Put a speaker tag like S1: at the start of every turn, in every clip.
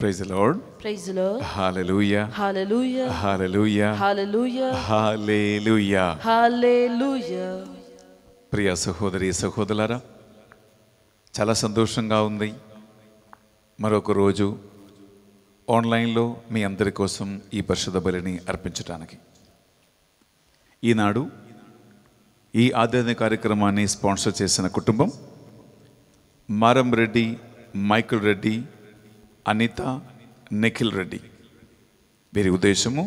S1: Praise lord
S2: praise lord
S1: hallelujah
S2: hallelujah
S1: hallelujah
S2: hallelujah
S1: hallelujah
S2: hallelujah
S1: ప్రియ సహోదరి సహోదరులారా చాలా సంతోషంగా ఉంది మరొక రోజు ఆన్లైన్లో మీ అందరి కోసం ఈ పరిశుద్ధ బలిని అర్పించడానికి ఈనాడు ఈ ఆధ్యాత్మిక కార్యక్రమాన్ని స్పాన్సర్ చేసిన కుటుంబం మారం రెడ్డి మైకిల్ రెడ్డి అనిత నిఖిల్ రెడ్డి వీరి ఉద్దేశము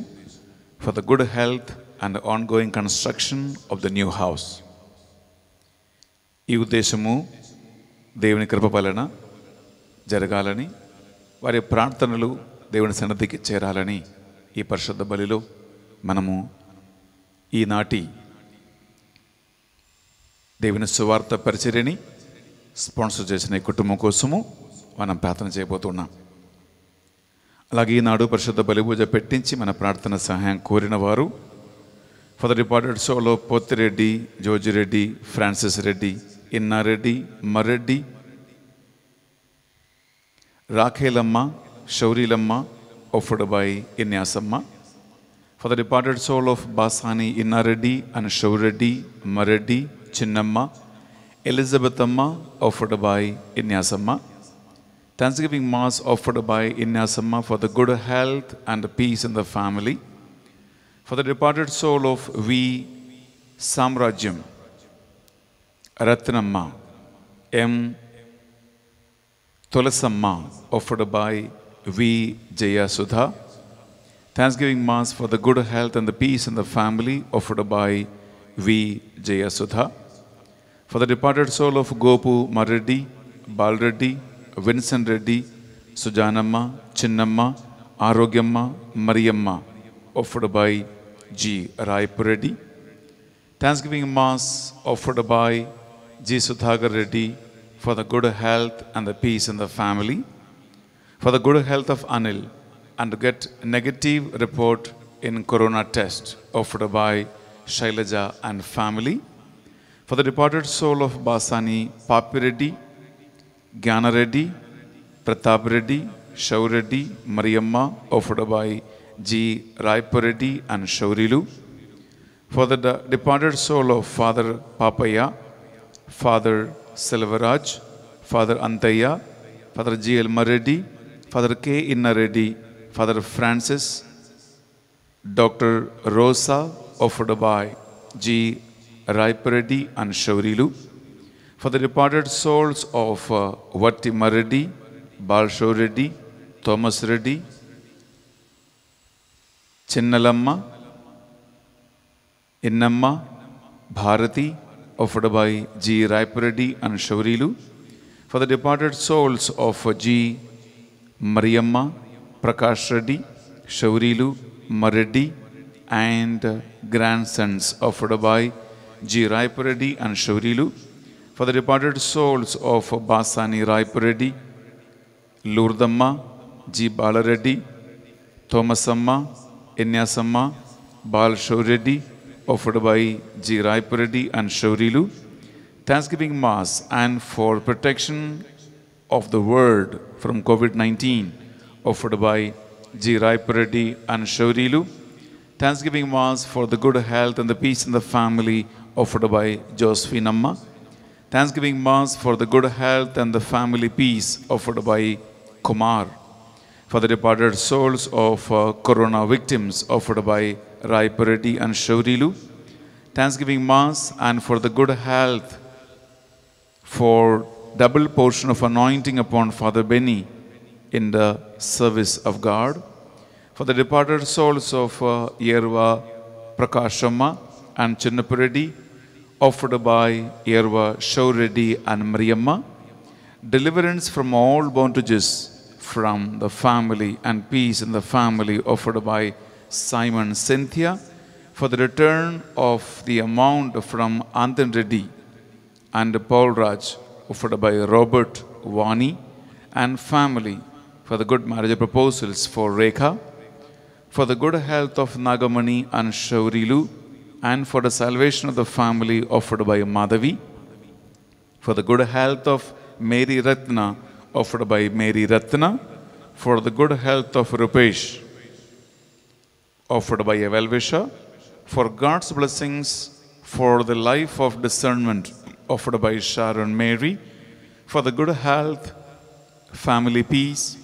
S1: for the good health and ongoing construction of the new house ఈ ఉద్దేశము దేవుని కృపపాలన జరగాలని వారి ప్రార్థనలు దేవుని సన్నధికి చేరాలని ఈ పరిశుద్ధ బలిలో మనము ఈనాటి దేవుని సువార్త పరిచర్యని స్పాన్సర్ చేసిన ఈ కుటుంబం కోసము మనం ప్రార్థన చేయబోతున్నాం అలాగే ఈనాడు పరిశుద్ధ బలిపూజ పెట్టించి మన ప్రార్థన సహాయం కోరిన వారు for departed soul Pothireddy Jojireddy Francis Reddy Innareddy Marreddy Rakhelamma Shourilamma Ophadabai Innasamma for the departed soul of Basani Innareddy and Shoureddy Mareddy Chinnamma Elizabeth అమ్మ ఒఫడబాయి ఇన్యాసమ్మ Thanksgiving Mass offered by Innyasamma for the good health and the peace in the family, for the departed soul of V. Samrajyam, Ratnamma, M. Tulasamma, offered by V. Jayasudha. Thanksgiving Mass for the good health and the peace in the family, offered by V. Jayasudha. For the departed soul of Gopu Mareddy, Balreddy, Vincent Reddy, Sujanamma, Chinnamma, ആരോഗ്യമ്മ Mariamma offered by G. Raipu Reddy. Thanksgiving Mass offered by G. Sudhagar Reddy for the good health and the peace in the family, for the good health of Anil, and to get negative report in corona test offered by Shailaja and family, for the departed soul of Basani Papi Reddy, Gana Reddy, Pratap Reddy, Shaur Reddy, Mariamma, offered by G. Raipa Reddy and Shaurilu. For the de departed soul of Father Papaya, Father Selvaraj, Father Antaya, Father G. L. Reddy, Father K. Inna Reddy, Father Francis, Dr. Rosa, offered by G. Raipa Reddy and Shaurilu for the departed souls of uh, Maradi, Reddy, Balsho Reddy, Thomas Reddy, Chinnalamma, Innamma, Bharati, offered by G. Raipareddy and Shaurilu, for the departed souls of uh, G. Mariamma, Prakash Reddy, Shaurilu, Mareddy, and uh, grandsons offered by G. Raipareddy and Shaurilu, for the departed souls of Basani Raipureddy, Lurdamma, G. Balareddy, Thomasamma, Inyasamma, Bal Shaureddy, offered by G. Raipureddy and Shourilu, Thanksgiving Mass and for protection of the world from COVID-19, offered by G. Raipureddy and Shourilu, Thanksgiving Mass for the good health and the peace in the family, offered by Josephine Amma, Thanksgiving Mass for the good health and the family peace offered by Kumar. For the departed souls of uh, Corona victims offered by Rai Parati and Shaurilu. Thanksgiving Mass and for the good health for double portion of anointing upon Father Benny in the service of God. For the departed souls of uh, Yerva Prakashama and Chinnapuradi offered by Yerva Shauredi and Mariamma, deliverance from all bondages from the family and peace in the family offered by Simon Cynthia for the return of the amount from Anton Reddy and Paul Raj offered by Robert Vani and family for the good marriage proposals for Rekha, for the good health of Nagamani and Shaurilu, and for the salvation of the family offered by Madhavi, for the good health of Mary Ratna offered by Mary Ratna, for the good health of Rupesh offered by a well-wisher, for God's blessings for the life of discernment offered by Sharon Mary, for the good health, family peace,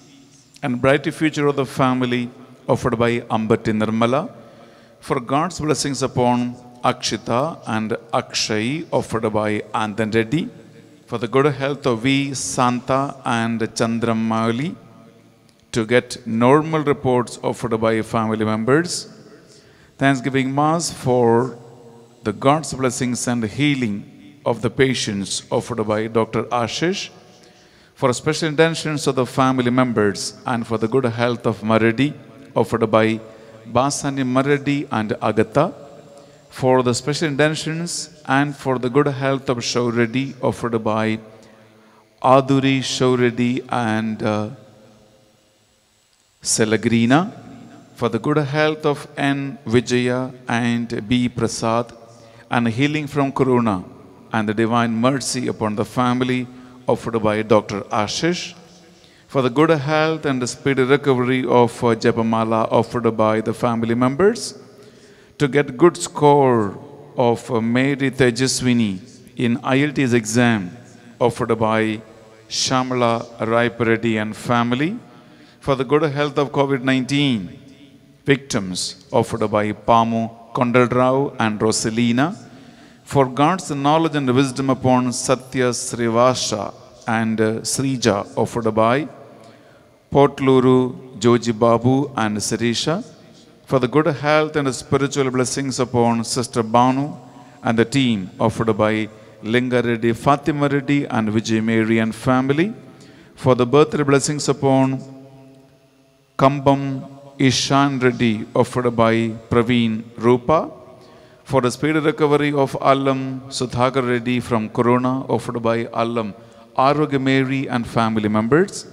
S1: and bright future of the family offered by Ambati Nirmala, for God's blessings upon Akshita and Akshay offered by Andan Reddy, for the good health of V. Santa and Chandramali, to get normal reports offered by family members, Thanksgiving Mass for the God's blessings and healing of the patients offered by Dr. Ashish, for special intentions of the family members and for the good health of Maradi offered by Basani Maradi and Agatha for the special intentions and for the good health of Shauradi offered by Aduri Shauradi and uh, Selagrina for the good health of N. Vijaya and B. Prasad and healing from Corona and the divine mercy upon the family offered by Dr. Ashish for the good health and the speedy recovery of uh, Japamala offered by the family members, to get good score of uh, Mary Tejaswini in IELTS exam offered by Shamala Raipareddy and family, for the good health of COVID-19 victims offered by Pamu Kondalrao and Rosalina, for God's knowledge and wisdom upon Satya Srivasha and uh, Srija offered by Portluru, Joji Babu and Sirisha, for the good health and spiritual blessings upon Sister Banu and the team offered by Linga Reddy, Fatima Reddy and Vijay family, for the birthday blessings upon Kambam Ishan Reddy offered by Praveen Rupa, for the speedy recovery of Allam Sudhakar Reddy from Corona offered by Allam Arugya Mary and family members,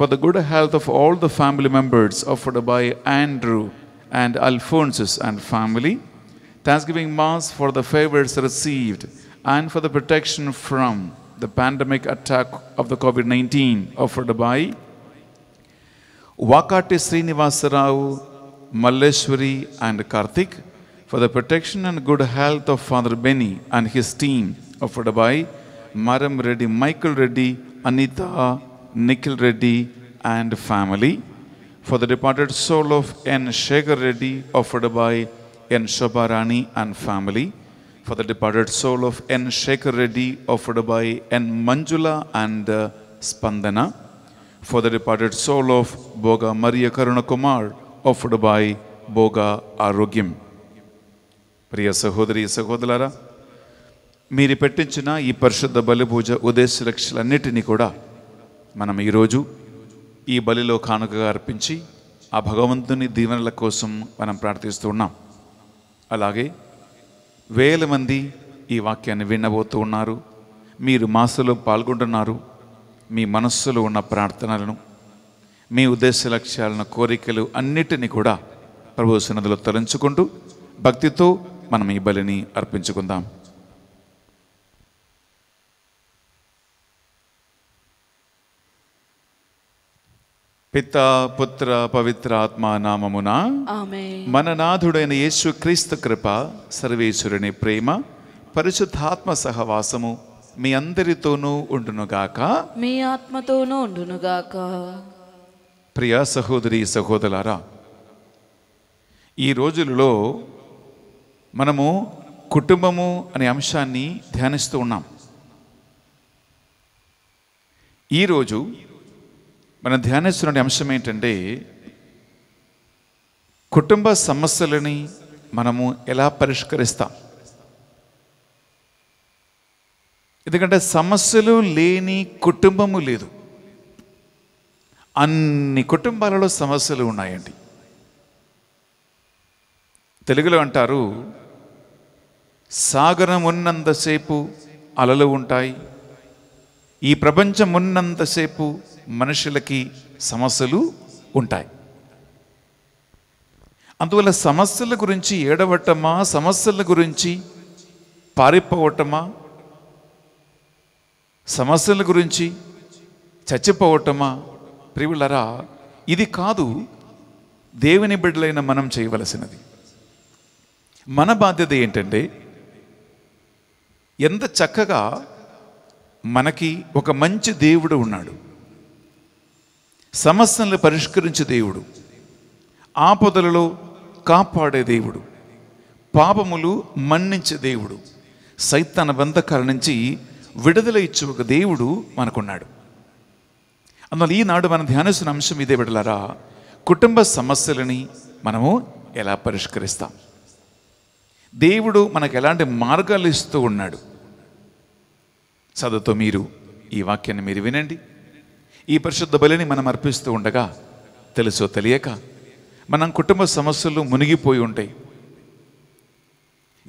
S1: for the good health of all the family members offered by Andrew and Alphonsus and family, Thanksgiving Mass for the favors received and for the protection from the pandemic attack of the COVID 19 offered by Wakati Srinivasarao, Malleshwari, and Karthik for the protection and good health of Father Benny and his team offered by Maram Reddy, Michael Reddy, Anita, Nikhil Reddy and family. For the departed soul of N. Shekhar Reddy, offered by N. Shobharani and family. For the departed soul of N. Shekhar Reddy, offered by N. Manjula and uh, Spandana. For the departed soul of Boga Maria Kumar offered by Boga Arogyam. ప్రియ సహోదరి సహోదరులారా మీరు పెట్టించిన ఈ పరిశుద్ధ బలిపూజ ఉదయ సురక్షలన్నిటినీ koda. మనం ఈరోజు ఈ బలిలో కానుకగా అర్పించి ఆ భగవంతుని దీవెనల కోసం మనం ప్రార్థిస్తూ ఉన్నాం అలాగే వేల మంది ఈ వాక్యాన్ని వినబోతూ ఉన్నారు మీరు మాసలో పాల్గొంటున్నారు మీ మనస్సులో ఉన్న ప్రార్థనలను మీ ఉద్దేశ లక్ష్యాలను కోరికలు అన్నిటినీ కూడా ప్రభు సన్నదిలో తలంచుకుంటూ భక్తితో మనం ఈ బలిని అర్పించుకుందాం పిత పుత్ర పవిత్ర ఆత్మ నామమున మన నాథుడైన యేసు క్రీస్తు కృప సర్వేశ్వరుని ప్రేమ పరిశుద్ధాత్మ సహవాసము మీ అందరితోనూ ఉండునుగాక
S2: మీ ఆత్మతోనూ ఉండునుగాక
S1: ప్రియా సహోదరి సహోదరులారా ఈ రోజులలో మనము కుటుంబము అనే అంశాన్ని ధ్యానిస్తూ ఉన్నాం ఈరోజు మనం ధ్యానిస్తున్న అంశం ఏంటంటే కుటుంబ సమస్యలని మనము ఎలా పరిష్కరిస్తాం ఎందుకంటే సమస్యలు లేని కుటుంబము లేదు అన్ని కుటుంబాలలో సమస్యలు ఉన్నాయండి తెలుగులో అంటారు సాగరం ఉన్నంతసేపు అలలు ఉంటాయి ఈ ప్రపంచం ఉన్నంతసేపు మనుషులకి సమస్యలు ఉంటాయి అందువల్ల సమస్యల గురించి ఏడవటమా సమస్యల గురించి పారిపోవటమా సమస్యల గురించి చచ్చిపోవటమా ప్రియులరా ఇది కాదు దేవుని బిడ్డలైన మనం చేయవలసినది మన బాధ్యత ఏంటంటే ఎంత చక్కగా మనకి ఒక మంచి దేవుడు ఉన్నాడు సమస్యలను పరిష్కరించే దేవుడు ఆపదలలో కాపాడే దేవుడు పాపములు మన్నించే దేవుడు సైతన బంధకాల నుంచి విడుదల ఇచ్చే ఒక దేవుడు మనకున్నాడు అందువల్ల ఈనాడు మనం ధ్యానిస్తున్న అంశం ఇదే విడలరా కుటుంబ సమస్యలని మనము ఎలా పరిష్కరిస్తాం దేవుడు మనకు ఎలాంటి మార్గాలు ఇస్తూ ఉన్నాడు చదువుతో మీరు ఈ వాక్యాన్ని మీరు వినండి ఈ పరిశుద్ధ బలిని మనం అర్పిస్తూ ఉండగా తెలుసో తెలియక మనం కుటుంబ సమస్యలు మునిగిపోయి ఉంటాయి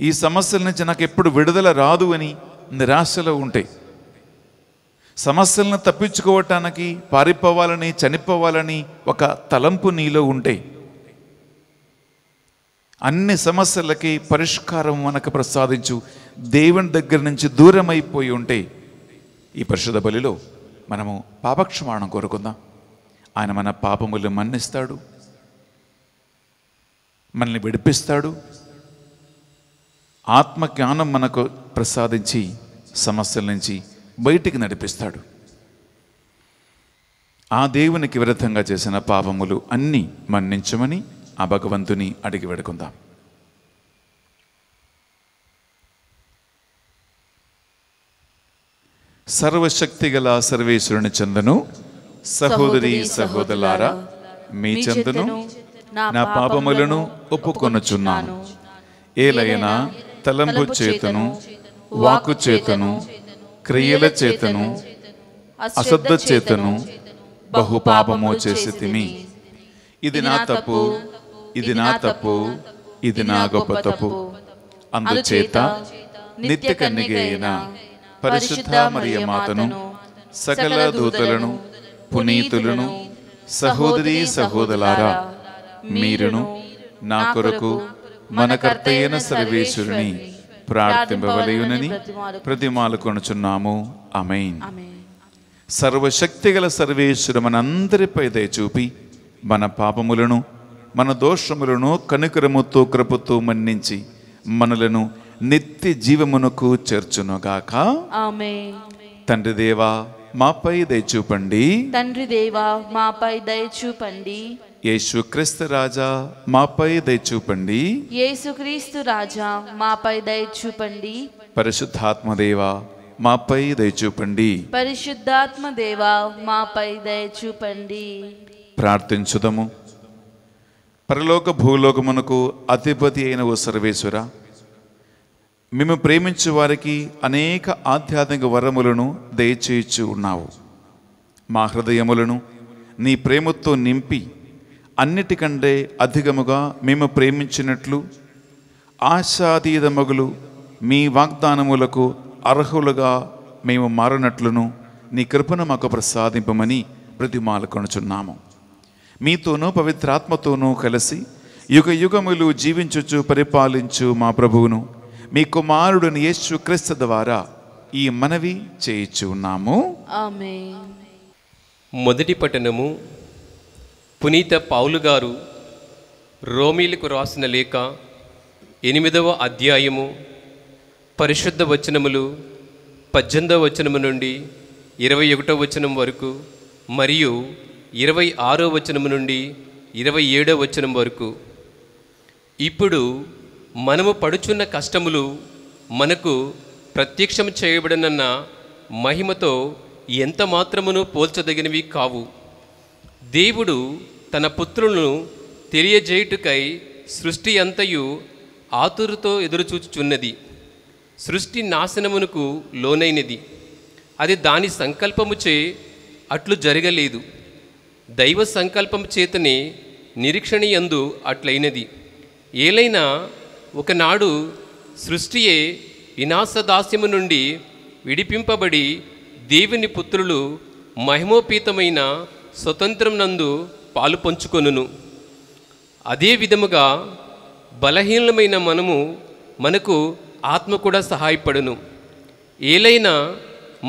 S1: ఈ సమస్యల నుంచి నాకు ఎప్పుడు విడుదల రాదు అని నిరాశలో ఉంటాయి సమస్యలను తప్పించుకోవటానికి పారిపోవాలని చనిపోవాలని ఒక తలంపు నీలో ఉంటే అన్ని సమస్యలకి పరిష్కారం మనకు ప్రసాదించు దేవుని దగ్గర నుంచి దూరం అయిపోయి ఉంటే ఈ పరిశుద్ధ బలిలో మనము పాపక్షమాణం కోరుకుందాం ఆయన మన పాపములు మన్నిస్తాడు మనల్ని విడిపిస్తాడు ఆత్మజ్ఞానం మనకు ప్రసాదించి సమస్యల నుంచి బయటికి నడిపిస్తాడు ఆ దేవునికి విరుద్ధంగా చేసిన పాపములు అన్నీ మన్నించమని ఆ భగవంతుని అడిగి పెడుకుందాం సర్వశక్తి గల సర్వేశ్వరుని చందను సహోదరి సహోదరులారా మీ చెంతను
S2: నా పాపములను
S1: ఒప్పుకొనుచున్నాను ఏలైనా తలంపు చేతను వాకు చేతను క్రియల చేతను
S2: అశుద్ధ చేతను
S1: బహు పాపము చేసి తిమి ఇది నా తప్పు ఇది నా తప్పు ఇది నా గొప్ప తప్పు అందుచేత నిత్య కన్నిగైన పరిశుద్ధ మాతను
S3: సకల దూతలను
S1: పునీతులను సహోదరి సహోదరారా మీరును నా కొరకు మన కర్తయ్యన సర్వేశ్వరుని ప్రార్థింపవలయునని ప్రతిమాలు కొనుచున్నాము అమెయిన్ సర్వశక్తిగల సర్వేశ్వరు మనందరిపై దయచూపి మన పాపములను మన దోషములను కనుకరముతో కృపతో మన్నించి మనలను నిత్య జీవమునకు చేర్చునుగాక తండ్రి దేవా మాపై దయచూపండి
S2: తండ్రి దేవా మాపై దయచూపండి
S1: యేసుక్రీస్తు రాజా మాపై దయచూపండి
S2: యేసుక్రీస్తు రాజా మాపై దయచూపండి
S1: పరిశుద్ధాత్మ దేవా మాపై దయచూపండి
S2: పరిశుద్ధాత్మ దేవా మాపై దయచూపండి
S1: ప్రార్థించుదము పరలోక భూలోకమునకు అధిపతి అయిన ఓ సర్వేశ్వర మేము ప్రేమించే వారికి అనేక ఆధ్యాత్మిక వరములను దయచేయచ్చు ఉన్నావు మా హృదయములను నీ ప్రేమతో నింపి అన్నిటికంటే అధికముగా మేము ప్రేమించినట్లు మగులు మీ వాగ్దానములకు అర్హులుగా మేము మారినట్లును నీ కృపను మాకు ప్రసాదింపమని ప్రతిమాలు కొనుచున్నాము మీతోనూ పవిత్రాత్మతోనూ కలిసి యుగ యుగములు జీవించుచు పరిపాలించు మా ప్రభువును మీ కుమారుడు యేసు క్రీస్తు ద్వారా ఈ మనవి చేయిచ్చు ఉన్నాము మొదటి పట్టణము
S4: పునీత పౌలు గారు రోమిలకు రాసిన లేఖ ఎనిమిదవ అధ్యాయము పరిశుద్ధ వచనములు పద్దెనిమిదవ వచనము నుండి ఇరవై ఒకటో వచనం వరకు మరియు ఇరవై ఆరో వచనము నుండి ఇరవై ఏడో వచనం వరకు ఇప్పుడు మనము పడుచున్న కష్టములు మనకు ప్రత్యక్షం చేయబడనన్న మహిమతో ఎంత మాత్రమును పోల్చదగినవి కావు దేవుడు తన పుత్రులను తెలియజేయుటకై సృష్టి అంతయు ఆతురుతో ఎదురుచూచుచున్నది సృష్టి నాశనమునకు లోనైనది అది దాని సంకల్పముచే అట్లు జరగలేదు దైవ సంకల్పం చేతనే నిరీక్షణయందు అట్లయినది ఏలైనా ఒకనాడు సృష్టియే వినాశదాస్యము నుండి విడిపింపబడి దేవుని పుత్రులు మహిమోపీతమైన స్వతంత్రం నందు పాలు పంచుకొనును అదే విధముగా బలహీనమైన మనము మనకు ఆత్మ కూడా సహాయపడును ఏలైనా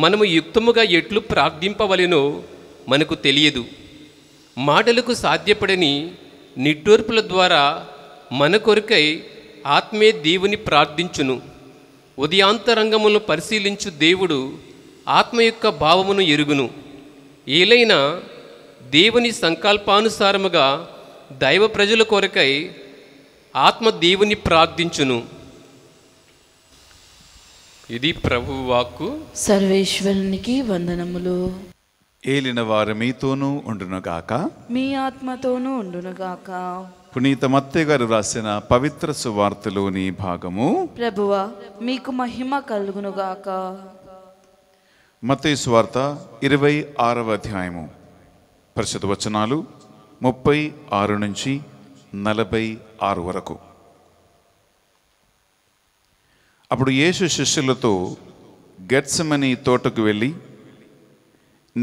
S4: మనము యుక్తముగా ఎట్లు ప్రార్థింపవలెనో మనకు తెలియదు మాటలకు సాధ్యపడని నిట్టూర్పుల ద్వారా మన కొరకై ఆత్మే దేవుని ప్రార్థించును ఉదయాంతరంగమును పరిశీలించు దేవుడు ఆత్మ యొక్క భావమును ఎరుగును ఏలైనా దేవుని సంకల్పానుసారముగా దైవ ప్రజల కొరకై ఆత్మ దేవుని ప్రార్థించును
S1: ఇది ప్రభు వాక్కు
S2: సర్వేశ్వరునికి వందనములు
S1: ఏలిన వారు మీతోనూ ఉండునుగాక
S2: మీ ఆత్మతోనూ ఉండునుగాక
S1: పునీత మత్తయ్య గారు రాసిన పవిత్ర సువార్తలోని భాగము
S2: ప్రభువ మీకు మహిమ కలుగునుగాక
S1: మత్తయ్య సువార్త ఇరవై ఆరవ అధ్యాయము పరిషత్ వచనాలు ముప్పై ఆరు నుంచి నలభై ఆరు వరకు అప్పుడు యేసు శిష్యులతో గెట్సమని తోటకు వెళ్ళి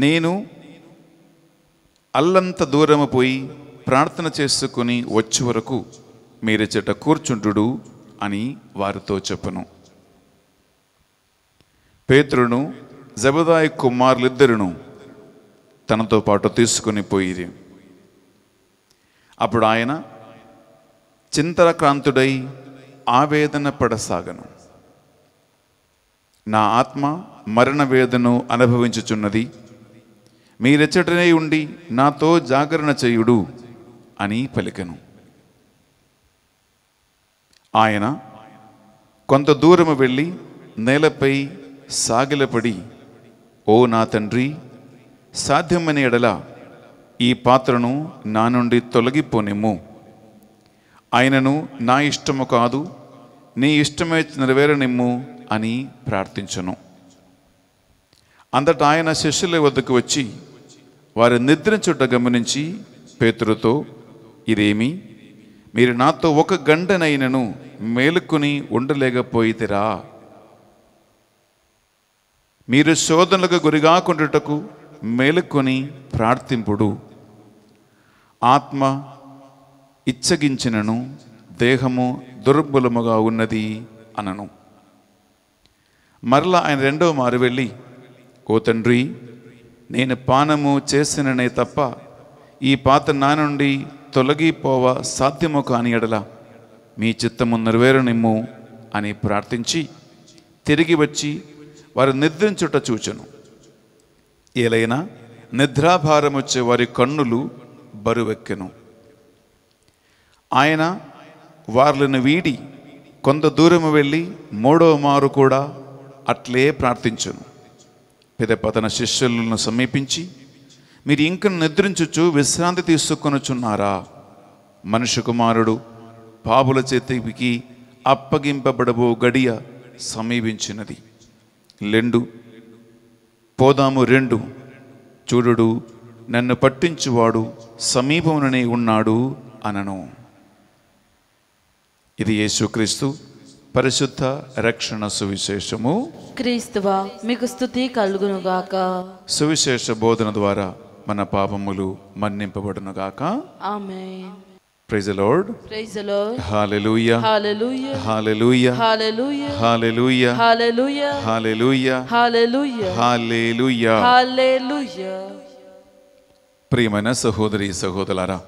S1: నేను అల్లంత దూరము పోయి ప్రార్థన చేసుకుని వచ్చే వరకు మీరెచ్చట కూర్చుంటుడు అని వారితో చెప్పను పేతృను జబదాయ్ కుమారులిద్దరును తనతో పాటు తీసుకుని పోయి అప్పుడు ఆయన చింతరక్రాంతుడై ఆవేదన పడసాగను నా ఆత్మ మరణ వేదను అనుభవించుచున్నది మీరెచ్చటనే ఉండి నాతో జాగరణ చేయుడు అని పలికెను ఆయన కొంత దూరము వెళ్ళి నేలపై సాగిలపడి ఓ నా తండ్రి సాధ్యమని ఎడల ఈ పాత్రను నా నుండి తొలగిపోనిమ్ము ఆయనను నా ఇష్టము కాదు నీ ఇష్టమే నెరవేరనిమ్ము అని ప్రార్థించను అంతటా ఆయన శిష్యుల వద్దకు వచ్చి వారి నిద్రించుట గమనించి పేతురుతో ఇదేమి మీరు నాతో ఒక గంటనైనను మేలుకుని ఉండలేకపోయితేరా మీరు శోధనలకు గురిగాకుండుటకు మేలుకొని ప్రార్థింపుడు ఆత్మ ఇచ్చగించినను దేహము దుర్బలముగా ఉన్నది అనను మరలా ఆయన రెండవ మారు వెళ్ళి ఓ తండ్రి నేను పానము చేసిననే తప్ప ఈ పాత నా నుండి తొలగిపోవ సాధ్యము కాని ఎడల మీ చిత్తము నెరవేరు నిమ్ము అని ప్రార్థించి తిరిగి వచ్చి వారు నిద్రించుట చూచను ఏలైనా నిద్రాభారం వచ్చే వారి కన్నులు బరువెక్కెను ఆయన వార్లను వీడి కొంత దూరము వెళ్ళి మూడవ మారు కూడా అట్లే ప్రార్థించను పతన శిష్యులను సమీపించి మీరు ఇంక నిద్రించుచు విశ్రాంతి తీసుకొనుచున్నారా మనిషి కుమారుడు పాపుల చేతికి అప్పగింపబడబో గడియ సమీపించినది లెండు పోదాము రెండు చూడుడు నన్ను పట్టించువాడు సమీపముననే ఉన్నాడు అనను ఇది యేసుక్రీస్తు పరిశుద్ధ రక్షణ సువిశేషము
S2: క్రీస్తువా మీకు స్థుతి కలుగునుగాక
S1: సువిశేష బోధన ద్వారా మన పాపములు మన్నింపబడును గాక amen praise lord
S2: praise lord
S1: hallelujah
S2: hallelujah hallelujah
S1: hallelujah
S2: hallelujah hallelujah hallelujah
S1: hallelujah
S2: hallelujah
S1: ప్రియమైన సహోదరి సహోదరులారా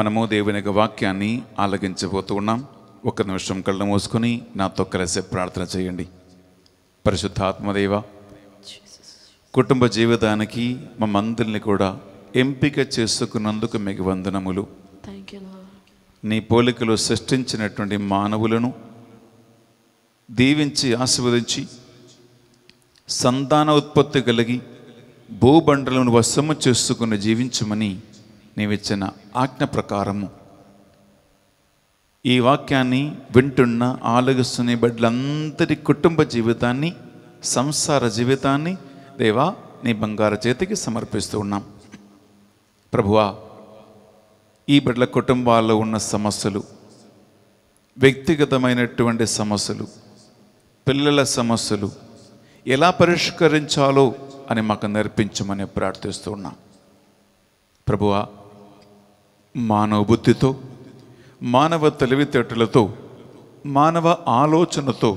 S1: మనము దేవుని యొక్క వాక్యాన్ని ఆలగించబోతూ ఉన్నాం ఒక నిమిషం కళ్ళు మూసుకొని నాతో కలిసి ప్రార్థన చేయండి పరిశుద్ధాత్మదేవ కుటుంబ జీవితానికి మా మందుల్ని కూడా ఎంపిక చేసుకున్నందుకు మీకు వందనములు నీ పోలికలు సృష్టించినటువంటి మానవులను దీవించి ఆశీర్వదించి సంతాన ఉత్పత్తి కలిగి భూబండలను వశము చేసుకుని జీవించమని నీవిచ్చిన ఆజ్ఞ ప్రకారము ఈ వాక్యాన్ని వింటున్న ఆలోచిస్తున్న బిడ్డలందరి కుటుంబ జీవితాన్ని సంసార జీవితాన్ని దేవా నీ బంగారు చేతికి సమర్పిస్తూ ఉన్నాం ప్రభువా ఈ బిడ్డల కుటుంబాల్లో ఉన్న సమస్యలు వ్యక్తిగతమైనటువంటి సమస్యలు పిల్లల సమస్యలు ఎలా పరిష్కరించాలో అని మాకు నేర్పించమని ప్రార్థిస్తున్నాం ప్రభువా మానవ బుద్ధితో మానవ తెలివితేటలతో మానవ ఆలోచనతో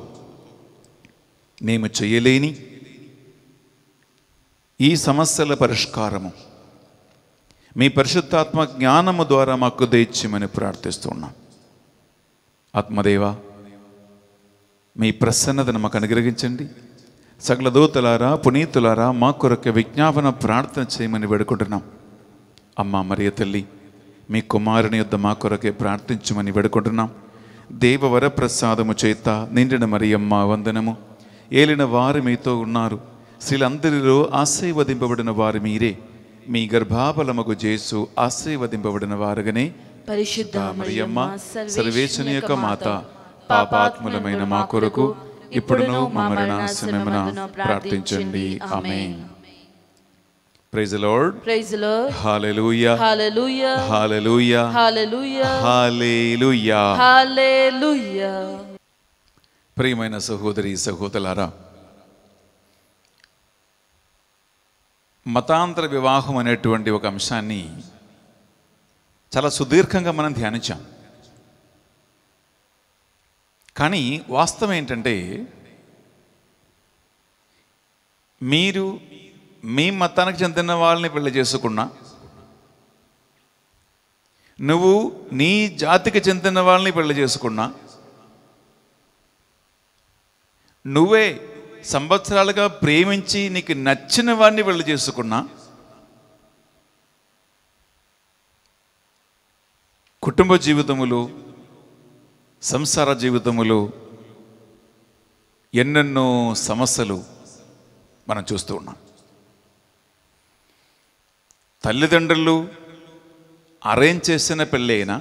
S1: మేము చేయలేని ఈ సమస్యల పరిష్కారము మీ పరిశుద్ధాత్మ జ్ఞానము ద్వారా మాకు దయచ్యమని ప్రార్థిస్తున్నాం ఆత్మదేవ మీ ప్రసన్నతను మాకు అనుగ్రహించండి సకల దూతలారా పునీతులారా మా కొరకు విజ్ఞాపన ప్రార్థన చేయమని వేడుకుంటున్నాం అమ్మ మరియ తల్లి మీ కుమారుని యొద్ద మా కొరకే ప్రార్థించమని వేడుకుంటున్నాం దేవవర ప్రసాదము చేత నిండిన మరియమ్మ వందనము ఏలిన వారు మీతో ఉన్నారు శిలందరిలో ఆశీర్వదింపబడిన వారు మీరే మీ గర్భాఫలముకు చేసు ఆశీర్వదింపబడిన వారుగానే
S2: పరిశుద్ధ మరియమ్మ సర్వేశ్వని యొక్క మాత
S1: పాపాత్ములమైన మా కొరకు ఇప్పుడును మా మరణాశ్రమమున ప్రార్థించండి ఆమె ప్రైజ్ లార్డ్ ప్రియమైన సహోదరి సహోదరారా మతాంతర వివాహం అనేటువంటి ఒక అంశాన్ని చాలా సుదీర్ఘంగా మనం ధ్యానించాం కానీ వాస్తవం ఏంటంటే మీరు మీ మతానికి చెందిన వాళ్ళని పెళ్లి చేసుకున్నా నువ్వు నీ జాతికి చెందిన వాళ్ళని పెళ్లి చేసుకున్నా నువ్వే సంవత్సరాలుగా ప్రేమించి నీకు నచ్చిన వాడిని పెళ్లి చేసుకున్నా కుటుంబ జీవితములు సంసార జీవితములు ఎన్నెన్నో సమస్యలు మనం చూస్తూ ఉన్నాం తల్లిదండ్రులు అరేంజ్ చేసిన పెళ్ళైనా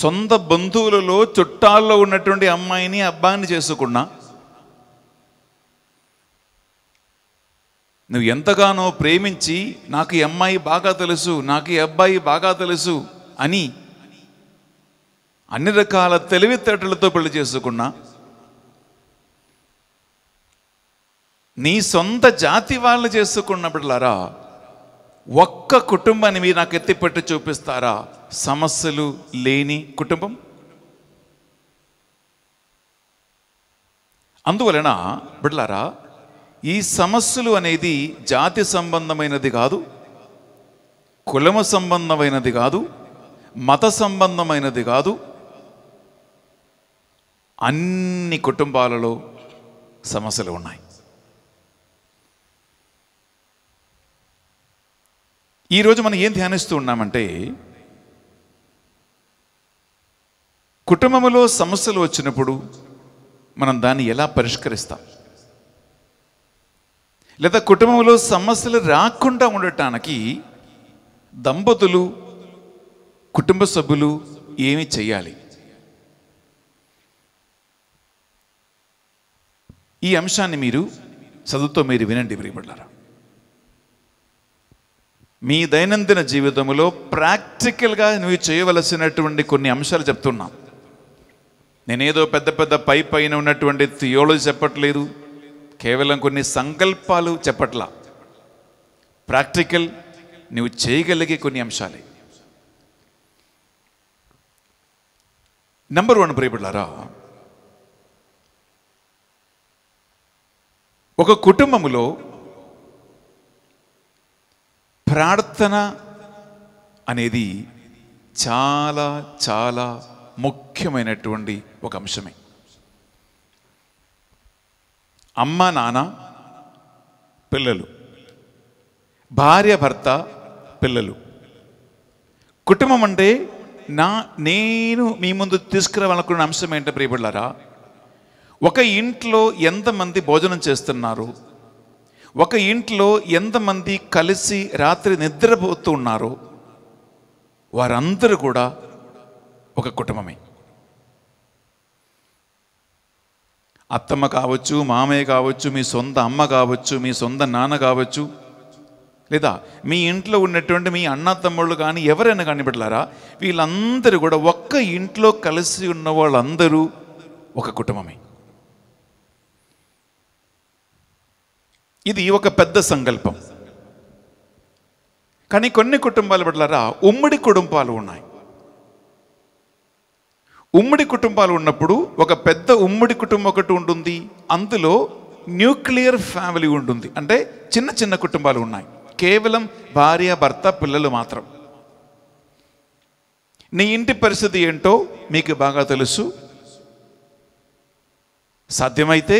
S1: సొంత బంధువులలో చుట్టాల్లో ఉన్నటువంటి అమ్మాయిని అబ్బాయిని చేసుకున్నా నువ్వు ఎంతగానో ప్రేమించి నాకు ఈ అమ్మాయి బాగా తెలుసు నాకు ఈ అబ్బాయి బాగా తెలుసు అని అన్ని రకాల తెలివితేటలతో పెళ్లి చేసుకున్నా నీ సొంత జాతి వాళ్ళు చేసుకున్నప్పుడులారా ఒక్క కుటుంబాన్ని మీరు నాకు ఎత్తిపెట్టి చూపిస్తారా సమస్యలు లేని కుటుంబం అందువలన బిడ్లారా ఈ సమస్యలు అనేది జాతి సంబంధమైనది కాదు కులమ సంబంధమైనది కాదు మత సంబంధమైనది కాదు అన్ని కుటుంబాలలో సమస్యలు ఉన్నాయి ఈరోజు మనం ఏం ధ్యానిస్తూ ఉన్నామంటే కుటుంబంలో సమస్యలు వచ్చినప్పుడు మనం దాన్ని ఎలా పరిష్కరిస్తాం లేదా కుటుంబంలో సమస్యలు రాకుండా ఉండటానికి దంపతులు కుటుంబ సభ్యులు ఏమి చేయాలి ఈ అంశాన్ని మీరు చదువుతో మీరు వినండి ప్రియబడ్డారా మీ దైనందిన జీవితంలో ప్రాక్టికల్గా నువ్వు చేయవలసినటువంటి కొన్ని అంశాలు చెప్తున్నా నేనేదో పెద్ద పెద్ద పై పైన ఉన్నటువంటి థియోలజీ చెప్పట్లేదు కేవలం కొన్ని సంకల్పాలు చెప్పట్లా ప్రాక్టికల్ నువ్వు చేయగలిగే కొన్ని అంశాలే నెంబర్ వన్ ప్రియపడ్లారా ఒక కుటుంబంలో ప్రార్థన అనేది చాలా చాలా ముఖ్యమైనటువంటి ఒక అంశమే అమ్మ నాన్న పిల్లలు భార్య భర్త పిల్లలు కుటుంబం అంటే నా నేను మీ ముందు తీసుకురావాలనుకున్న అంశం ఏంటో ప్రియపడ్డారా ఒక ఇంట్లో ఎంతమంది భోజనం చేస్తున్నారు ఒక ఇంట్లో ఎంతమంది కలిసి రాత్రి నిద్రపోతూ ఉన్నారో వారందరూ కూడా ఒక కుటుంబమే అత్తమ్మ కావచ్చు మామయ్య కావచ్చు మీ సొంత అమ్మ కావచ్చు మీ సొంత నాన్న కావచ్చు లేదా మీ ఇంట్లో ఉన్నటువంటి మీ అన్న తమ్ముళ్ళు కానీ ఎవరైనా కానీ వీళ్ళందరూ కూడా ఒక్క ఇంట్లో కలిసి ఉన్న వాళ్ళందరూ ఒక కుటుంబమే ఇది ఒక పెద్ద సంకల్పం కానీ కొన్ని కుటుంబాలు పడలరా ఉమ్మడి కుటుంబాలు ఉన్నాయి ఉమ్మడి కుటుంబాలు ఉన్నప్పుడు ఒక పెద్ద ఉమ్మడి కుటుంబం ఒకటి ఉంటుంది అందులో న్యూక్లియర్ ఫ్యామిలీ ఉంటుంది అంటే చిన్న చిన్న కుటుంబాలు ఉన్నాయి కేవలం భార్య భర్త పిల్లలు మాత్రం నీ ఇంటి పరిస్థితి ఏంటో మీకు బాగా తెలుసు సాధ్యమైతే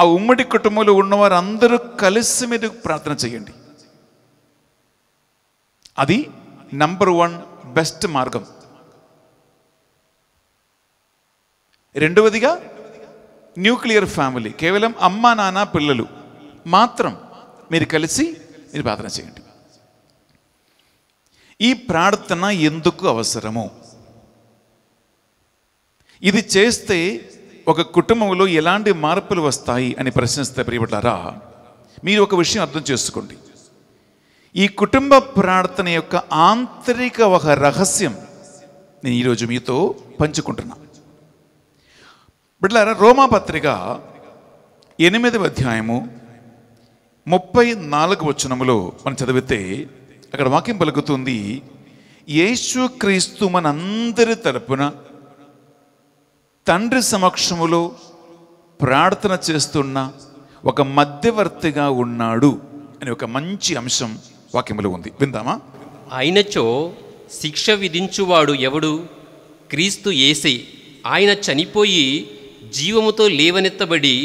S1: ఆ ఉమ్మడి కుటుంబంలో ఉన్నవారు అందరూ కలిసి మీరు ప్రార్థన చేయండి అది నంబర్ వన్ బెస్ట్ మార్గం రెండవదిగా న్యూక్లియర్ ఫ్యామిలీ కేవలం అమ్మ నాన్న పిల్లలు మాత్రం మీరు కలిసి మీరు ప్రార్థన చేయండి ఈ ప్రార్థన ఎందుకు అవసరము ఇది చేస్తే ఒక కుటుంబంలో ఎలాంటి మార్పులు వస్తాయి అని ప్రశ్నిస్తే ప్రియపడ్డారా మీరు ఒక విషయం అర్థం చేసుకోండి ఈ కుటుంబ ప్రార్థన యొక్క ఆంతరిక ఒక రహస్యం నేను ఈరోజు మీతో పంచుకుంటున్నా బిడ్డారా రోమాపత్రిక ఎనిమిది అధ్యాయము ముప్పై నాలుగు వచ్చనములో మనం చదివితే అక్కడ వాక్యం పలుకుతుంది యేసు క్రీస్తు మనందరి తరపున తండ్రి సమక్షములో ప్రార్థన చేస్తున్న ఒక మధ్యవర్తిగా ఉన్నాడు అనే ఒక మంచి అంశం వాక్యములో ఉంది విందామా ఆయనచో శిక్ష విధించువాడు
S4: ఎవడు క్రీస్తు ఏసే ఆయన చనిపోయి జీవముతో లేవనెత్తబడి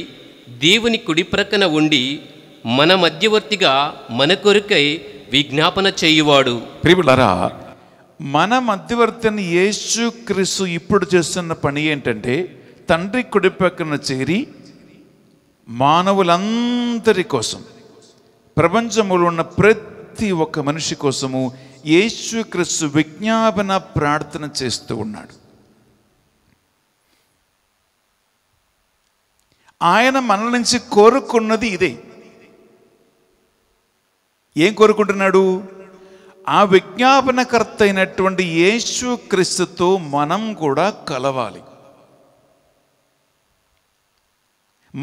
S4: దేవుని కుడిప్రక్కన ఉండి మన మధ్యవర్తిగా మన కొరకై విజ్ఞాపన చేయువాడు
S1: ప్రియులరా మన మధ్యవర్తిని యేసు క్రిసు ఇప్పుడు చేస్తున్న పని ఏంటంటే తండ్రి కుడి పక్కన చేరి మానవులందరి కోసం ప్రపంచంలో ఉన్న ప్రతి ఒక్క మనిషి కోసము యేసుక్రీస్తు విజ్ఞాపన ప్రార్థన చేస్తూ ఉన్నాడు ఆయన మన నుంచి కోరుకున్నది ఇదే ఏం కోరుకుంటున్నాడు ఆ విజ్ఞాపనకర్త అయినటువంటి యేసు క్రీస్తుతో మనం కూడా కలవాలి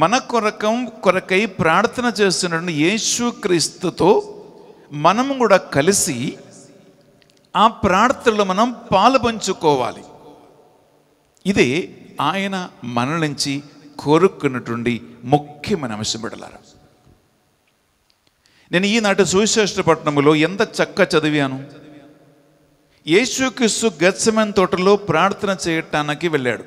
S1: మన కొరకం కొరకై ప్రార్థన చేస్తున్నటువంటి క్రీస్తుతో మనం కూడా కలిసి ఆ ప్రార్థనలో మనం పాలుపంచుకోవాలి ఇది ఇదే ఆయన మన నుంచి కోరుకున్నటువంటి ముఖ్యమైన అంశం బిడలారా నేను ఈనాటి సువిశేష్ట పట్టణంలో ఎంత చక్క చదివాను యేసుక్రీస్తు గచ్చమెన్ తోటలో ప్రార్థన చేయటానికి వెళ్ళాడు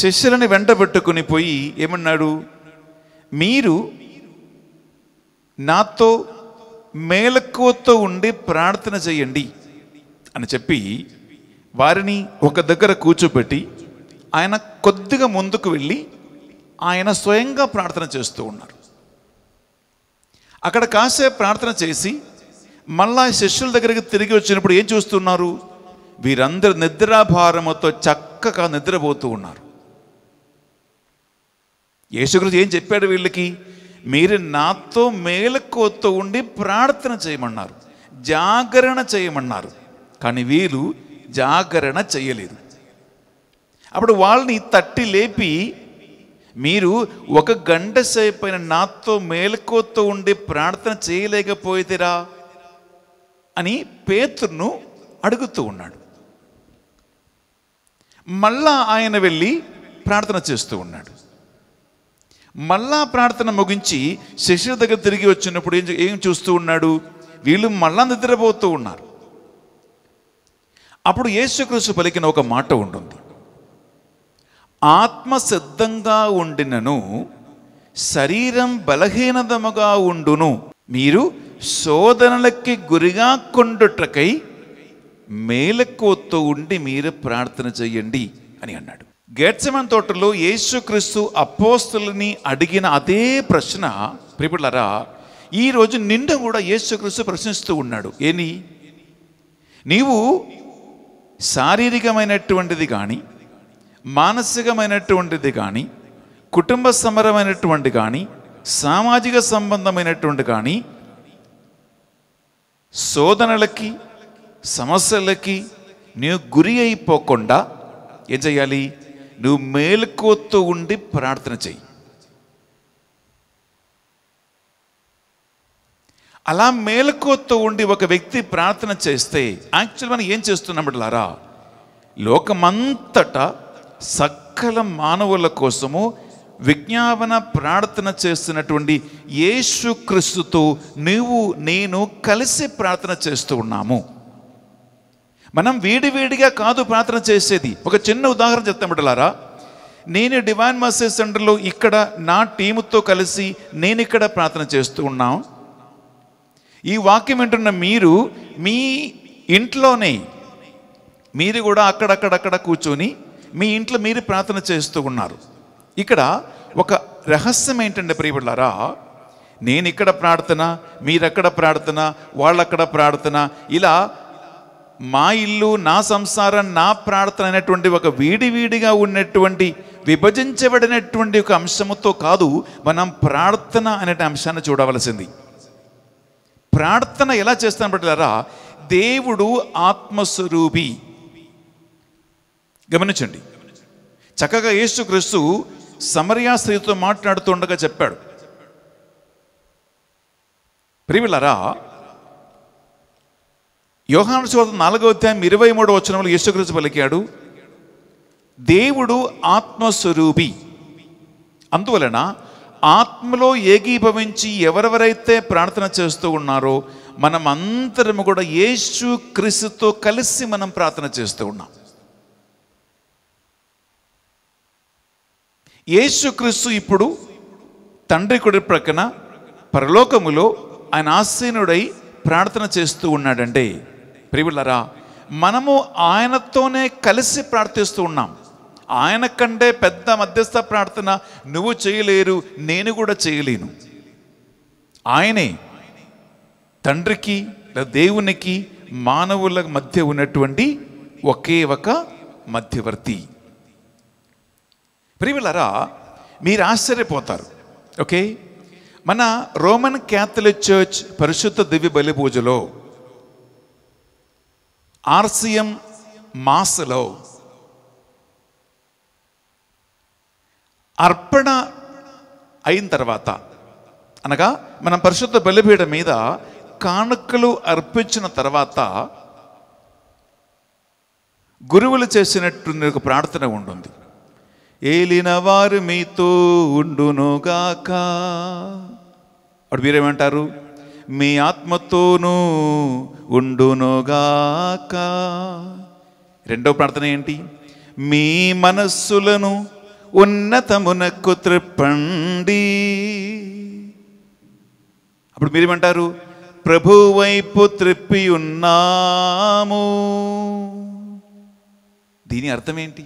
S1: శిష్యులని వెంట పెట్టుకుని పోయి ఏమన్నాడు మీరు నాతో మేలకువతో ఉండి ప్రార్థన చేయండి అని చెప్పి వారిని ఒక దగ్గర కూర్చోపెట్టి ఆయన కొద్దిగా ముందుకు వెళ్ళి ఆయన స్వయంగా ప్రార్థన చేస్తూ ఉన్నారు అక్కడ కాసేపు ప్రార్థన చేసి మళ్ళా శిష్యుల దగ్గరికి తిరిగి వచ్చినప్పుడు ఏం చూస్తున్నారు వీరందరూ నిద్రాభారముతో చక్కగా నిద్రపోతూ ఉన్నారు యేసుగురించి ఏం చెప్పాడు వీళ్ళకి మీరు నాతో మేలుకోతో ఉండి ప్రార్థన చేయమన్నారు జాగరణ చేయమన్నారు కానీ వీళ్ళు జాగరణ చేయలేదు అప్పుడు వాళ్ళని తట్టి లేపి మీరు ఒక గంట సేపైన నాతో మేలుకోతో ఉండి ప్రార్థన చేయలేకపోయితేరా అని పేతును అడుగుతూ ఉన్నాడు మళ్ళా ఆయన వెళ్ళి ప్రార్థన చేస్తూ ఉన్నాడు మళ్ళా ప్రార్థన ముగించి శిష్యుల దగ్గర తిరిగి వచ్చినప్పుడు ఏం ఏం చూస్తూ ఉన్నాడు వీళ్ళు మళ్ళా నిద్రపోతూ ఉన్నారు అప్పుడు యేసుక్రీస్తు పలికిన ఒక మాట ఉంటుంది ఆత్మ సిద్ధంగా ఉండినను శరీరం బలహీనతముగా ఉండును మీరు శోధనలకి గురిగా కొండుటకై మేలకోతో ఉండి మీరు ప్రార్థన చేయండి అని అన్నాడు గేట్సమన్ తోటలో యేసుక్రీస్తు అపోస్తులని అడిగిన అదే ప్రశ్న ప్రిపులరా ఈరోజు నిన్ను కూడా యేసుక్రీస్తు ప్రశ్నిస్తూ ఉన్నాడు ఏని నీవు శారీరకమైనటువంటిది కానీ మానసికమైనటువంటిది కానీ కుటుంబ సమరమైనటువంటి కానీ సామాజిక సంబంధమైనటువంటి కానీ శోధనలకి సమస్యలకి నువ్వు గురి అయిపోకుండా ఏం చేయాలి నువ్వు మేలుకోతూ ఉండి ప్రార్థన చెయ్యి అలా మేలుకోతూ ఉండి ఒక వ్యక్తి ప్రార్థన చేస్తే యాక్చువల్ మనం ఏం చేస్తున్నాం బిడ్డలారా లోకమంతటా సకల మానవుల కోసము విజ్ఞాపన ప్రార్థన చేస్తున్నటువంటి క్రీస్తుతో నీవు నేను కలిసి ప్రార్థన చేస్తూ ఉన్నాము మనం వేడిగా కాదు ప్రార్థన చేసేది ఒక చిన్న ఉదాహరణ చెప్తామంటలారా నేను డివైన్ మసేజ్ సెంటర్లో ఇక్కడ నా టీముతో కలిసి నేను ఇక్కడ ప్రార్థన చేస్తూ ఉన్నాం ఈ వాక్యం వింటున్న మీరు మీ ఇంట్లోనే మీరు కూడా అక్కడక్కడక్కడ కూర్చొని మీ ఇంట్లో మీరు ప్రార్థన చేస్తూ ఉన్నారు ఇక్కడ ఒక రహస్యం ఏంటంటే ప్రియబిళ్ళారా నేను ఇక్కడ ప్రార్థన మీరెక్కడ ప్రార్థన వాళ్ళక్కడ ప్రార్థన ఇలా మా ఇల్లు నా సంసారం నా ప్రార్థన అనేటువంటి ఒక వీడిగా ఉన్నటువంటి విభజించబడినటువంటి ఒక అంశముతో కాదు మనం ప్రార్థన అనే అంశాన్ని చూడవలసింది ప్రార్థన ఎలా చేస్తాను బిడ్డలారా దేవుడు ఆత్మస్వరూపి గమనించండి చక్కగా యేసుక్రీస్తు సమరియా స్త్రీతో మాట్లాడుతుండగా చెప్పాడు ప్రియులరా యోహాను శోత నాలుగవ అధ్యాయం ఇరవై మూడవ వచనంలో యేసుక్రీస్తు పలికాడు దేవుడు ఆత్మస్వరూపి అందువలన ఆత్మలో ఏకీభవించి ఎవరెవరైతే ప్రార్థన చేస్తూ ఉన్నారో మనం కూడా యేసు క్రీస్తుతో కలిసి మనం ప్రార్థన చేస్తూ ఉన్నాం యేసుక్రీస్తు ఇప్పుడు తండ్రి కుడి ప్రక్కన పరలోకములో ఆయన ఆసీనుడై ప్రార్థన చేస్తూ ఉన్నాడండి ప్రియులరా మనము ఆయనతోనే కలిసి ప్రార్థిస్తూ ఉన్నాం ఆయన కంటే పెద్ద మధ్యస్థ ప్రార్థన నువ్వు చేయలేరు నేను కూడా చేయలేను ఆయనే తండ్రికి దేవునికి మానవుల మధ్య ఉన్నటువంటి ఒకే ఒక మధ్యవర్తి ప్రియులరా మీరు ఆశ్చర్యపోతారు ఓకే మన రోమన్ క్యాథలిక్ చర్చ్ పరిశుద్ధ దివ్య బలి పూజలో ఆర్సిఎం మాస్లో అర్పణ అయిన తర్వాత అనగా మనం పరిశుద్ధ బలిపీఠ మీద కానుకలు అర్పించిన తర్వాత గురువులు చేసినట్టు నీకు ప్రార్థన ఉంటుంది ఏలినవారు మీతో ఉండునుగాక అప్పుడు మీరేమంటారు మీ ఆత్మతోనూ ఉండునుగాక రెండో ప్రార్థన ఏంటి మీ మనస్సులను ఉన్నతమునకు త్రిప్పండి అప్పుడు మీరేమంటారు ప్రభు వైపు త్రిప్పి ఉన్నాము దీని అర్థం ఏంటి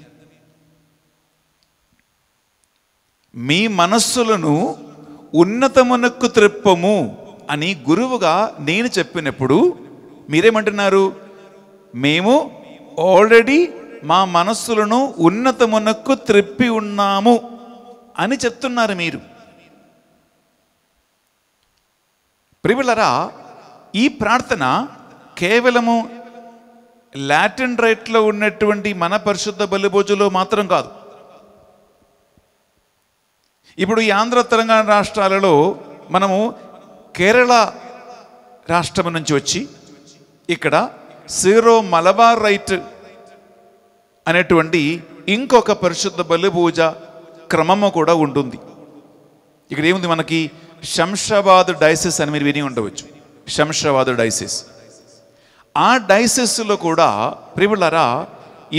S1: మీ మనస్సులను ఉన్నతమునకు త్రిప్పము అని గురువుగా నేను చెప్పినప్పుడు మీరేమంటున్నారు మేము ఆల్రెడీ మా మనస్సులను ఉన్నతమునకు త్రిప్పి ఉన్నాము అని చెప్తున్నారు మీరు ప్రివులరా ఈ ప్రార్థన కేవలము లాటిన్ రైట్లో ఉన్నటువంటి మన పరిశుద్ధ బలిభోజులో మాత్రం కాదు ఇప్పుడు ఈ ఆంధ్ర తెలంగాణ రాష్ట్రాలలో మనము కేరళ రాష్ట్రం నుంచి వచ్చి ఇక్కడ సీరో మలబార్ రైట్ అనేటువంటి ఇంకొక పరిశుద్ధ బలి పూజ క్రమము కూడా ఉంటుంది ఇక్కడ ఏముంది మనకి శంషాబాద్ డైసిస్ అని మీరు విని ఉండవచ్చు శంషాబాద్ డైసిస్ ఆ డైసిస్లో కూడా ప్రివులరా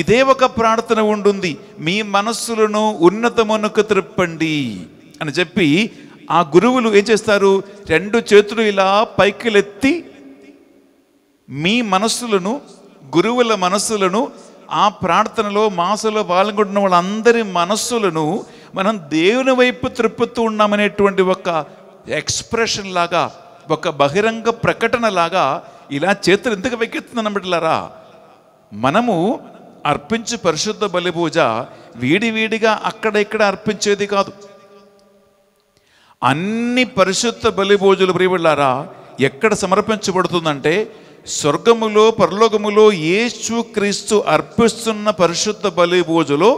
S1: ఇదే ఒక ప్రార్థన ఉండుంది మీ మనస్సులను ఉన్నతమునకు త్రిప్పండి అని చెప్పి ఆ గురువులు ఏం చేస్తారు రెండు చేతులు ఇలా పైకిలెత్తి మీ మనస్సులను గురువుల మనస్సులను ఆ ప్రార్థనలో మాసలో పాల్గొంటున్న వాళ్ళందరి మనస్సులను మనం దేవుని వైపు త్రిప్పుతూ ఉన్నామనేటువంటి ఒక ఎక్స్ప్రెషన్ లాగా ఒక బహిరంగ ప్రకటన లాగా ఇలా చేతులు ఎందుకు వెక్కెత్తున్నాం బిడ్డలారా మనము అర్పించు పరిశుద్ధ బలి పూజ వీడిగా అక్కడ ఇక్కడ అర్పించేది కాదు అన్ని పరిశుద్ధ బలి పూజలు ప్రియబిళ్ళారా ఎక్కడ సమర్పించబడుతుందంటే స్వర్గములో పరలోకములో క్రీస్తు అర్పిస్తున్న పరిశుద్ధ బలి పూజలో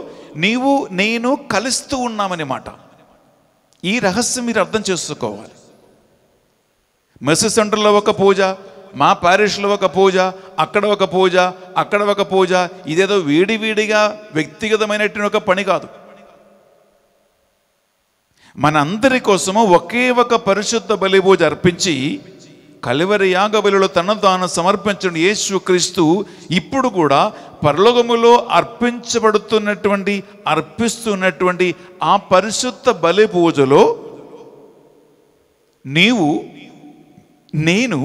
S1: నీవు నేను కలుస్తూ మాట ఈ రహస్యం మీరు అర్థం చేసుకోవాలి మెస్ సెంటర్లో ఒక పూజ మా పారిష్లో ఒక పూజ అక్కడ ఒక పూజ అక్కడ ఒక పూజ ఇదేదో వీడివిడిగా వ్యక్తిగతమైనటువంటి ఒక పని కాదు మన అందరి కోసము ఒకే ఒక పరిశుద్ధ బలి పూజ అర్పించి కలివరి యాగ బలిలో తన తాను సమర్పించిన క్రీస్తు ఇప్పుడు కూడా పరలోకములో అర్పించబడుతున్నటువంటి అర్పిస్తున్నటువంటి ఆ పరిశుద్ధ బలి పూజలో నీవు నేను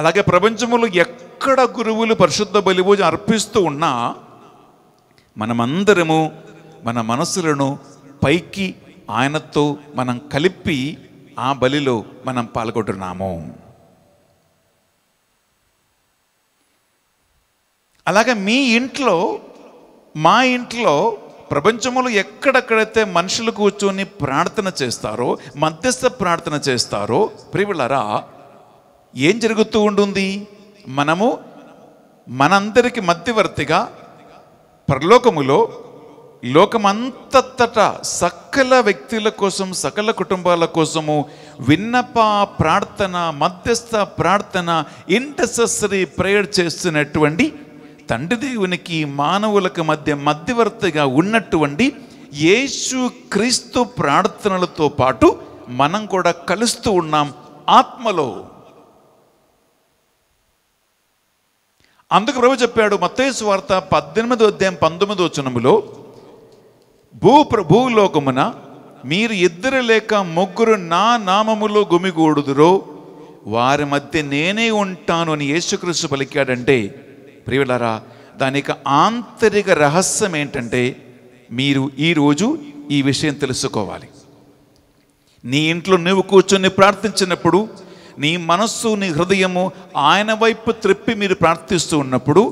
S1: అలాగే ప్రపంచంలో ఎక్కడ గురువులు పరిశుద్ధ బలిపూజ అర్పిస్తూ ఉన్నా మనమందరము మన మనసులను పైకి ఆయనతో మనం కలిపి ఆ బలిలో మనం పాల్గొంటున్నాము అలాగే మీ ఇంట్లో మా ఇంట్లో ప్రపంచంలో ఎక్కడెక్కడైతే మనుషులు కూర్చొని ప్రార్థన చేస్తారో మధ్యస్థ ప్రార్థన చేస్తారో ప్రియులరా ఏం జరుగుతూ ఉంటుంది మనము మనందరికి మధ్యవర్తిగా పరలోకములో లోకమంతట సకల వ్యక్తుల కోసం సకల కుటుంబాల కోసము విన్నప ప్రార్థన మధ్యస్థ ప్రార్థన ఇంటెసరీ ప్రేయర్ చేస్తున్నటువంటి తండ్రి దేవునికి మానవులకు మధ్య మధ్యవర్తిగా ఉన్నటువంటి యేసు క్రీస్తు ప్రార్థనలతో పాటు మనం కూడా కలుస్తూ ఉన్నాం ఆత్మలో అందుకు ప్రభు చెప్పాడు మత్తేసు వార్త పద్దెనిమిది అధ్యాయం పంతొమ్మిది వచనములో భూ భూలోకమున మీరు ఇద్దరు లేక ముగ్గురు నా నామములో గుమిగూడుదురు వారి మధ్య నేనే ఉంటాను అని యేసుక్రీస్తు పలికాడంటే ప్రియులారా దానికి ఆంతరిక రహస్యం ఏంటంటే మీరు ఈరోజు ఈ విషయం తెలుసుకోవాలి నీ ఇంట్లో నువ్వు కూర్చొని ప్రార్థించినప్పుడు నీ మనస్సు నీ హృదయము ఆయన వైపు త్రిప్పి మీరు ప్రార్థిస్తూ ఉన్నప్పుడు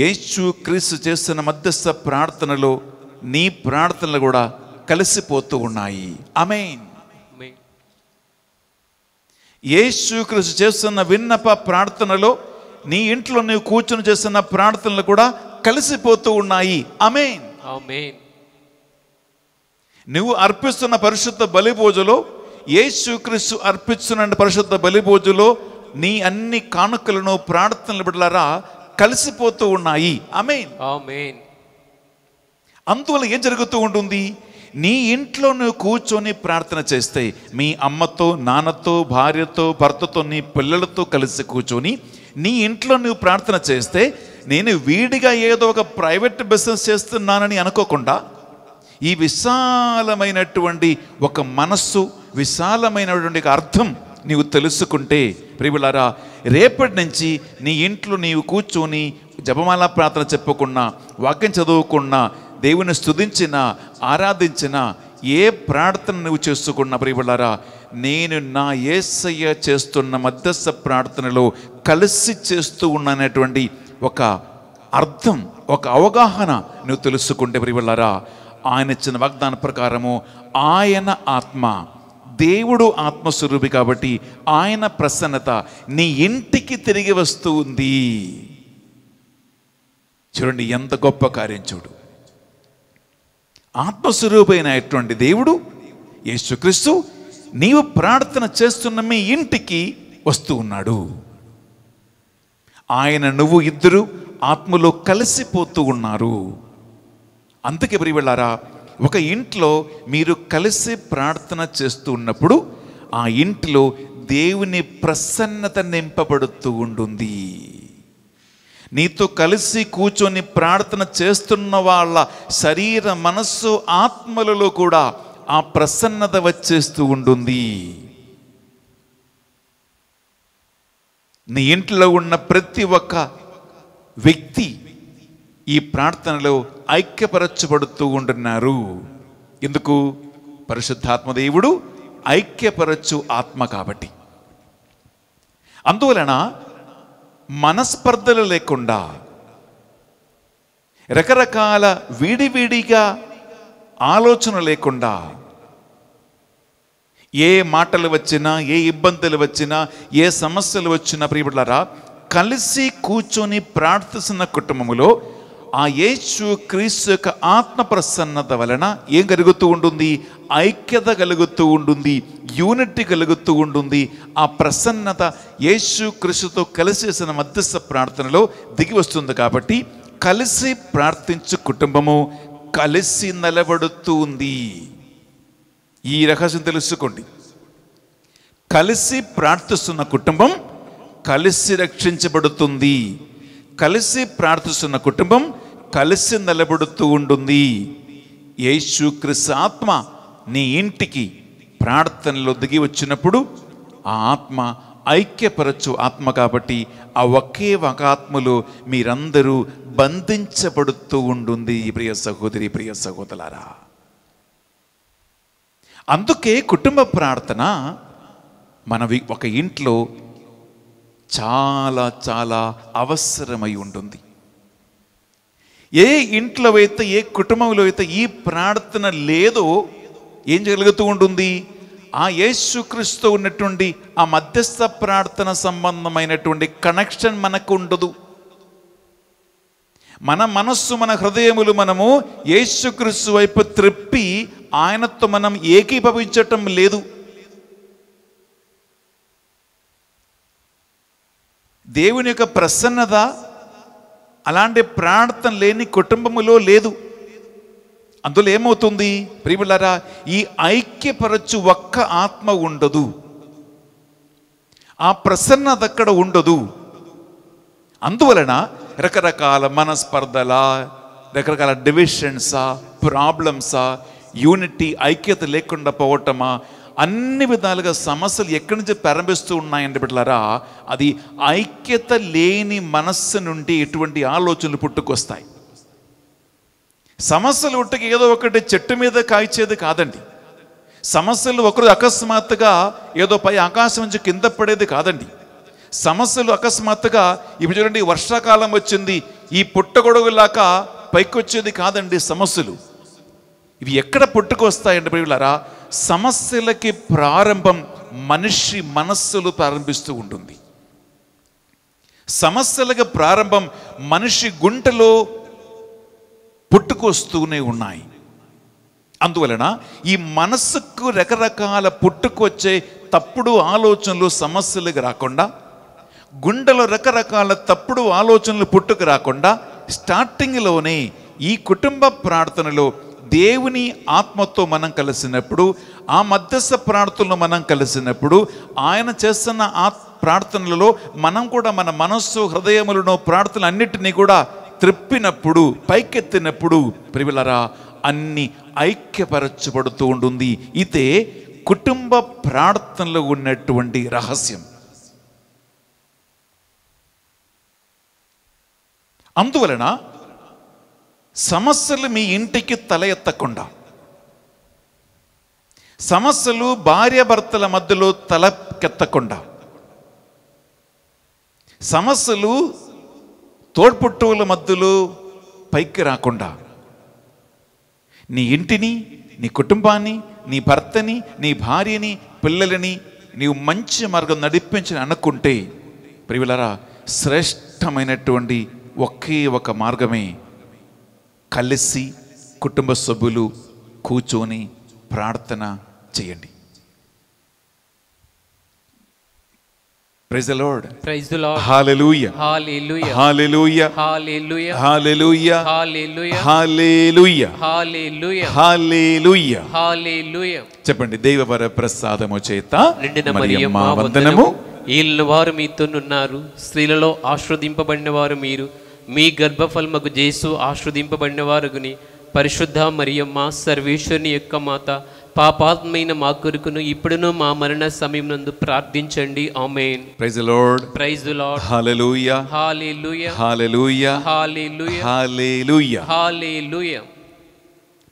S1: యేసు క్రీస్తు చేస్తున్న మధ్యస్థ ప్రార్థనలో నీ ప్రార్థనలు కూడా కలిసిపోతూ ఉన్నాయి అమెయిన్ క్రీస్తు చేస్తున్న విన్నప ప్రార్థనలో నీ ఇంట్లో నువ్వు కూర్చుని చేస్తున్న ప్రార్థనలు కూడా కలిసిపోతూ ఉన్నాయి అమెయిన్ నువ్వు అర్పిస్తున్న పరిశుద్ధ బలిపూజలో యేసుక్రీస్తు అర్పిస్తున్న పరిశుద్ధ బలిభోజులో నీ అన్ని కానుకలను ప్రార్థనలు బిడ్డలారా కలిసిపోతూ ఉన్నాయి అమేన్ అందువల్ల ఏం జరుగుతూ ఉంటుంది నీ ఇంట్లో నువ్వు కూర్చొని ప్రార్థన చేస్తే మీ అమ్మతో నాన్నతో భార్యతో భర్తతో నీ పిల్లలతో కలిసి కూర్చొని నీ ఇంట్లో నువ్వు ప్రార్థన చేస్తే నేను వీడిగా ఏదో ఒక ప్రైవేట్ బిజినెస్ చేస్తున్నానని అనుకోకుండా ఈ విశాలమైనటువంటి ఒక మనస్సు విశాలమైనటువంటి అర్థం నీవు తెలుసుకుంటే ప్రియులారా రేపటి నుంచి నీ ఇంట్లో నీవు కూర్చొని జపమాల ప్రార్థన చెప్పుకున్నా వాక్యం చదువుకున్నా దేవుని స్థుతించిన ఆరాధించిన ఏ ప్రార్థన నువ్వు చేసుకున్నా ప్రియులారా నేను నా ఏసయ్య చేస్తున్న మధ్యస్థ ప్రార్థనలో కలిసి చేస్తూ ఉన్ననేటువంటి ఒక అర్థం ఒక అవగాహన నువ్వు తెలుసుకుంటే ప్రియులారా ఆయన ఇచ్చిన వాగ్దాన ప్రకారము ఆయన ఆత్మ దేవుడు ఆత్మస్వరూపి కాబట్టి ఆయన ప్రసన్నత నీ ఇంటికి తిరిగి వస్తుంది చూడండి ఎంత గొప్ప కార్యం చూడు ఆత్మస్వరూపైనటువంటి దేవుడు యేసుక్రీస్తు నీవు ప్రార్థన చేస్తున్న మీ ఇంటికి వస్తూ ఉన్నాడు ఆయన నువ్వు ఇద్దరు ఆత్మలో కలిసిపోతూ ఉన్నారు అందుకే వెళ్ళారా ఒక ఇంట్లో మీరు కలిసి ప్రార్థన చేస్తూ ఉన్నప్పుడు ఆ ఇంట్లో దేవుని ప్రసన్నత నింపబడుతూ ఉంటుంది నీతో కలిసి కూర్చొని ప్రార్థన చేస్తున్న వాళ్ళ శరీర మనస్సు ఆత్మలలో కూడా ఆ ప్రసన్నత వచ్చేస్తూ ఉంటుంది నీ ఇంట్లో ఉన్న ప్రతి ఒక్క వ్యక్తి ఈ ప్రార్థనలో ఐక్యపరచబడుతూ ఉంటున్నారు ఎందుకు పరిశుద్ధాత్మ దేవుడు ఐక్యపరచు ఆత్మ కాబట్టి అందువలన మనస్పర్ధలు లేకుండా రకరకాల విడివిడిగా ఆలోచన లేకుండా ఏ మాటలు వచ్చినా ఏ ఇబ్బందులు వచ్చినా ఏ సమస్యలు వచ్చినా ప్రియబడ్డారా కలిసి కూర్చొని ప్రార్థిస్తున్న కుటుంబంలో ఆ యేసు క్రీస్తు యొక్క ఆత్మ ప్రసన్నత వలన ఏం కలుగుతూ ఉంటుంది ఐక్యత కలుగుతూ ఉంటుంది యూనిటీ కలుగుతూ ఉంటుంది ఆ ప్రసన్నత యేసు క్రీస్తుతో కలిసి చేసిన మధ్యస్థ ప్రార్థనలో దిగి వస్తుంది కాబట్టి కలిసి ప్రార్థించు కుటుంబము కలిసి నిలబడుతూ ఉంది ఈ రహస్యం తెలుసుకోండి కలిసి ప్రార్థిస్తున్న కుటుంబం కలిసి రక్షించబడుతుంది కలిసి ప్రార్థిస్తున్న కుటుంబం కలిసి నిలబడుతూ ఉంటుంది యేసుక్రీస్తు ఆత్మ నీ ఇంటికి ప్రార్థనలో దిగి వచ్చినప్పుడు ఆ ఆత్మ ఐక్యపరచు ఆత్మ కాబట్టి ఆ ఒకే ఒక ఆత్మలో మీరందరూ బంధించబడుతూ ఉంటుంది ప్రియ సహోదరి ప్రియ సహోదరులారా అందుకే కుటుంబ ప్రార్థన మన ఒక ఇంట్లో చాలా చాలా అవసరమై ఉంటుంది ఏ ఇంట్లో అయితే ఏ కుటుంబంలో అయితే ఈ ప్రార్థన లేదో ఏం జరుగుతూ ఉంటుంది ఆ యేసుక్రీస్తు ఉన్నటువంటి ఆ మధ్యస్థ ప్రార్థన సంబంధమైనటువంటి కనెక్షన్ మనకు ఉండదు మన మనస్సు మన హృదయములు మనము యేసుక్రీస్తు వైపు త్రిప్పి ఆయనతో మనం ఏకీభవించటం లేదు దేవుని యొక్క ప్రసన్నత అలాంటి ప్రార్థన లేని కుటుంబములో లేదు అందులో ఏమవుతుంది ప్రియులారా ఈ ఐక్యపరచు ఒక్క ఆత్మ ఉండదు ఆ ప్రసన్నత అక్కడ ఉండదు అందువలన రకరకాల మనస్పర్ధల రకరకాల డివిషన్సా ప్రాబ్లమ్సా యూనిటీ ఐక్యత లేకుండా పోవటమా అన్ని విధాలుగా సమస్యలు ఎక్కడి నుంచి ప్రారంభిస్తూ ఉన్నాయంటే బిడ్డలారా అది ఐక్యత లేని మనస్సు నుండి ఎటువంటి ఆలోచనలు పుట్టుకొస్తాయి సమస్యలు ఉంటే ఏదో ఒకటి చెట్టు మీద కాయిచేది కాదండి సమస్యలు ఒకరు అకస్మాత్తుగా ఏదో పై ఆకాశం నుంచి కింద పడేది కాదండి సమస్యలు అకస్మాత్తుగా ఇవి చూడండి వర్షాకాలం వచ్చింది ఈ పుట్టగొడుగులాక పైకొచ్చేది కాదండి సమస్యలు ఇవి ఎక్కడ పుట్టుకొస్తాయండి ప్రియులారా సమస్యలకి ప్రారంభం మనిషి మనస్సులు ప్రారంభిస్తూ ఉంటుంది సమస్యలకు ప్రారంభం మనిషి గుంటలో పుట్టుకొస్తూనే ఉన్నాయి అందువలన ఈ మనస్సుకు రకరకాల పుట్టుకొచ్చే తప్పుడు ఆలోచనలు సమస్యలకు రాకుండా గుండెలో రకరకాల తప్పుడు ఆలోచనలు పుట్టుకు రాకుండా స్టార్టింగ్లోనే ఈ కుటుంబ ప్రార్థనలో దేవుని ఆత్మతో మనం కలిసినప్పుడు ఆ మధ్యస్థ ప్రార్థనలు మనం కలిసినప్పుడు ఆయన చేస్తున్న ఆ ప్రార్థనలలో మనం కూడా మన మనస్సు హృదయములను ప్రార్థనలు అన్నిటినీ కూడా త్రిప్పినప్పుడు పైకెత్తినప్పుడు ప్రివిలరా అన్ని ఐక్యపరచబడుతూ ఉంటుంది ఇదే కుటుంబ ప్రార్థనలో ఉన్నటువంటి రహస్యం అందువలన సమస్యలు మీ ఇంటికి తల ఎత్తకుండా సమస్యలు భార్యాభర్తల మధ్యలో తలకెత్తకుండా సమస్యలు తోడ్పుట్టువుల మధ్యలో పైకి రాకుండా నీ ఇంటిని నీ కుటుంబాన్ని నీ భర్తని నీ భార్యని పిల్లలని నీవు మంచి మార్గం నడిపించని అనుకుంటే ప్రియులరా శ్రేష్టమైనటువంటి ఒకే ఒక మార్గమే కలిసి కుటుంబ సభ్యులు కూర్చొని ప్రార్థన చేయండి ప్రైజ్ ప్రైజ్ చెప్పండి దైవవర ప్రసాదము చేత వందనము
S4: వీళ్ళ వారు మీతోన్నారు స్త్రీలలో ఆశ్రదింపబడిన వారు మీరు మీ గర్భఫలమకు జేసు ఆశ్రదింపబడిన వారుగుని పరిశుద్ధ మరియమ్మ సర్వేశ్వరుని యొక్క మాత పాపాత్మైన మా కొరకును ఇప్పుడును మా మరణ సమయం నందు ప్రార్థించండి amen praise lord praise lord hallelujah hallelujah hallelujah hallelujah
S1: hallelujah
S4: hallelujah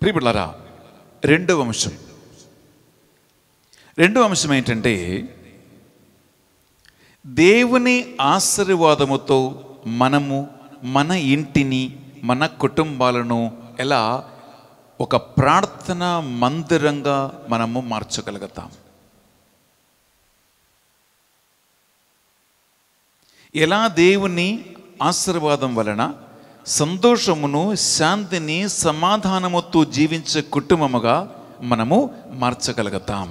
S1: ప్రియపులారా రెండవ అంశం రెండవ అంశం ఏంటంటే దేవుని ఆశీర్వాదముతో మనము మన ఇంటిని మన కుటుంబాలను ఎలా ఒక ప్రార్థన మందిరంగా మనము మార్చగలుగుతాం ఎలా దేవుని ఆశీర్వాదం వలన సంతోషమును శాంతిని సమాధానముతో జీవించే కుటుంబముగా మనము మార్చగలుగుతాం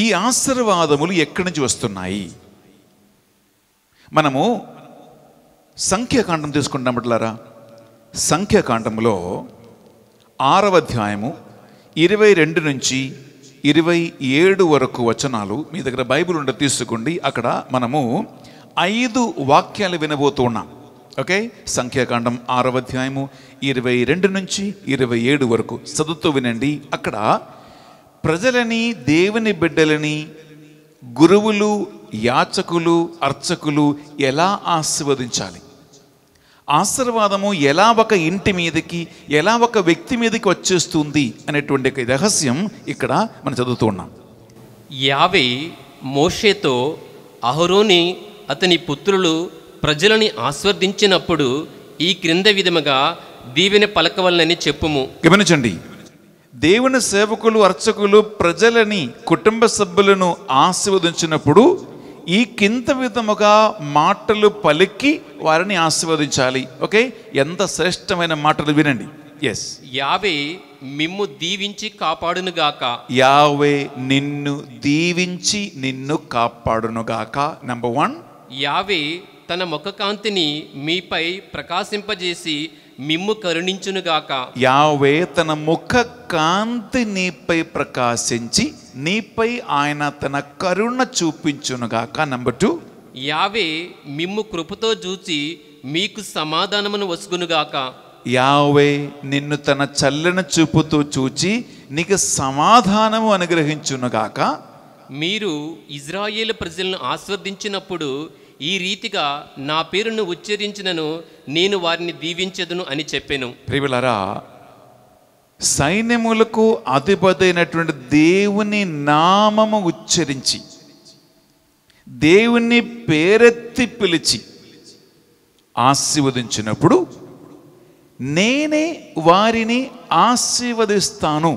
S1: ఈ ఆశీర్వాదములు ఎక్కడి నుంచి వస్తున్నాయి మనము సంఖ్యాకాండం తీసుకుంటాం బిడ్డలారా సంఖ్యాకాండంలో ఆరవ అధ్యాయము ఇరవై రెండు నుంచి ఇరవై ఏడు వరకు వచనాలు మీ దగ్గర బైబిల్ ఉండ తీసుకోండి అక్కడ మనము ఐదు వాక్యాలు వినబోతూ ఉన్నాం ఓకే సంఖ్యాకాండం ఆరవ అధ్యాయము ఇరవై రెండు నుంచి ఇరవై ఏడు వరకు చదువుతూ వినండి అక్కడ ప్రజలని దేవుని బిడ్డలని గురువులు యాచకులు అర్చకులు ఎలా ఆశీర్వదించాలి ఆశీర్వాదము ఎలా ఒక ఇంటి మీదకి ఎలా ఒక వ్యక్తి మీదకి వచ్చేస్తుంది అనేటువంటి రహస్యం ఇక్కడ మనం చదువుతూ ఉన్నాం
S4: యావే మోషేతో అహరోని అతని పుత్రులు ప్రజలని ఆస్వర్దించినప్పుడు ఈ క్రింద విధముగా దీవెన పలకవలనని చెప్పుము
S1: గమనించండి దేవుని సేవకులు అర్చకులు ప్రజలని కుటుంబ సభ్యులను ఆశీర్వదించినప్పుడు ఈ కింద విధముగా మాటలు పలికి వారిని ఆశీర్వదించాలి ఓకే ఎంత శ్రేష్టమైన మాటలు వినండి ఎస్
S4: యావే మిమ్ము దీవించి కాపాడునుగాక
S1: యావే నిన్ను దీవించి నిన్ను కాపాడునుగాక నంబర్ వన్
S4: యావే తన ముఖకాంతిని మీపై ప్రకాశింపజేసి మిమ్ము కరుణించునుగాక
S1: యావే తన ముఖ కాంతి నీపై ప్రకాశించి నీపై ఆయన తన కరుణ చూపించునుగాక నంబర్ టూ
S4: యావే మిమ్ము కృపతో చూచి మీకు సమాధానమును గాక
S1: యావే నిన్ను తన చల్లని చూపుతో చూచి నీకు సమాధానము అనుగ్రహించునుగాక
S4: మీరు ఇజ్రాయేల్ ప్రజలను ఆస్వాదించినప్పుడు ఈ రీతిగా నా పేరును ఉచ్చరించినను నేను వారిని దీవించదును అని చెప్పాను
S1: ప్రియులరా సైన్యములకు అధిపతైనటువంటి దేవుని నామము ఉచ్చరించి దేవుని పేరెత్తి పిలిచి ఆశీర్వదించినప్పుడు నేనే వారిని ఆశీర్వదిస్తాను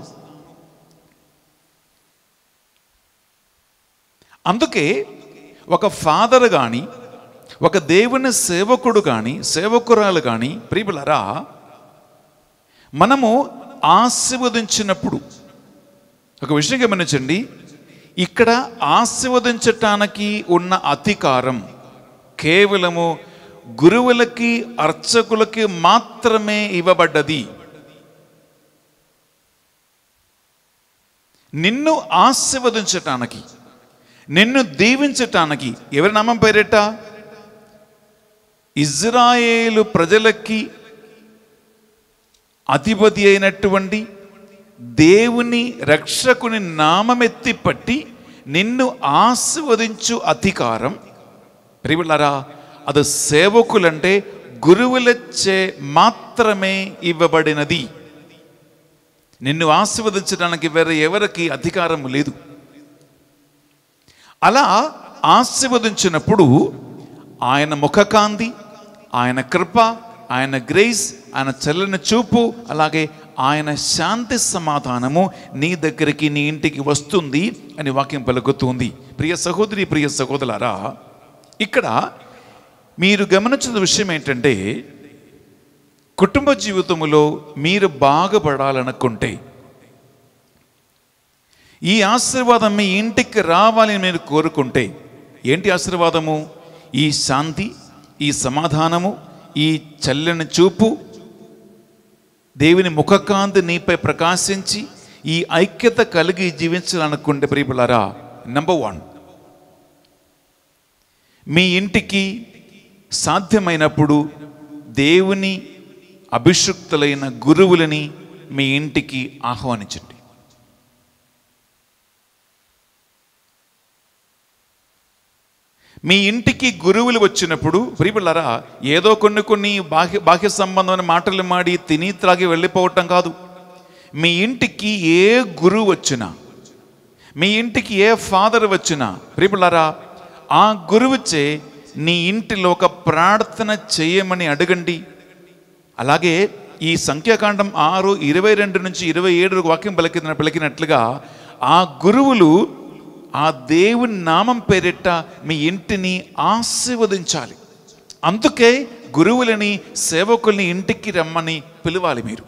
S1: అందుకే ఒక ఫాదర్ కానీ ఒక దేవుని సేవకుడు కానీ సేవకురాలు కానీ ప్రియులరా మనము ఆశీర్వదించినప్పుడు ఒక విషయం గమనించండి ఇక్కడ ఆశీర్వదించటానికి ఉన్న అధికారం కేవలము గురువులకి అర్చకులకి మాత్రమే ఇవ్వబడ్డది నిన్ను ఆశీర్వదించటానికి నిన్ను దీవించటానికి ఎవరి నామం పేరేట ఇజ్రాయేలు ప్రజలకి అధిపతి అయినటువంటి దేవుని రక్షకుని నామెత్తి పట్టి నిన్ను ఆస్వాదించు అధికారం ప్రియులరా అది సేవకులంటే గురువులచ్చే మాత్రమే ఇవ్వబడినది నిన్ను ఆస్వాదించడానికి వేరే ఎవరికి అధికారం లేదు అలా ఆశీర్వదించినప్పుడు ఆయన ముఖకాంతి ఆయన కృప ఆయన గ్రేస్ ఆయన చల్లని చూపు అలాగే ఆయన శాంతి సమాధానము నీ దగ్గరికి నీ ఇంటికి వస్తుంది అని వాక్యం పలుకుతుంది ప్రియ సహోదరి ప్రియ సహోదరులారా ఇక్కడ మీరు గమనించిన విషయం ఏంటంటే కుటుంబ జీవితంలో మీరు బాగుపడాలనుకుంటే ఈ ఆశీర్వాదం మీ ఇంటికి రావాలని మీరు కోరుకుంటే ఏంటి ఆశీర్వాదము ఈ శాంతి ఈ సమాధానము ఈ చల్లని చూపు దేవుని ముఖకాంతి నీపై ప్రకాశించి ఈ ఐక్యత కలిగి జీవించాలనుకుంటే ప్రియపులారా నెంబర్ వన్ మీ ఇంటికి సాధ్యమైనప్పుడు దేవుని అభిషుక్తులైన గురువులని మీ ఇంటికి ఆహ్వానించండి మీ ఇంటికి గురువులు వచ్చినప్పుడు ప్రియపిల్లరా ఏదో కొన్ని కొన్ని బాహ్య బాహ్య సంబంధమైన మాటలు మాడి తిని త్రాగి వెళ్ళిపోవటం కాదు మీ ఇంటికి ఏ గురువు వచ్చినా మీ ఇంటికి ఏ ఫాదర్ వచ్చినా ప్రియపిల్లరా ఆ గురువుచే నీ ఇంటిలో ఒక ప్రార్థన చేయమని అడగండి అలాగే ఈ సంఖ్యాకాండం ఆరు ఇరవై రెండు నుంచి ఇరవై ఏడు వాక్యం పలికిన పలికినట్లుగా ఆ గురువులు ఆ దేవుని నామం పేరిట మీ ఇంటిని ఆశీర్వదించాలి అందుకే గురువులని సేవకుల్ని ఇంటికి రమ్మని పిలవాలి మీరు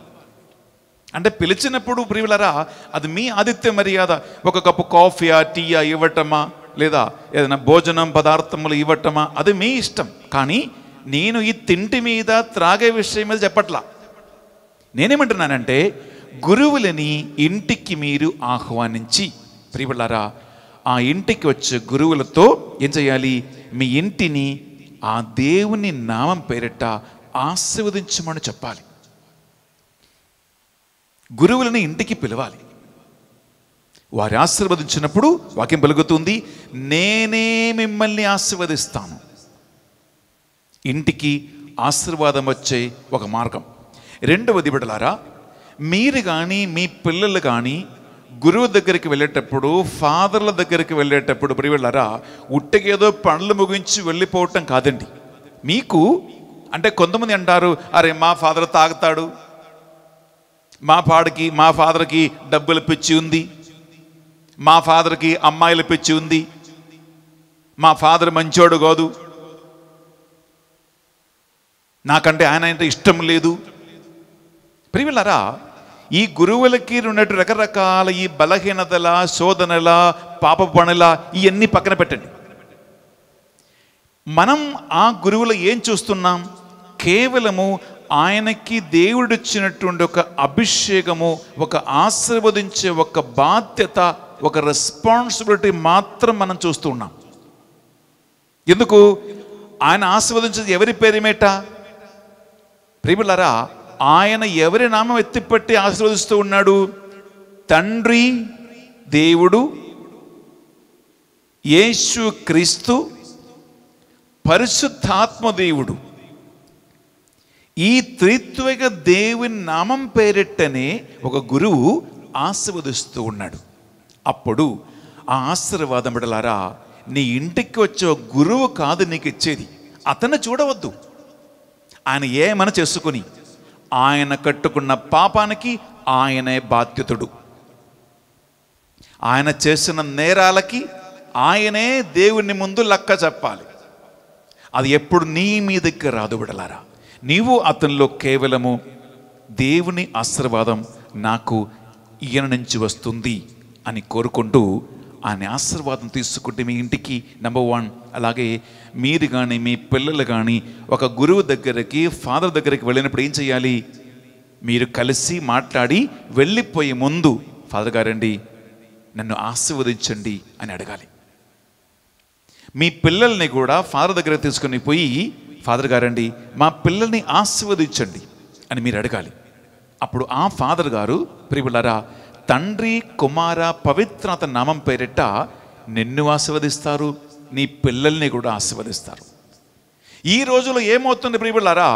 S1: అంటే పిలిచినప్పుడు ప్రియులరా అది మీ ఆదిత్య మర్యాద ఒక కప్పు కాఫీయా టీయా ఇవ్వటమా లేదా ఏదైనా భోజనం పదార్థములు ఇవ్వటమా అది మీ ఇష్టం కానీ నేను ఈ తింటి మీద త్రాగే విషయం మీద చెప్పట్లా నేనేమంటున్నానంటే గురువులని ఇంటికి మీరు ఆహ్వానించి ప్రియులరా ఆ ఇంటికి వచ్చే గురువులతో ఏం చేయాలి మీ ఇంటిని ఆ దేవుని నామం పేరిట ఆశీర్వదించమని చెప్పాలి గురువులను ఇంటికి పిలవాలి వారు ఆశీర్వదించినప్పుడు వాక్యం పెలుగుతుంది నేనే మిమ్మల్ని ఆశీర్వదిస్తాను ఇంటికి ఆశీర్వాదం వచ్చే ఒక మార్గం రెండవది బిడలారా మీరు కానీ మీ పిల్లలు కానీ గురువు దగ్గరికి వెళ్ళేటప్పుడు ఫాదర్ల దగ్గరికి వెళ్ళేటప్పుడు ప్రియుళ్ళారా ఉట్టగేదో పండ్లు ముగించి వెళ్ళిపోవటం కాదండి మీకు అంటే కొంతమంది అంటారు అరే మా ఫాదర్ తాగుతాడు మా పాడికి మా ఫాదర్కి డబ్బులు పిచ్చి ఉంది మా ఫాదర్కి అమ్మాయిలు పిచ్చి ఉంది మా ఫాదర్ మంచోడు కాదు నాకంటే ఆయన అంటే ఇష్టం లేదు ప్రియులారా ఈ గురువులకి ఉన్నట్టు రకరకాల ఈ బలహీనతల శోధనల పాప పనుల ఇవన్నీ పక్కన పెట్టండి మనం ఆ గురువులు ఏం చూస్తున్నాం కేవలము ఆయనకి దేవుడిచ్చినటువంటి ఒక అభిషేకము ఒక ఆశీర్వదించే ఒక బాధ్యత ఒక రెస్పాన్సిబిలిటీ మాత్రం మనం చూస్తున్నాం ఎందుకు ఆయన ఆశీర్వదించేది ఎవరి పేరు మేట ప్రియులరా ఆయన ఎవరి నామం ఎత్తిపెట్టి ఆశీర్వదిస్తూ ఉన్నాడు తండ్రి దేవుడు యేసు క్రీస్తు పరిశుద్ధాత్మ దేవుడు ఈ త్రిత్విక దేవుని నామం పేరిట్టనే ఒక గురువు ఆశీర్వదిస్తూ ఉన్నాడు అప్పుడు ఆ ఆశీర్వాదం బిడలారా నీ ఇంటికి వచ్చే గురువు కాదు నీకు ఇచ్చేది అతను చూడవద్దు ఆయన ఏమైనా చేసుకుని ఆయన కట్టుకున్న పాపానికి ఆయనే బాధ్యతుడు ఆయన చేసిన నేరాలకి ఆయనే దేవుని ముందు లక్క చెప్పాలి అది ఎప్పుడు నీ మీదకి రాదు విడలారా నీవు అతనిలో కేవలము దేవుని ఆశీర్వాదం నాకు ఈయన నుంచి వస్తుంది అని కోరుకుంటూ ఆయన ఆశీర్వాదం తీసుకుంటే మీ ఇంటికి నెంబర్ వన్ అలాగే మీరు కానీ మీ పిల్లలు కానీ ఒక గురువు దగ్గరికి ఫాదర్ దగ్గరికి వెళ్ళినప్పుడు ఏం చేయాలి మీరు కలిసి మాట్లాడి వెళ్ళిపోయే ముందు ఫాదర్ గారండి నన్ను ఆశీర్వదించండి అని అడగాలి మీ పిల్లల్ని కూడా ఫాదర్ దగ్గర తీసుకుని పోయి ఫాదర్ గారండి మా పిల్లల్ని ఆశీర్వదించండి అని మీరు అడగాలి అప్పుడు ఆ ఫాదర్ గారు ప్రియులారా తండ్రి కుమార పవిత్రత నామం పేరిట నిన్ను ఆశీర్వదిస్తారు నీ పిల్లల్ని కూడా ఆశీర్వదిస్తారు ఈ రోజులో ఏమవుతుంది ప్రియులారా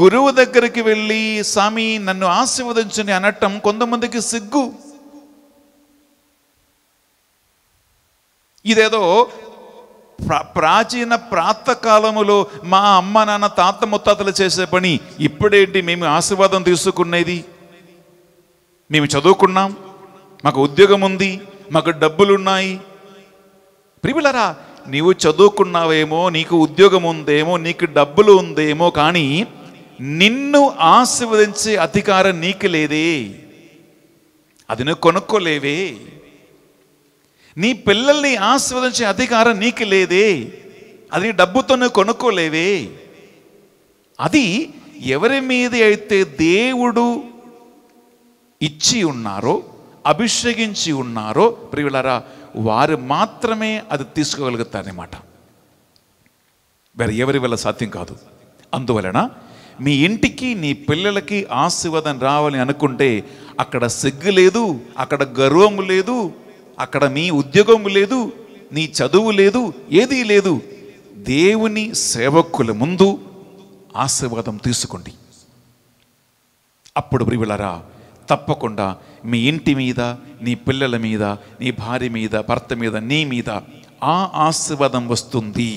S1: గురువు దగ్గరికి వెళ్ళి స్వామి నన్ను ఆశీర్వదించని అనటం కొంతమందికి సిగ్గు ఇదేదో ప్రాచీన ప్రాతకాలములో మా అమ్మ నాన్న తాత ముత్తాతలు చేసే పని ఇప్పుడేంటి మేము ఆశీర్వాదం తీసుకునేది మేము చదువుకున్నాం మాకు ఉద్యోగం ఉంది మాకు డబ్బులున్నాయి ప్రియులరా నీవు చదువుకున్నావేమో నీకు ఉద్యోగం ఉందేమో నీకు డబ్బులు ఉందేమో కానీ నిన్ను ఆశీర్వదించే అధికారం నీకు లేదే అది నువ్వు కొనుక్కోలేవే నీ పిల్లల్ని ఆశీర్వదించే అధికారం నీకు లేదే అది డబ్బుతో నువ్వు కొనుక్కోలేవే అది ఎవరి మీద అయితే దేవుడు ఇచ్చి ఉన్నారో అభిషేకించి ఉన్నారో ప్రియులరా వారు మాత్రమే అది తీసుకోగలుగుతారనమాట వేరే ఎవరి వల్ల సాధ్యం కాదు అందువలన మీ ఇంటికి నీ పిల్లలకి ఆశీర్వాదం రావాలని అనుకుంటే అక్కడ సిగ్గు లేదు అక్కడ గర్వం లేదు అక్కడ మీ ఉద్యోగం లేదు నీ చదువు లేదు ఏదీ లేదు దేవుని సేవకుల ముందు ఆశీర్వాదం తీసుకోండి అప్పుడు ప్రియులరా తప్పకుండా మీ ఇంటి మీద నీ పిల్లల మీద నీ భార్య మీద భర్త మీద నీ మీద ఆ ఆశీర్వాదం వస్తుంది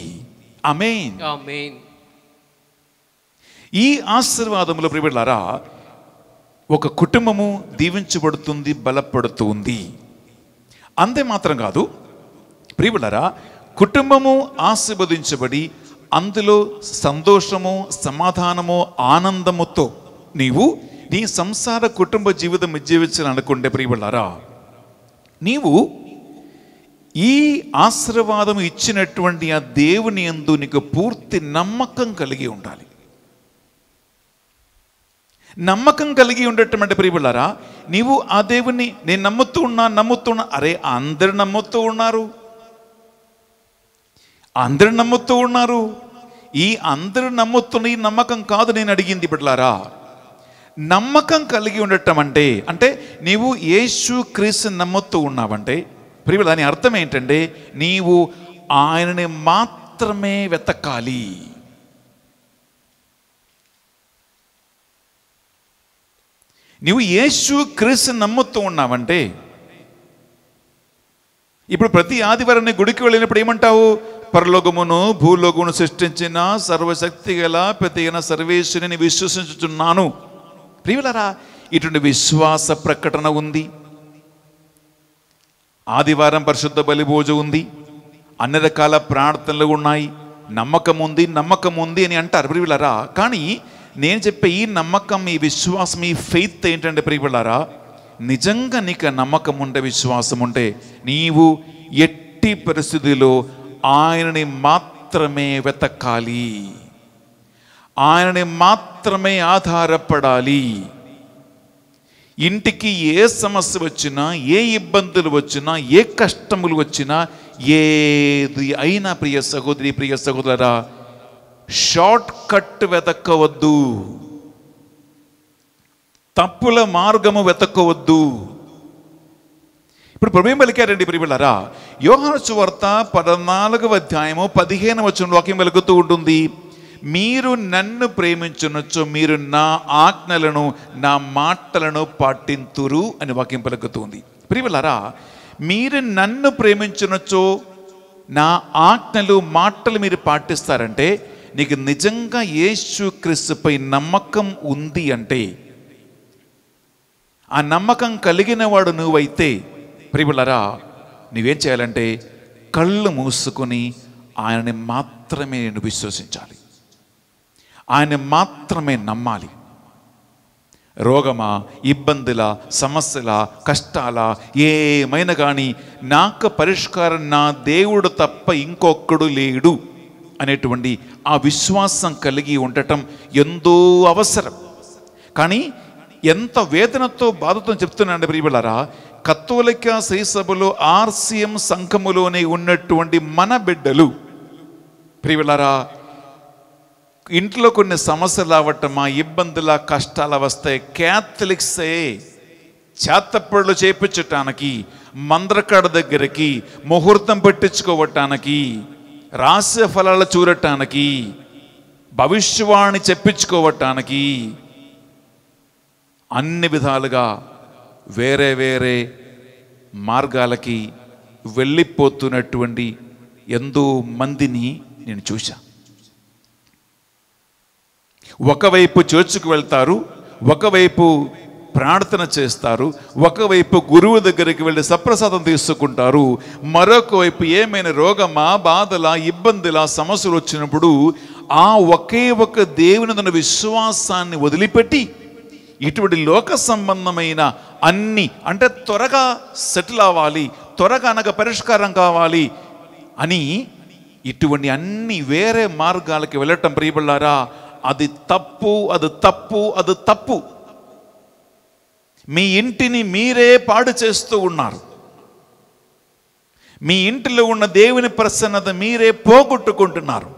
S1: ఈ ఆశీర్వాదములు ప్రియులారా ఒక కుటుంబము దీవించబడుతుంది బలపడుతుంది అంతే మాత్రం కాదు ప్రియులారా కుటుంబము ఆశీర్వదించబడి అందులో సంతోషము సమాధానము ఆనందముతో నీవు నీ సంసార కుటుంబ జీవితం జీవించాలని అనుకుంటే ప్రియబళ్ళారా నీవు ఈ ఆశీర్వాదం ఇచ్చినటువంటి ఆ దేవుని ఎందు నీకు పూర్తి నమ్మకం కలిగి ఉండాలి నమ్మకం కలిగి ఉండటం అంటే నీవు ఆ దేవుని నేను నమ్ముతూ ఉన్నా నమ్ముతూ ఉన్నా అరే అందరు నమ్ముతూ ఉన్నారు అందరు నమ్ముతూ ఉన్నారు ఈ అందరు నమ్ముతున్న ఈ నమ్మకం కాదు నేను అడిగింది బిడ్లారా నమ్మకం కలిగి ఉండటం అంటే అంటే నీవు యేసు క్రీస్తు నమ్ముతూ ఉన్నావంటే ప్రియ దాని అర్థం ఏంటంటే నీవు ఆయనని మాత్రమే వెతకాలి నువ్వు యేసు క్రీస్తు నమ్ముతూ ఉన్నావంటే ఇప్పుడు ప్రతి ఆదివారాన్ని గుడికి వెళ్ళినప్పుడు ఏమంటావు పరలోకమును భూలోకమును సృష్టించిన సర్వశక్తి గల ప్రతి సర్వేశ్వరిని విశ్వసించుతున్నాను ప్రియులరా ఇటువంటి విశ్వాస ప్రకటన ఉంది ఆదివారం పరిశుద్ధ బలిభోజ ఉంది అన్ని రకాల ప్రార్థనలు ఉన్నాయి నమ్మకం ఉంది నమ్మకం ఉంది అని అంటారు ప్రియులరా కానీ నేను చెప్పే ఈ నమ్మకం ఈ విశ్వాసం ఈ ఫెయిత్ ఏంటంటే ప్రియులరా నిజంగా నీకు నమ్మకం ఉంటే విశ్వాసం ఉంటే నీవు ఎట్టి పరిస్థితిలో ఆయనని మాత్రమే వెతకాలి ఆయనని మాత్రమే ఆధారపడాలి ఇంటికి ఏ సమస్య వచ్చినా ఏ ఇబ్బందులు వచ్చినా ఏ కష్టములు వచ్చినా ఏది అయినా ప్రియ సహోదరి ప్రియ సహోదరా షార్ట్ కట్ వెతక్కవద్దు తప్పుల మార్గము వెతక్కవద్దు ఇప్పుడు ప్రభు ఏం పలికారండి ప్రియులరా యోహాను సువార్త పద్నాలుగవ అధ్యాయము పదిహేను వచ్చిన వాక్యం వెలుగుతూ ఉంటుంది మీరు నన్ను ప్రేమించునొచ్చు మీరు నా ఆజ్ఞలను నా మాటలను పాటింతురు అని వాక్యం పలుకుతుంది మీరు నన్ను ప్రేమించునొచ్చు నా ఆజ్ఞలు మాటలు మీరు పాటిస్తారంటే నీకు నిజంగా యేసు క్రీస్తుపై నమ్మకం ఉంది అంటే ఆ నమ్మకం కలిగిన వాడు నువ్వైతే ప్రియులరా నువ్వేం చేయాలంటే కళ్ళు మూసుకొని ఆయనని మాత్రమే నేను విశ్వసించాలి ఆయన మాత్రమే నమ్మాలి రోగమా ఇబ్బందుల సమస్యల కష్టాల ఏమైనా కానీ నాకు పరిష్కారం నా దేవుడు తప్ప ఇంకొక్కడు లేడు అనేటువంటి ఆ విశ్వాసం కలిగి ఉండటం ఎంతో అవసరం కానీ ఎంత వేదనతో బాధతో చెప్తున్నాను ప్రియులారా కత్తోలిక శ్రీసభలో ఆర్సీఎం సంఘములోనే ఉన్నటువంటి మన బిడ్డలు ప్రియులారా ఇంట్లో కొన్ని సమస్యలు రావటం మా ఇబ్బందుల కష్టాలు వస్తాయి క్యాథలిక్సే చేతప్పళ్ళు చేపించటానికి మంద్రకాడ దగ్గరికి ముహూర్తం పెట్టించుకోవటానికి రహస్య ఫలాలు చూడటానికి భవిష్యవాణి చెప్పించుకోవటానికి అన్ని విధాలుగా వేరే వేరే మార్గాలకి వెళ్ళిపోతున్నటువంటి ఎంతో మందిని నేను చూశాను ఒకవైపు చర్చికి వెళ్తారు ఒకవైపు ప్రార్థన చేస్తారు ఒకవైపు గురువు దగ్గరికి వెళ్ళి సప్రసాదం తీసుకుంటారు మరొక వైపు ఏమైనా రోగమా బాధల ఇబ్బందుల సమస్యలు వచ్చినప్పుడు ఆ ఒకే ఒక దేవుని తన విశ్వాసాన్ని వదిలిపెట్టి ఇటువంటి లోక సంబంధమైన అన్ని అంటే త్వరగా సెటిల్ అవ్వాలి త్వరగా అనగ పరిష్కారం కావాలి అని ఇటువంటి అన్ని వేరే మార్గాలకి వెళ్ళటం ప్రియబడ్డారా అది తప్పు అది తప్పు అది తప్పు మీ ఇంటిని మీరే పాడు చేస్తూ ఉన్నారు మీ ఇంటిలో ఉన్న దేవుని ప్రసన్నత మీరే పోగొట్టుకుంటున్నారు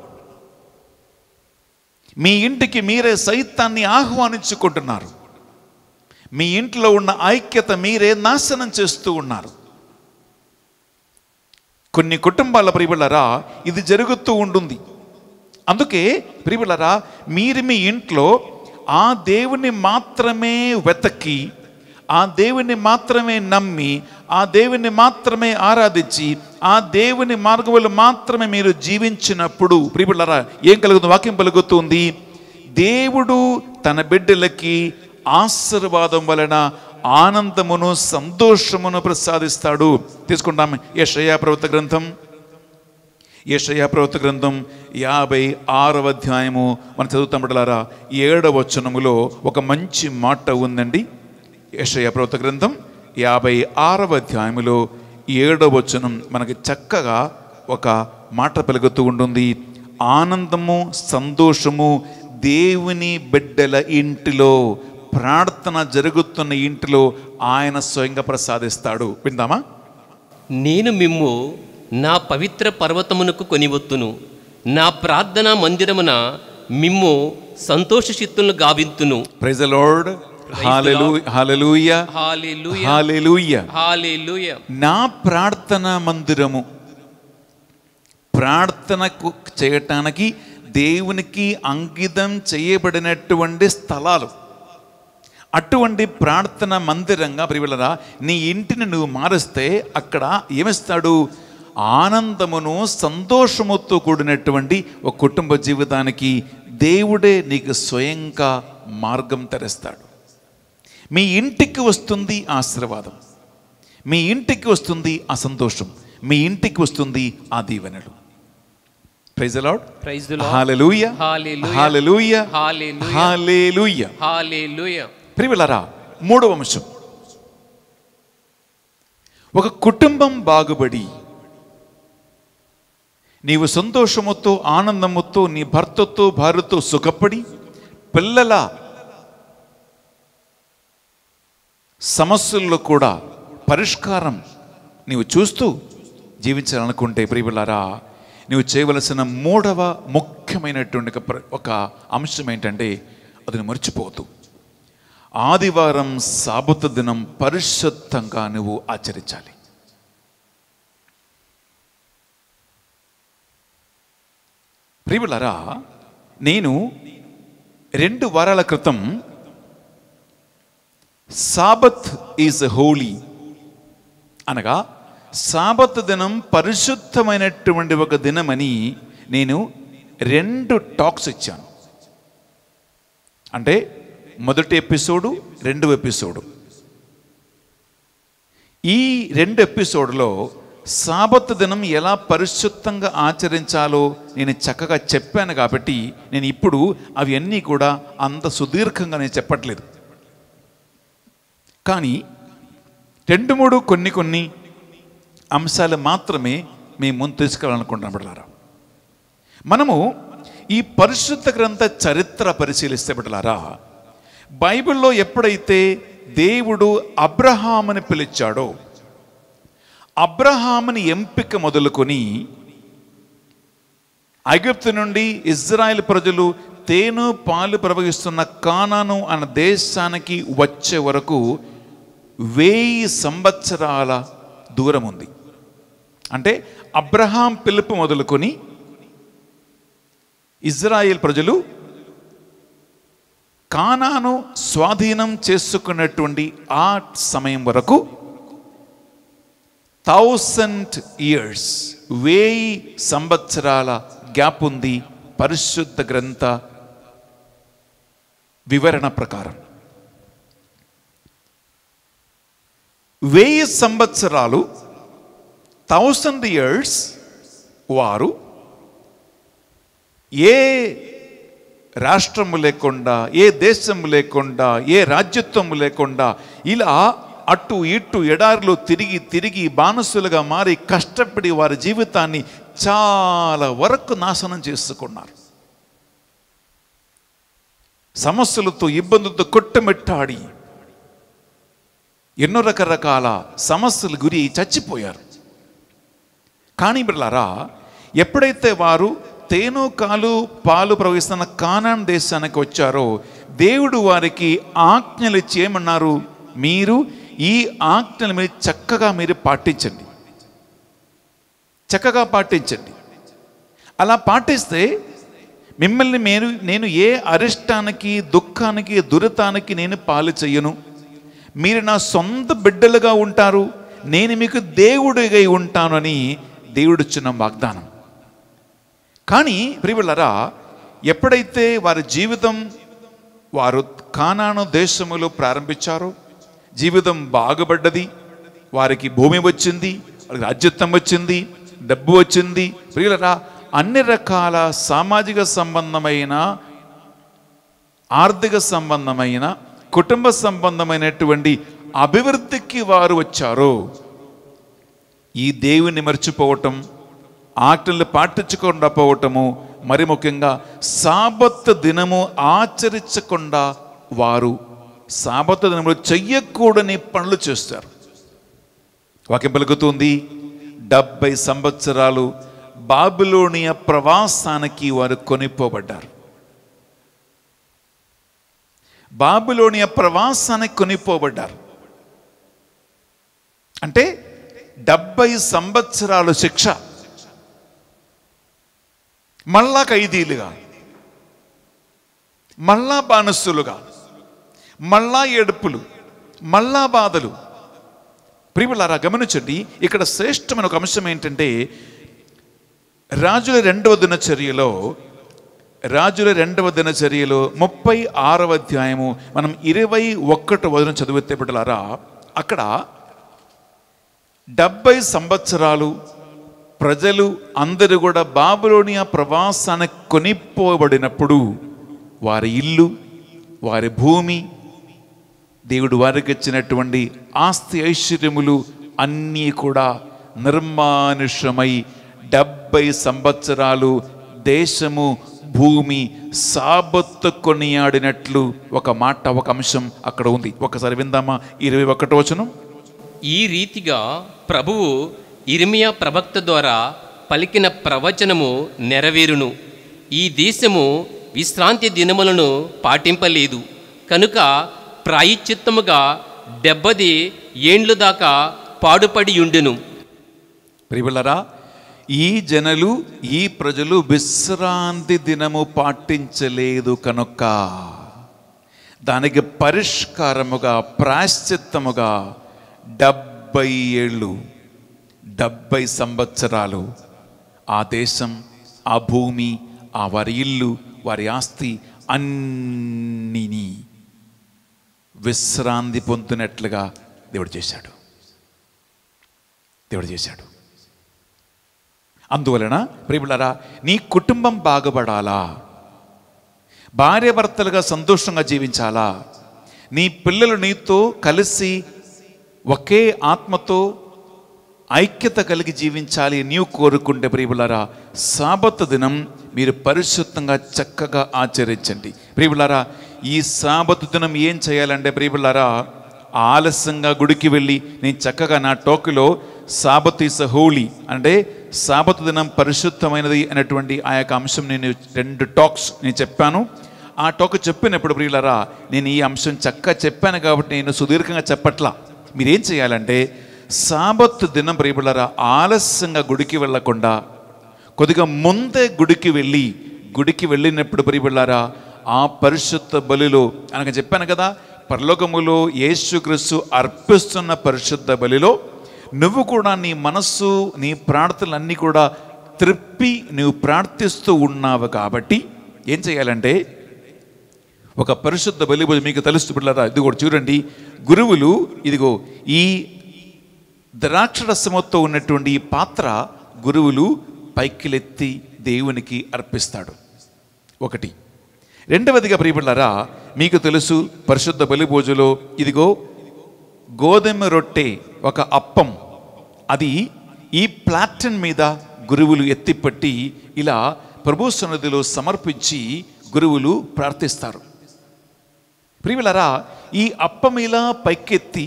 S1: మీ ఇంటికి మీరే సైతాన్ని ఆహ్వానించుకుంటున్నారు మీ ఇంట్లో ఉన్న ఐక్యత మీరే నాశనం చేస్తూ ఉన్నారు కొన్ని కుటుంబాల ప్రియులరా ఇది జరుగుతూ ఉంటుంది అందుకే ప్రియులరా మీరు మీ ఇంట్లో ఆ దేవుని మాత్రమే వెతకి ఆ దేవుని మాత్రమే నమ్మి ఆ దేవుని మాత్రమే ఆరాధించి ఆ దేవుని మార్గములు మాత్రమే మీరు జీవించినప్పుడు ప్రియులరా ఏం కలుగుతుంది వాక్యం కలుగుతుంది దేవుడు తన బిడ్డలకి ఆశీర్వాదం వలన ఆనందమును సంతోషమును ప్రసాదిస్తాడు తీసుకుంటాం యషయా ప్రవృత్త గ్రంథం యషయా ప్రవృత్త గ్రంథం యాభై ఆరవ అధ్యాయము మనం చదువుతాం బిడ్డలారా ఏడవ వచనములో ఒక మంచి మాట ఉందండి యశయ ప్రవత గ్రంథం యాభై ఆరవ అధ్యాయములో ఏడవ వచనం మనకి చక్కగా ఒక మాట పెలుగుతూ ఉంటుంది ఆనందము సంతోషము దేవుని బిడ్డల ఇంటిలో ప్రార్థన జరుగుతున్న ఇంటిలో ఆయన స్వయంగా ప్రసాదిస్తాడు విందామా నేను
S4: మిమ్ము నా పవిత్ర పర్వతమునకు కొనివొత్తును నా ప్రార్థన మందిరమున మిమ్ము సంతోష చిత్తులను గావింతును ప్రైజ్ లార్డ్
S1: నా ప్రార్థన మందిరము ప్రార్థనకు చేయటానికి దేవునికి అంకితం చేయబడినటువంటి స్థలాలు అటువంటి ప్రార్థన మందిరంగా ప్రియులరా నీ ఇంటిని నువ్వు మారిస్తే అక్కడ ఏమిస్తాడు ఆనందమును సంతోషముతో కూడినటువంటి ఒక కుటుంబ జీవితానికి దేవుడే నీకు స్వయంగా మార్గం తెరుస్తాడు మీ ఇంటికి వస్తుంది ఆశీర్వాదం మీ ఇంటికి వస్తుంది ఆ సంతోషం మీ ఇంటికి వస్తుంది ఆ దీవెనలు ప్రైజ్ ప్రైజ్ మూడవ అంశం ఒక కుటుంబం బాగుబడి నీవు సంతోషముతో ఆనందముతో నీ భర్తతో భార్యతో సుఖపడి పిల్లల సమస్యల్లో కూడా పరిష్కారం నీవు చూస్తూ జీవించాలనుకుంటే ప్రియులారా నీవు చేయవలసిన మూడవ ముఖ్యమైనటువంటి ఒక అంశం ఏంటంటే అది మర్చిపోదు ఆదివారం సాబత దినం పరిశుద్ధంగా నువ్వు ఆచరించాలి ప్రియులరా నేను రెండు వారాల క్రితం సాబత్ ఈజ్ హోలీ అనగా సాబత్ దినం పరిశుద్ధమైనటువంటి ఒక దినమని నేను రెండు టాక్స్ ఇచ్చాను అంటే మొదటి ఎపిసోడు రెండవ ఎపిసోడు ఈ రెండు ఎపిసోడ్లో సాబత్ దినం ఎలా పరిశుద్ధంగా ఆచరించాలో నేను చక్కగా చెప్పాను కాబట్టి నేను ఇప్పుడు అవన్నీ కూడా అంత సుదీర్ఘంగా నేను చెప్పట్లేదు కానీ రెండు మూడు కొన్ని కొన్ని అంశాలు మాత్రమే మీ ముందు తీసుకెళ్ళాలనుకుంటున్నాం బిడ్డలారా మనము ఈ పరిశుద్ధ గ్రంథ చరిత్ర పరిశీలిస్తే బిడ్డలారా బైబిల్లో ఎప్పుడైతే దేవుడు అబ్రహామని పిలిచాడో అబ్రహాముని ఎంపిక మొదలుకొని ఐగుప్తు నుండి ఇజ్రాయెల్ ప్రజలు తేను పాలు ప్రవహిస్తున్న కానాను అనే దేశానికి వచ్చే వరకు వెయ్యి సంవత్సరాల దూరం ఉంది అంటే అబ్రహాం పిలుపు మొదలుకొని ఇజ్రాయెల్ ప్రజలు కానాను స్వాధీనం చేసుకున్నటువంటి ఆ సమయం వరకు థౌసండ్ ఇయర్స్ వెయ్యి సంవత్సరాల గ్యాప్ ఉంది పరిశుద్ధ గ్రంథ వివరణ ప్రకారం వెయ్యి సంవత్సరాలు థౌసండ్ ఇయర్స్ వారు ఏ రాష్ట్రము లేకుండా ఏ దేశము లేకుండా ఏ రాజ్యత్వము లేకుండా ఇలా అటు ఇటు ఎడారిలో తిరిగి తిరిగి బానిసలుగా మారి కష్టపడి వారి జీవితాన్ని చాలా వరకు నాశనం చేసుకున్నారు సమస్యలతో ఇబ్బందులతో కొట్టుమిట్టాడి ఎన్నో రకరకాల సమస్యలు గురి చచ్చిపోయారు కానీ బిడ్డలారా ఎప్పుడైతే వారు తేను కాలు పాలు ప్రవహిస్తున్న కానాన్ దేశానికి వచ్చారో దేవుడు వారికి ఆజ్ఞలు చేయమన్నారు మీరు ఈ ఆజ్ఞలు మీరు చక్కగా మీరు పాటించండి చక్కగా పాటించండి అలా పాటిస్తే మిమ్మల్ని నేను నేను ఏ అరిష్టానికి దుఃఖానికి దురితానికి నేను పాలు చెయ్యను మీరు నా సొంత బిడ్డలుగా ఉంటారు నేను మీకు దేవుడిగా ఉంటానని చిన్న వాగ్దానం కానీ ప్రియులరా ఎప్పుడైతే వారి జీవితం వారు కానాను దేశములో ప్రారంభించారో జీవితం బాగుపడ్డది వారికి భూమి వచ్చింది వారికి రాజ్యత్వం వచ్చింది డబ్బు వచ్చింది ప్రియులరా అన్ని రకాల సామాజిక సంబంధమైన ఆర్థిక సంబంధమైన కుటుంబ సంబంధమైనటువంటి అభివృద్ధికి వారు వచ్చారు ఈ దేవుని మర్చిపోవటం ఆటలు పాటించకుండా పోవటము మరి ముఖ్యంగా సాబత్ దినము ఆచరించకుండా వారు సాబత్ దినంలో చెయ్యకూడని పనులు చేస్తారు వాక్యం పలుకుతుంది డెబ్బై సంవత్సరాలు బాబులోనియ ప్రవాసానికి వారు కొనిపోబడ్డారు బాబులోనియ ప్రవాసానికి కొనిపోబడ్డారు అంటే డెబ్బై సంవత్సరాలు శిక్ష మళ్ళా ఖైదీలుగా మళ్ళా బానిసులుగా మళ్ళా ఏడుపులు మళ్ళా బాధలు ప్రియులారా గమనించండి ఇక్కడ శ్రేష్టమైన ఒక అంశం ఏంటంటే రాజుల రెండవ దినచర్యలో రాజుల రెండవ దినచర్యలో ముప్పై ఆరవ అధ్యాయము మనం ఇరవై ఒక్కటి వదిన చదివితే బిడ్డలారా అక్కడ డెబ్బై సంవత్సరాలు ప్రజలు అందరూ కూడా బాబులోనియా ప్రవాసానికి కొనిపోబడినప్పుడు వారి ఇల్లు వారి భూమి దేవుడు వారికి ఇచ్చినటువంటి ఆస్తి ఐశ్వర్యములు అన్నీ కూడా నిర్మానుషమై డెబ్బై సంవత్సరాలు దేశము భూమి సాబత్తు కొనియాడినట్లు ఒక మాట ఒక అంశం అక్కడ ఉంది ఒకసారి విందామా ఇరవై ఒకటో వచనం
S4: ఈ రీతిగా ప్రభువు ఇర్మియా ప్రవక్త ద్వారా పలికిన ప్రవచనము నెరవేరును ఈ దేశము విశ్రాంతి దినములను పాటింపలేదు కనుక ప్రాయశ్చిత్తముగా
S1: డెబ్బది ఏండ్లు దాకా పాడుపడి ఉండును ప్రియులరా ఈ జనలు ఈ ప్రజలు విశ్రాంతి దినము పాటించలేదు కనుక దానికి పరిష్కారముగా ప్రాశ్చిత్తముగా డెబ్బై ఏళ్ళు డెబ్బై సంవత్సరాలు ఆ దేశం ఆ భూమి ఆ వారి ఇల్లు వారి ఆస్తి అన్నిని విశ్రాంతి పొందుతున్నట్లుగా దేవుడు చేశాడు దేవుడు చేశాడు అందువలన ప్రియులరా నీ కుటుంబం బాగుపడాలా భార్యభర్తలుగా సంతోషంగా జీవించాలా నీ పిల్లలు నీతో కలిసి ఒకే ఆత్మతో ఐక్యత కలిగి జీవించాలి నీవు కోరుకుంటే ప్రియులారా సాబత్ దినం మీరు పరిశుద్ధంగా చక్కగా ఆచరించండి ప్రియులారా ఈ సాబతు దినం ఏం చేయాలంటే ప్రియబిళ్ళారా ఆలస్యంగా గుడికి వెళ్ళి నేను చక్కగా నా టోకులో సాబత్ ఈస్ హోలీ అంటే సాబత్ దినం పరిశుద్ధమైనది అనేటువంటి ఆ యొక్క అంశం నేను రెండు టాక్స్ నేను చెప్పాను ఆ టాక్ చెప్పినప్పుడు ప్రియులరా నేను ఈ అంశం చక్కగా చెప్పాను కాబట్టి నేను సుదీర్ఘంగా చెప్పట్లా మీరేం చేయాలంటే సాబత్ దినం ప్రియబులరా ఆలస్యంగా గుడికి వెళ్లకుండా కొద్దిగా ముందే గుడికి వెళ్ళి గుడికి వెళ్ళినప్పుడు ప్రియబుల్లారా ఆ పరిశుద్ధ బలిలో అనగా చెప్పాను కదా పరలోకములో యేసుక్రీస్తు అర్పిస్తున్న పరిశుద్ధ బలిలో నువ్వు కూడా నీ మనస్సు నీ ప్రార్థనలన్నీ కూడా త్రిప్పి నువ్వు ప్రార్థిస్తూ ఉన్నావు కాబట్టి ఏం చేయాలంటే ఒక పరిశుద్ధ బలి మీకు తెలుసు పిల్లరా ఇది కూడా చూడండి గురువులు ఇదిగో ఈ ద్రాక్షరసముతో ఉన్నటువంటి ఈ పాత్ర గురువులు పైకిలెత్తి దేవునికి అర్పిస్తాడు ఒకటి రెండవదిగా ప్రియపడలారా మీకు తెలుసు పరిశుద్ధ బలిభోజులో ఇదిగో గోధుమ రొట్టె ఒక అప్పం అది ఈ ప్లాటన్ మీద గురువులు ఎత్తిపట్టి ఇలా ప్రభు సన్నదిలో సమర్పించి గురువులు ప్రార్థిస్తారు ప్రియులరా ఈ అప్పం ఇలా పైకెత్తి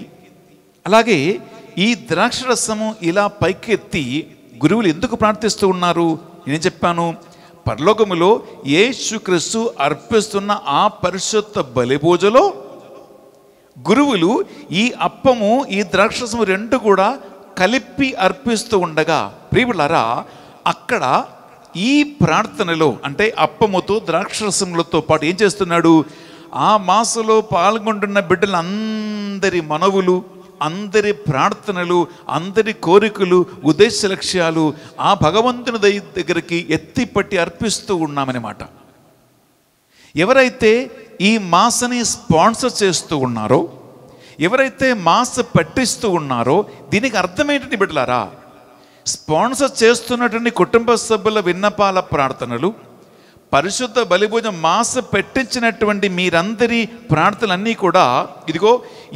S1: అలాగే ఈ ద్రాక్షరసము ఇలా పైకెత్తి గురువులు ఎందుకు ప్రార్థిస్తూ ఉన్నారు నేను చెప్పాను పరలోకములో యేసుక్రీస్తు అర్పిస్తున్న ఆ పరిశుద్ధ బలిపూజలో గురువులు ఈ అప్పము ఈ ద్రాక్షసము రెండు కూడా కలిపి అర్పిస్తూ ఉండగా ప్రియులరా అక్కడ ఈ ప్రార్థనలో అంటే అప్పముతో ద్రాక్షరసములతో పాటు ఏం చేస్తున్నాడు ఆ మాసలో పాల్గొంటున్న బిడ్డలందరి మనవులు అందరి ప్రార్థనలు అందరి కోరికలు ఉద్దేశ లక్ష్యాలు ఆ భగవంతుని దగ్గరికి ఎత్తిపట్టి అర్పిస్తూ ఉన్నామన్నమాట ఎవరైతే ఈ మాసని స్పాన్సర్ చేస్తూ ఉన్నారో ఎవరైతే మాస పట్టిస్తూ ఉన్నారో దీనికి అర్థం బిడ్డలారా స్పాన్సర్ చేస్తున్నటువంటి కుటుంబ సభ్యుల విన్నపాల ప్రార్థనలు పరిశుద్ధ బలిభుజ మాస పెట్టించినటువంటి మీరందరి ప్రార్థనలన్నీ కూడా ఇదిగో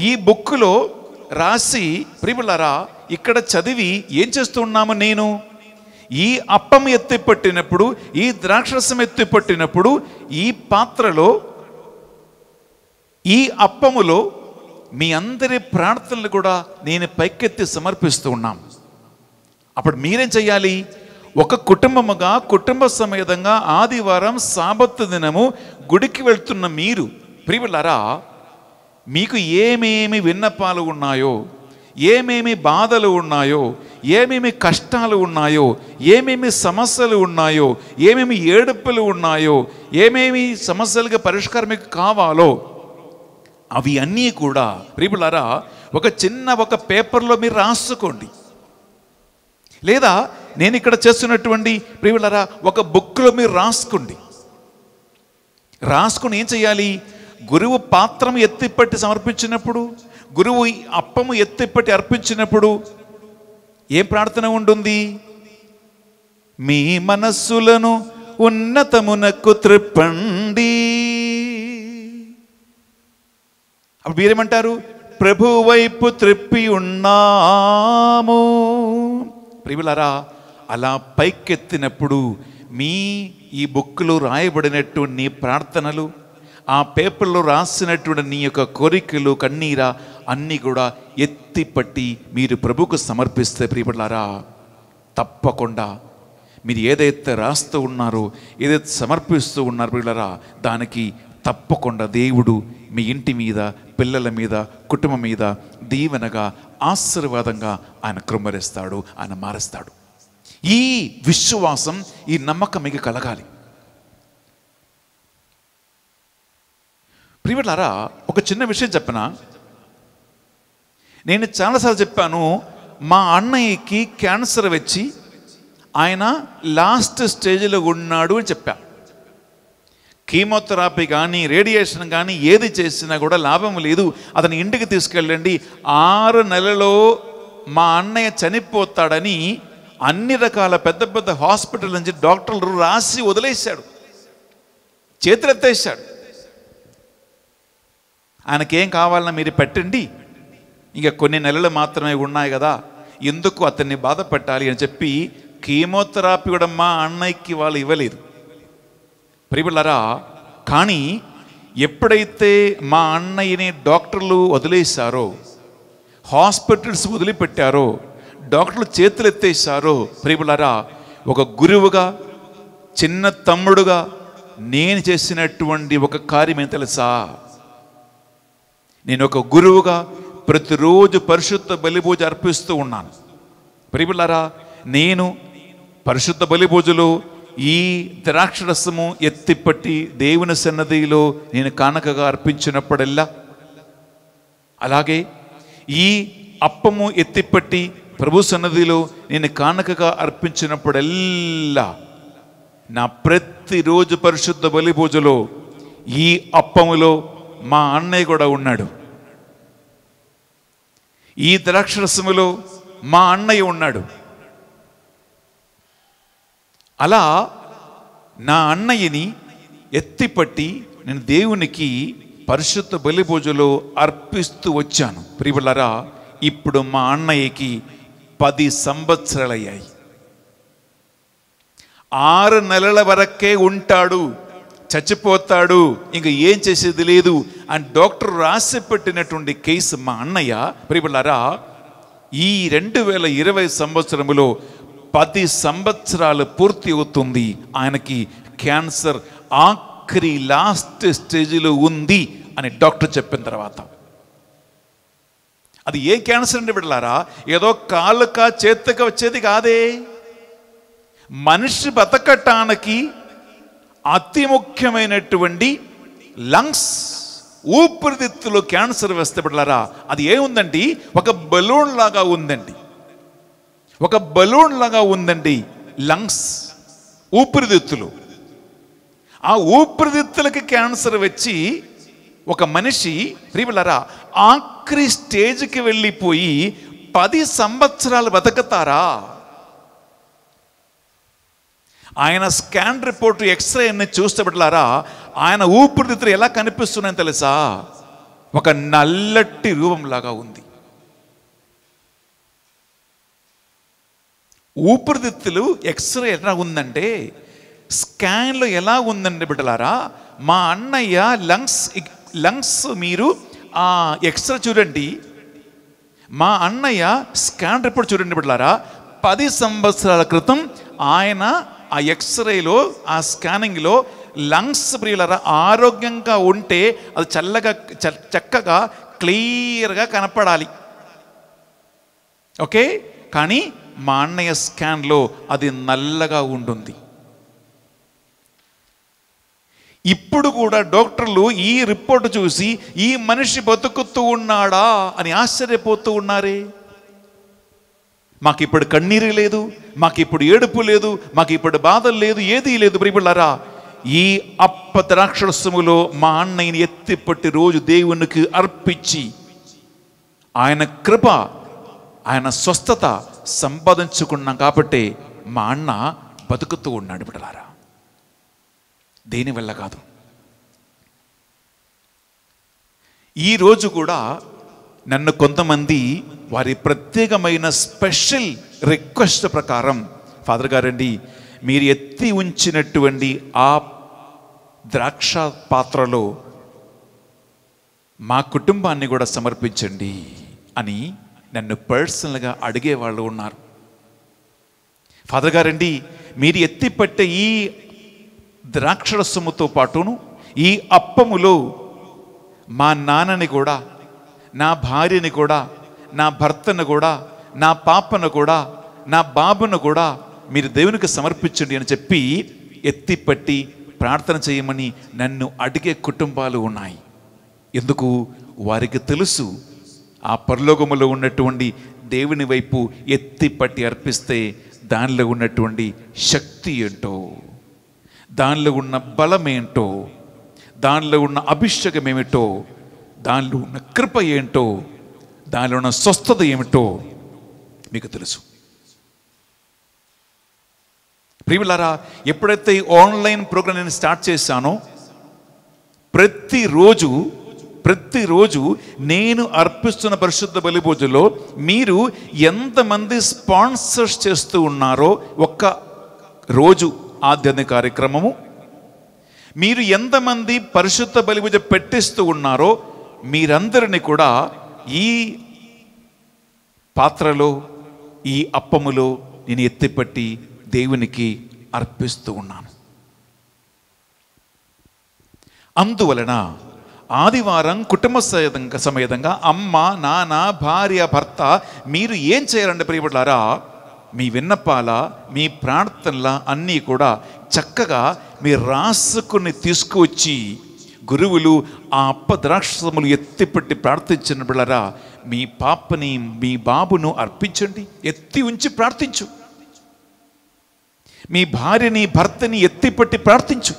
S1: ఈ బుక్లో రాసి ప్రిబులరా ఇక్కడ చదివి ఏం చేస్తున్నాము నేను ఈ అప్పం పట్టినప్పుడు ఈ ఎత్తి పట్టినప్పుడు ఈ పాత్రలో ఈ అప్పములో మీ అందరి ప్రార్థనలు కూడా నేను పైకెత్తి సమర్పిస్తూ ఉన్నాం అప్పుడు మీరేం చేయాలి ఒక కుటుంబముగా కుటుంబ సమేతంగా ఆదివారం సాబత్తు దినము గుడికి వెళ్తున్న మీరు ప్రియులరా మీకు ఏమేమి విన్నపాలు ఉన్నాయో ఏమేమి బాధలు ఉన్నాయో ఏమేమి కష్టాలు ఉన్నాయో ఏమేమి సమస్యలు ఉన్నాయో ఏమేమి ఏడుపులు ఉన్నాయో ఏమేమి సమస్యలకు పరిష్కారం మీకు కావాలో అవి అన్నీ కూడా ప్రిపులరా ఒక చిన్న ఒక పేపర్లో మీరు రాసుకోండి లేదా నేను ఇక్కడ చేస్తున్నటువంటి ప్రియులరా ఒక బుక్లో మీరు రాసుకోండి రాసుకుని ఏం చేయాలి గురువు పాత్రము ఎత్తిపట్టి సమర్పించినప్పుడు గురువు అప్పము ఎత్తిపట్టి అర్పించినప్పుడు ఏం ప్రార్థన ఉంటుంది మీ మనస్సులను ఉన్నతమునకు త్రిప్పండి అప్పుడు మీరేమంటారు ప్రభు వైపు త్రిప్పి ఉన్నాము ప్రియులరా అలా పైకెత్తినప్పుడు మీ ఈ బుక్లో రాయబడినట్టు నీ ప్రార్థనలు ఆ పేపర్లో రాసినటువంటి నీ యొక్క కోరికలు కన్నీరా అన్నీ కూడా ఎత్తిపట్టి మీరు ప్రభుకు సమర్పిస్తే ప్రియపడలారా తప్పకుండా మీరు ఏదైతే రాస్తూ ఉన్నారో ఏదైతే సమర్పిస్తూ ఉన్నారో ప్రియులరా దానికి తప్పకుండా దేవుడు మీ ఇంటి మీద పిల్లల మీద కుటుంబం మీద దీవెనగా ఆశీర్వాదంగా ఆయన కృమ్మరిస్తాడు ఆయన మారుస్తాడు ఈ విశ్వాసం ఈ నమ్మకం మీకు కలగాలి ప్రియులారా ఒక చిన్న విషయం చెప్పిన నేను చాలాసార్లు చెప్పాను మా అన్నయ్యకి క్యాన్సర్ వచ్చి ఆయన లాస్ట్ స్టేజ్లో ఉన్నాడు అని చెప్పా కీమోథెరపీ కానీ రేడియేషన్ కానీ ఏది చేసినా కూడా లాభం లేదు అతని ఇంటికి తీసుకెళ్ళండి ఆరు నెలలో మా అన్నయ్య చనిపోతాడని అన్ని రకాల పెద్ద పెద్ద హాస్పిటల్ నుంచి డాక్టర్లు రాసి వదిలేశాడు చేతులెత్తేసాడు ఆయనకేం కావాలన్నా మీరు పెట్టండి ఇంకా కొన్ని నెలలు మాత్రమే ఉన్నాయి కదా ఎందుకు అతన్ని బాధ పెట్టాలి అని చెప్పి కీమోథెరపీ కూడా మా అన్నయ్యకి వాళ్ళు ఇవ్వలేదు ప్రిబులరా కానీ ఎప్పుడైతే మా అన్నయ్యని డాక్టర్లు వదిలేశారో హాస్పిటల్స్ వదిలిపెట్టారో డాక్టర్లు చేతులు ఎత్తేసారో ప్రిబులరా ఒక గురువుగా చిన్న తమ్ముడుగా నేను చేసినటువంటి ఒక కార్యం ఏం తెలుసా నేను ఒక గురువుగా ప్రతిరోజు పరిశుద్ధ బలిపూజ అర్పిస్తూ ఉన్నాను ప్రియులారా నేను పరిశుద్ధ బలిపూజలో ఈ ద్రాక్షరసము ఎత్తిపట్టి దేవుని సన్నదిలో నేను కానుకగా అర్పించినప్పుడల్లా అలాగే ఈ అప్పము ఎత్తిపట్టి ప్రభు సన్నదిలో నేను కానుకగా అర్పించినప్పుడల్లా నా ప్రతిరోజు పరిశుద్ధ బలిపూజలో ఈ అప్పములో మా అన్నయ్య కూడా ఉన్నాడు ఈ ద్రాక్షరసములో మా అన్నయ్య ఉన్నాడు అలా నా అన్నయ్యని ఎత్తిపట్టి నేను దేవునికి పరిశుద్ధ బలి పూజలో అర్పిస్తూ వచ్చాను ప్రియులరా ఇప్పుడు మా అన్నయ్యకి పది సంవత్సరాలయ్యాయి ఆరు నెలల వరకే ఉంటాడు చచ్చిపోతాడు ఇంక ఏం చేసేది లేదు అని డాక్టర్ రాసి పెట్టినటువంటి కేసు మా అన్నయ్య ప్రియులరా ఈ రెండు వేల ఇరవై సంవత్సరంలో పది సంవత్సరాలు పూర్తి అవుతుంది ఆయనకి క్యాన్సర్ ఆఖరి లాస్ట్ స్టేజ్లో ఉంది అని డాక్టర్ చెప్పిన తర్వాత అది ఏ క్యాన్సర్ అండి వెళ్ళారా ఏదో కాళ్ళుక చేతికి వచ్చేది కాదే మనిషి బతకటానికి అతి ముఖ్యమైనటువంటి లంగ్స్ ఊపిరితిత్తులో క్యాన్సర్ వస్తే పడలారా అది ఏముందండి ఒక బలూన్ లాగా ఉందండి ఒక బలూన్ లాగా ఉందండి లంగ్స్ ఊపిరితిత్తులు ఆ ఊపిరితిత్తులకి క్యాన్సర్ వచ్చి ఒక మనిషి రీబిళ్ళరా ఆఖరి స్టేజ్కి వెళ్ళిపోయి పది సంవత్సరాలు బతకతారా ఆయన స్కాన్ రిపోర్ట్ ఎక్స్రే అన్ని చూస్తే పెట్టలారా ఆయన ఊపిరితిత్తులు ఎలా కనిపిస్తున్నాయని తెలుసా ఒక నల్లటి రూపంలాగా ఉంది ఊపిరితిత్తులు ఎక్స్రే ఎలా ఉందంటే స్కాన్లో ఎలా ఉందండి బిడ్డలారా మా అన్నయ్య లంగ్స్ లంగ్స్ మీరు ఆ ఎక్స్రే చూడండి మా అన్నయ్య స్కాన్ రిపోర్ట్ చూడండి బిడ్డలారా పది సంవత్సరాల క్రితం ఆయన ఆ ఎక్స్రేలో ఆ స్కానింగ్లో లంగ్స్ ప్రియులరా ఆరోగ్యంగా ఉంటే అది చల్లగా చక్కగా క్లియర్గా కనపడాలి ఓకే కానీ మా అన్నయ్య స్కాన్లో అది నల్లగా ఉంటుంది ఇప్పుడు కూడా డాక్టర్లు ఈ రిపోర్ట్ చూసి ఈ మనిషి బతుకుతూ ఉన్నాడా అని ఆశ్చర్యపోతూ ఉన్నారే మాకు ఇప్పుడు కన్నీరు లేదు మాకు ఇప్పుడు ఏడుపు లేదు మాకు ఇప్పుడు బాధలు లేదు ఏదీ లేదు ప్రియపుళ్ళారా ఈ అప్ప ద్రాక్షరసములో మా అన్నయ్యని ఎత్తిపట్టి రోజు దేవునికి అర్పించి ఆయన కృప ఆయన స్వస్థత సంపాదించుకున్నాం కాబట్టి మా అన్న బతుకుతూ ఉన్నాడు బిడ్డలారా దేనివల్ల కాదు ఈరోజు కూడా నన్ను కొంతమంది వారి ప్రత్యేకమైన స్పెషల్ రిక్వెస్ట్ ప్రకారం ఫాదర్ గారండి మీరు ఎత్తి ఉంచినటువంటి ఆ ద్రాక్ష పాత్రలో మా కుటుంబాన్ని కూడా సమర్పించండి అని నన్ను పర్సనల్గా అడిగేవాళ్ళు ఉన్నారు ఫాదర్ గారండి మీరు ఎత్తిపట్టే ఈ ద్రాక్షరసముతో పాటును ఈ అప్పములో మా నాన్నని కూడా నా భార్యని కూడా నా భర్తను కూడా నా పాపను కూడా నా బాబును కూడా మీరు దేవునికి సమర్పించండి అని చెప్పి ఎత్తిపట్టి ప్రార్థన చేయమని నన్ను అడిగే కుటుంబాలు ఉన్నాయి ఎందుకు వారికి తెలుసు ఆ పరలోకములో ఉన్నటువంటి దేవుని వైపు ఎత్తిపట్టి అర్పిస్తే దానిలో ఉన్నటువంటి శక్తి ఏంటో దానిలో ఉన్న బలమేంటో దానిలో ఉన్న అభిషేకం ఏమిటో దానిలో ఉన్న కృప ఏంటో దానిలో ఉన్న స్వస్థత ఏమిటో మీకు తెలుసు ప్రియులారా ఎప్పుడైతే ఈ ఆన్లైన్ ప్రోగ్రామ్ నేను స్టార్ట్ చేశానో ప్రతిరోజు ప్రతిరోజు నేను అర్పిస్తున్న పరిశుద్ధ బలిపూజలో మీరు ఎంతమంది స్పాన్సర్స్ చేస్తూ ఉన్నారో ఒక్క రోజు ఆధ్యాత్మిక కార్యక్రమము మీరు ఎంతమంది పరిశుద్ధ బలిపూజ పెట్టిస్తూ ఉన్నారో మీరందరిని కూడా ఈ పాత్రలో ఈ అప్పములో నేను ఎత్తిపెట్టి దేవునికి అర్పిస్తూ ఉన్నాను అందువలన ఆదివారం కుటుంబ సమేతంగా సమేతంగా అమ్మ నాన్న భార్య భర్త మీరు ఏం చేయాలంటే ప్రియపడ్లారా మీ విన్నపాల మీ ప్రార్థనల అన్నీ కూడా చక్కగా మీ రాసుకుని తీసుకువచ్చి గురువులు ఆ అప్ప ద్రాక్షములు ఎత్తిపెట్టి ప్రార్థించిన బిళ్ళరా మీ పాపని మీ బాబును అర్పించండి ఎత్తి ఉంచి ప్రార్థించు మీ భార్యని భర్తని ఎత్తిపెట్టి ప్రార్థించు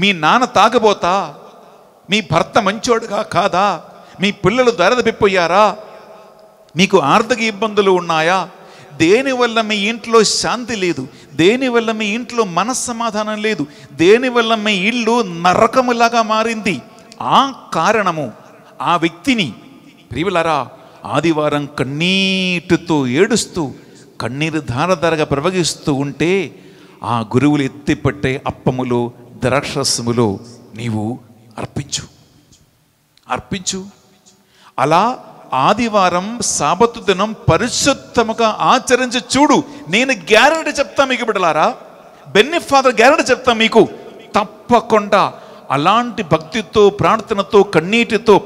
S1: మీ నాన్న తాగబోతా మీ భర్త మంచోడుగా కాదా మీ పిల్లలు దరదబిప్పోయారా మీకు ఆర్థిక ఇబ్బందులు ఉన్నాయా దేనివల్ల మీ ఇంట్లో శాంతి లేదు దేనివల్ల మీ ఇంట్లో మనస్సమాధానం లేదు దేనివల్ల మీ ఇల్లు నరకములాగా మారింది ఆ కారణము ఆ వ్యక్తిని ప్రియులరా ఆదివారం కన్నీటితో ఏడుస్తూ కన్నీరు ధారధారగా ప్రవహిస్తూ ఉంటే ఆ గురువులు ఎత్తిపట్టే అప్పములు ద్రాక్షసములు నీవు అర్పించు అర్పించు అలా ఆదివారం సాబతు దినం పరిశుద్ధముగా ఆచరించి చూడు నేను గ్యారంటీ చెప్తా మీకు బిడ్డలారా బెన్ని ఫాదర్ గ్యారంటీ చెప్తా మీకు తప్పకుండా అలాంటి భక్తితో ప్రార్థనతో కన్నీటితో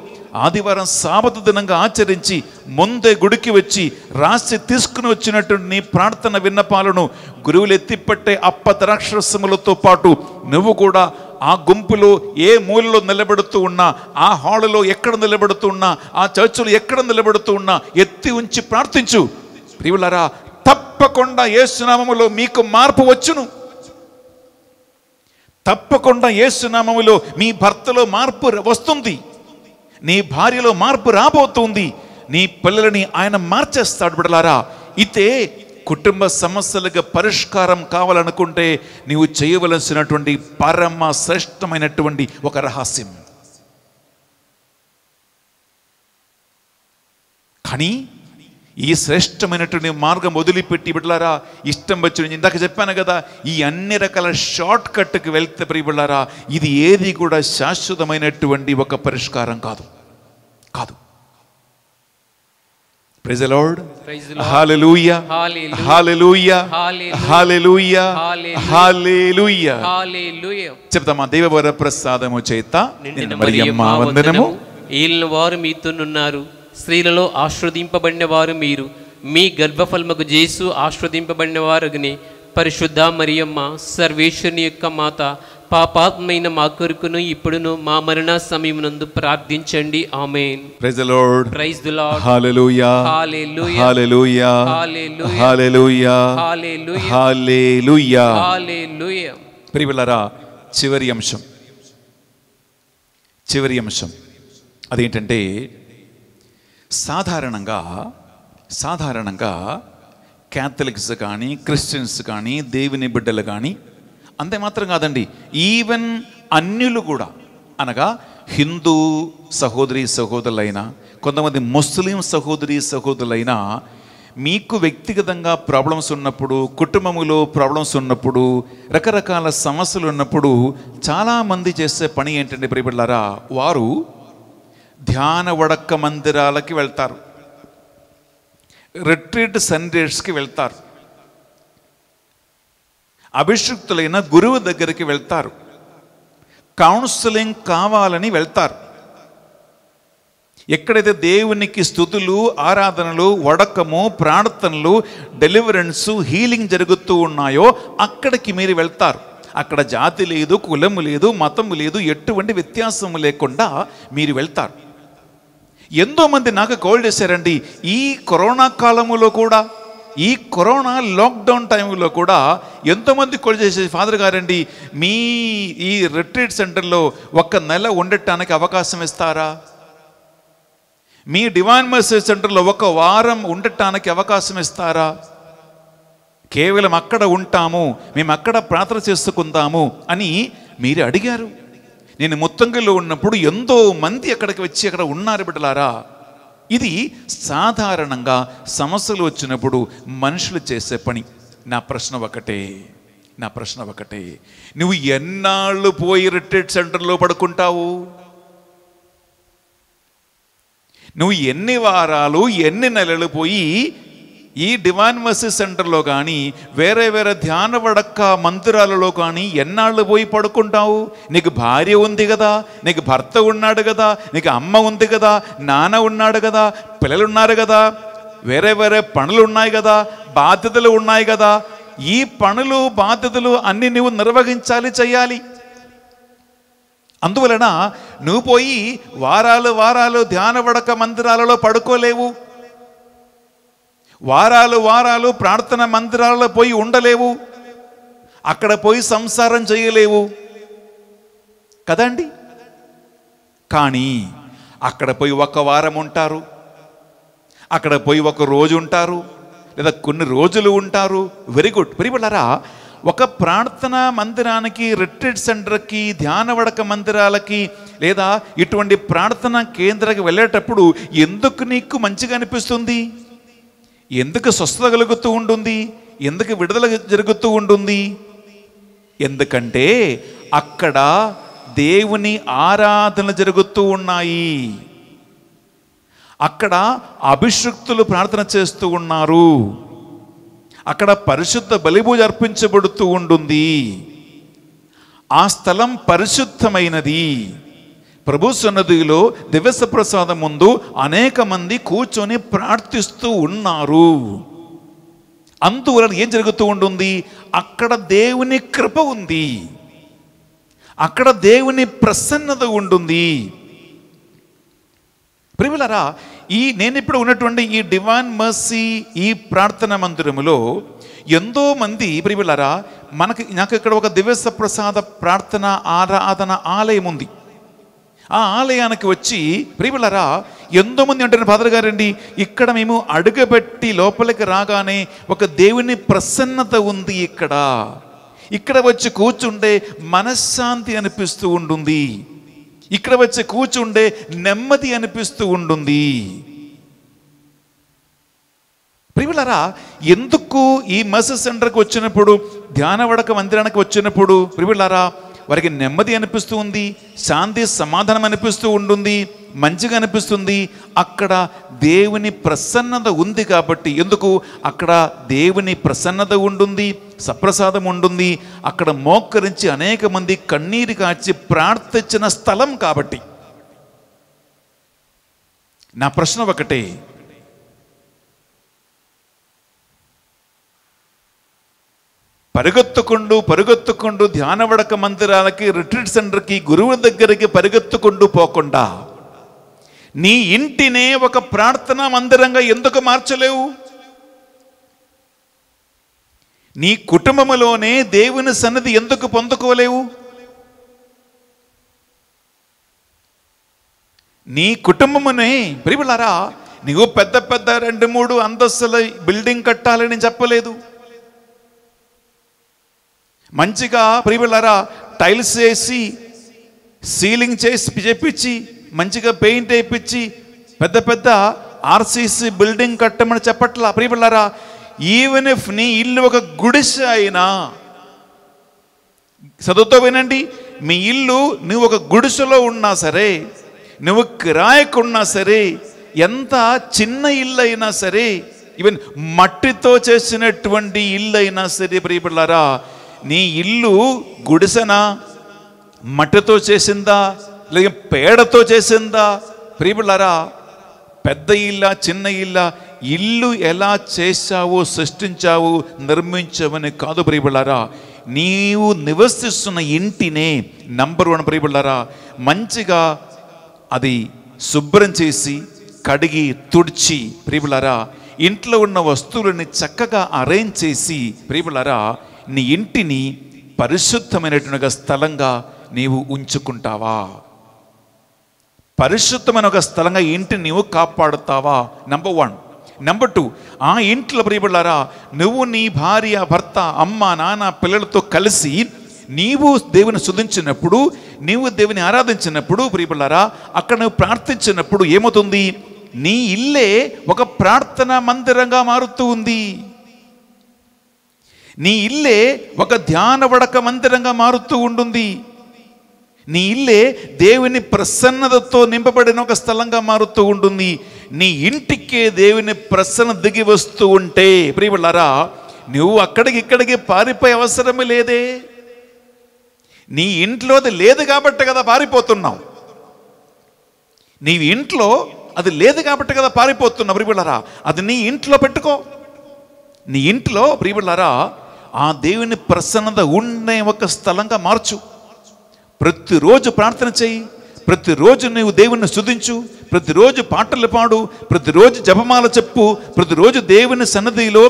S1: ఆదివారం సాబత దినంగా ఆచరించి ముందే గుడికి వచ్చి రాసి తీసుకుని వచ్చినటువంటి నీ ప్రార్థన విన్నపాలను గురువులు ఎత్తిపట్టే అప్పతరాక్షరసములతో పాటు నువ్వు కూడా ఆ గుంపులో ఏ మూలలో నిలబెడుతూ ఉన్నా ఆ హాళ్ళలో ఎక్కడ నిలబెడుతూ ఉన్నా ఆ చర్చలు ఎక్కడ నిలబెడుతూ ఉన్నా ఎత్తి ఉంచి ప్రార్థించు ప్రియులరా తప్పకుండా ఏసునామములో మీకు మార్పు వచ్చును తప్పకుండా ఏసునామములో మీ భర్తలో మార్పు వస్తుంది నీ భార్యలో మార్పు రాబోతుంది నీ పిల్లలని ఆయన మార్చేస్తాడు బిడలారా ఇతే కుటుంబ సమస్యలకు పరిష్కారం కావాలనుకుంటే నీవు చేయవలసినటువంటి పరమ శ్రేష్టమైనటువంటి ఒక రహస్యం కానీ ఈ శ్రేష్టమైనటువంటి మార్గం వదిలిపెట్టి బిడ్డలారా ఇష్టం వచ్చిన ఇందాక చెప్పాను కదా ఈ అన్ని రకాల షార్ట్ కట్కి వెళ్తే బిడ్డలారా ఇది ఏది కూడా శాశ్వతమైనటువంటి ఒక పరిష్కారం కాదు కాదు ప్రైజ్ లార్డ్ హాలెలూయ చెప్తామా దేవవర ప్రసాదము చేత మరి అమ్మ వందనము
S4: వారు మీతోనున్నారు స్త్రీలలో ఆశ్రవదింపబడిన వారు మీరు మీ గర్భఫలముకు జేసు ఆశ్రవదింపబడిన వారుని పరిశుద్ధ మరియమ్మ సర్వేశ్వరుని యొక్క మాత పాపాత్మైన మా కొరకును ఇప్పుడును మా మరణ నందు ప్రార్థించండి amen
S1: praise the lord praise the lord hallelujah hallelujah hallelujah hallelujah
S4: hallelujah ప్రియులారా
S1: చివరి అంశం చివరి అంశం అదేంటంటే సాధారణంగా సాధారణంగా క్యాథలిక్స్ కానీ క్రిస్టియన్స్ కానీ దేవుని బిడ్డలు కానీ అంతే మాత్రం కాదండి ఈవెన్ అన్యులు కూడా అనగా హిందూ సహోదరి సహోదరులైన కొంతమంది ముస్లిం సహోదరి సహోదరులైనా మీకు వ్యక్తిగతంగా ప్రాబ్లమ్స్ ఉన్నప్పుడు కుటుంబంలో ప్రాబ్లమ్స్ ఉన్నప్పుడు రకరకాల సమస్యలు ఉన్నప్పుడు చాలామంది చేసే పని ఏంటంటే ప్రియబిడ్లారా వారు ధ్యాన వడక్క మందిరాలకి వెళ్తారు రిట్రీట్ సండేస్కి వెళ్తారు అభిషక్తులైన గురువు దగ్గరికి వెళ్తారు కౌన్సిలింగ్ కావాలని వెళ్తారు ఎక్కడైతే దేవునికి స్థుతులు ఆరాధనలు వడకము ప్రార్థనలు డెలివరెన్స్ హీలింగ్ జరుగుతూ ఉన్నాయో అక్కడికి మీరు వెళ్తారు అక్కడ జాతి లేదు కులము లేదు మతము లేదు ఎటువంటి వ్యత్యాసం లేకుండా మీరు వెళ్తారు ఎంతోమంది నాకు కాల్ చేశారండి ఈ కరోనా కాలంలో కూడా ఈ కరోనా లాక్డౌన్ టైంలో కూడా ఎంతోమంది కాల్ చేసే ఫాదర్ గారండి మీ ఈ రిట్రీట్ సెంటర్లో ఒక్క నెల ఉండటానికి అవకాశం ఇస్తారా మీ డివైన్ మెసేజ్ సెంటర్లో ఒక వారం ఉండటానికి అవకాశం ఇస్తారా కేవలం అక్కడ ఉంటాము మేము అక్కడ ప్రార్థన చేసుకుందాము అని మీరు అడిగారు నేను ముత్తంగిలో ఉన్నప్పుడు ఎంతో మంది అక్కడికి వచ్చి అక్కడ ఉన్నారు బిడ్డలారా ఇది సాధారణంగా సమస్యలు వచ్చినప్పుడు మనుషులు చేసే పని నా ప్రశ్న ఒకటే నా ప్రశ్న ఒకటే నువ్వు ఎన్నాళ్ళు పోయి రిట్రీట్ సెంటర్లో పడుకుంటావు నువ్వు ఎన్ని వారాలు ఎన్ని నెలలు పోయి ఈ డివైన్ మసీ సెంటర్లో కానీ వేరే వేరే ధ్యాన వడక్క మందిరాలలో కానీ ఎన్నాళ్ళు పోయి పడుకుంటావు నీకు భార్య ఉంది కదా నీకు భర్త ఉన్నాడు కదా నీకు అమ్మ ఉంది కదా నాన్న ఉన్నాడు కదా పిల్లలు ఉన్నారు కదా వేరే వేరే పనులు ఉన్నాయి కదా బాధ్యతలు ఉన్నాయి కదా ఈ పనులు బాధ్యతలు అన్నీ నువ్వు నిర్వహించాలి చేయాలి అందువలన నువ్వు పోయి వారాలు వారాలు ధ్యాన వడక మందిరాలలో పడుకోలేవు వారాలు వారాలు ప్రార్థన మందిరాల్లో పోయి ఉండలేవు అక్కడ పోయి సంసారం చేయలేవు కదండి కానీ అక్కడ పోయి ఒక వారం ఉంటారు అక్కడ పోయి ఒక రోజు ఉంటారు లేదా కొన్ని రోజులు ఉంటారు వెరీ గుడ్ పిరిబిళ్ళరా ఒక ప్రార్థనా మందిరానికి రిట్రీట్ సెంటర్కి ధ్యానవడక మందిరాలకి లేదా ఇటువంటి ప్రార్థనా కేంద్రకి వెళ్ళేటప్పుడు ఎందుకు నీకు మంచిగా అనిపిస్తుంది ఎందుకు స్వస్థత కలుగుతూ ఉంటుంది ఎందుకు విడుదల జరుగుతూ ఉంటుంది ఎందుకంటే అక్కడ దేవుని ఆరాధన జరుగుతూ ఉన్నాయి అక్కడ అభిషక్తులు ప్రార్థన చేస్తూ ఉన్నారు అక్కడ పరిశుద్ధ బలిభూజ అర్పించబడుతూ ఉంటుంది ఆ స్థలం పరిశుద్ధమైనది ప్రభు సన్నదిలో ప్రసాదం ముందు అనేక మంది కూర్చొని ప్రార్థిస్తూ ఉన్నారు అందువలన ఏం జరుగుతూ ఉంటుంది అక్కడ దేవుని కృప ఉంది అక్కడ దేవుని ప్రసన్నత ఉంటుంది ప్రిమిలరా ఈ నేను ఇప్పుడు ఉన్నటువంటి ఈ డివాన్ మర్సీ ఈ ప్రార్థన మందిరములో ఎంతో మంది ప్రిమిలరా మనకి నాకు ఇక్కడ ఒక ప్రసాద ప్రార్థన ఆరాధన ఆలయం ఉంది ఆ ఆలయానికి వచ్చి ప్రియులరా ఎంతోమంది అంటారు ఫాదర్ గారండి ఇక్కడ మేము అడుగుపెట్టి లోపలికి రాగానే ఒక దేవుని ప్రసన్నత ఉంది ఇక్కడ ఇక్కడ వచ్చి కూర్చుండే మనశ్శాంతి అనిపిస్తూ ఉంటుంది ఇక్కడ వచ్చి కూర్చుండే నెమ్మది అనిపిస్తూ ఉంటుంది ప్రియులరా ఎందుకు ఈ మస సెంటర్కి వచ్చినప్పుడు ధ్యానవడక మందిరానికి వచ్చినప్పుడు ప్రియులరా వారికి నెమ్మది అనిపిస్తూ ఉంది శాంతి సమాధానం అనిపిస్తూ ఉంటుంది మంచిగా అనిపిస్తుంది అక్కడ దేవుని ప్రసన్నత ఉంది కాబట్టి ఎందుకు అక్కడ దేవుని ప్రసన్నత ఉంటుంది సప్రసాదం ఉంటుంది అక్కడ మోక్కరించి అనేక మంది కన్నీరు కాచి ప్రార్థించిన స్థలం కాబట్టి నా ప్రశ్న ఒకటే పరిగెత్తుకుంటూ పరుగెత్తుకుంటూ ధ్యానవడక మందిరాలకి రిట్రీట్ సెంటర్కి గురువు దగ్గరికి పరిగెత్తుకుంటూ పోకుండా నీ ఇంటినే ఒక ప్రార్థనా మందిరంగా ఎందుకు మార్చలేవు నీ కుటుంబములోనే దేవుని సన్నిధి ఎందుకు పొందుకోలేవు నీ కుటుంబమునే ప్రియులారా నువ్వు పెద్ద పెద్ద రెండు మూడు అంతస్తుల బిల్డింగ్ కట్టాలని చెప్పలేదు మంచిగా ప్రియపిల్లరా టైల్స్ వేసి సీలింగ్ చేసి చెప్పించి మంచిగా పెయింట్ వేయించి పెద్ద పెద్ద ఆర్సీసీ బిల్డింగ్ కట్టమని చెప్పట్లా ప్రియపిల్లరా ఈవెన్ ఇఫ్ నీ ఇల్లు ఒక గుడిసె అయినా చదువుతో వినండి మీ ఇల్లు నువ్వు ఒక గుడిసెలో ఉన్నా సరే నువ్వు కిరాయకున్నా సరే ఎంత చిన్న ఇల్లు అయినా సరే ఈవెన్ మట్టితో చేసినటువంటి ఇల్లు అయినా సరే ప్రియపడారా నీ ఇల్లు గుడిసెనా మట్టితో చేసిందా లేక పేడతో చేసిందా ప్రియులరా పెద్ద ఇల్లా చిన్న ఇల్లా ఇల్లు ఎలా చేశావో సృష్టించావు నిర్మించావని కాదు ప్రియులరా నీవు నివసిస్తున్న ఇంటినే నంబర్ వన్ ప్రియులరా మంచిగా అది శుభ్రం చేసి కడిగి తుడిచి ప్రియులరా ఇంట్లో ఉన్న వస్తువులని చక్కగా అరేంజ్ చేసి ప్రియులరా నీ ఇంటిని పరిశుద్ధమైనటువంటి ఒక స్థలంగా నీవు ఉంచుకుంటావా పరిశుద్ధమైన ఒక స్థలంగా ఇంటిని నీవు కాపాడుతావా నెంబర్ వన్ నెంబర్ టూ ఆ ఇంట్లో ప్రియబడారా నువ్వు నీ భార్య భర్త అమ్మ నాన్న పిల్లలతో కలిసి నీవు దేవుని శుద్ధించినప్పుడు నీవు దేవుని ఆరాధించినప్పుడు ప్రియబడారా అక్కడ నువ్వు ప్రార్థించినప్పుడు ఏమవుతుంది నీ ఇల్లే ఒక ప్రార్థనా మందిరంగా మారుతూ ఉంది నీ ఇల్లే ఒక ధ్యాన వడక మందిరంగా మారుతూ ఉంటుంది నీ ఇల్లే దేవుని ప్రసన్నతతో నింపబడిన ఒక స్థలంగా మారుతూ ఉంటుంది నీ ఇంటికే దేవుని ప్రసన్న దిగి వస్తూ ఉంటే ప్రియులారా నువ్వు అక్కడికి ఇక్కడికి పారిపోయే అవసరమే లేదే నీ ఇంట్లో అది లేదు కాబట్టి కదా పారిపోతున్నావు నీ ఇంట్లో అది లేదు కాబట్టి కదా పారిపోతున్నావు ప్రియులారా అది నీ ఇంట్లో పెట్టుకో నీ ఇంట్లో ప్రియులారా ఆ దేవుని ప్రసన్నత ఉండే ఒక స్థలంగా మార్చు ప్రతిరోజు ప్రార్థన చేయి ప్రతిరోజు నీవు దేవుని శుధించు ప్రతిరోజు పాటలు పాడు ప్రతిరోజు జపమాల చెప్పు ప్రతిరోజు దేవుని సన్నదిలో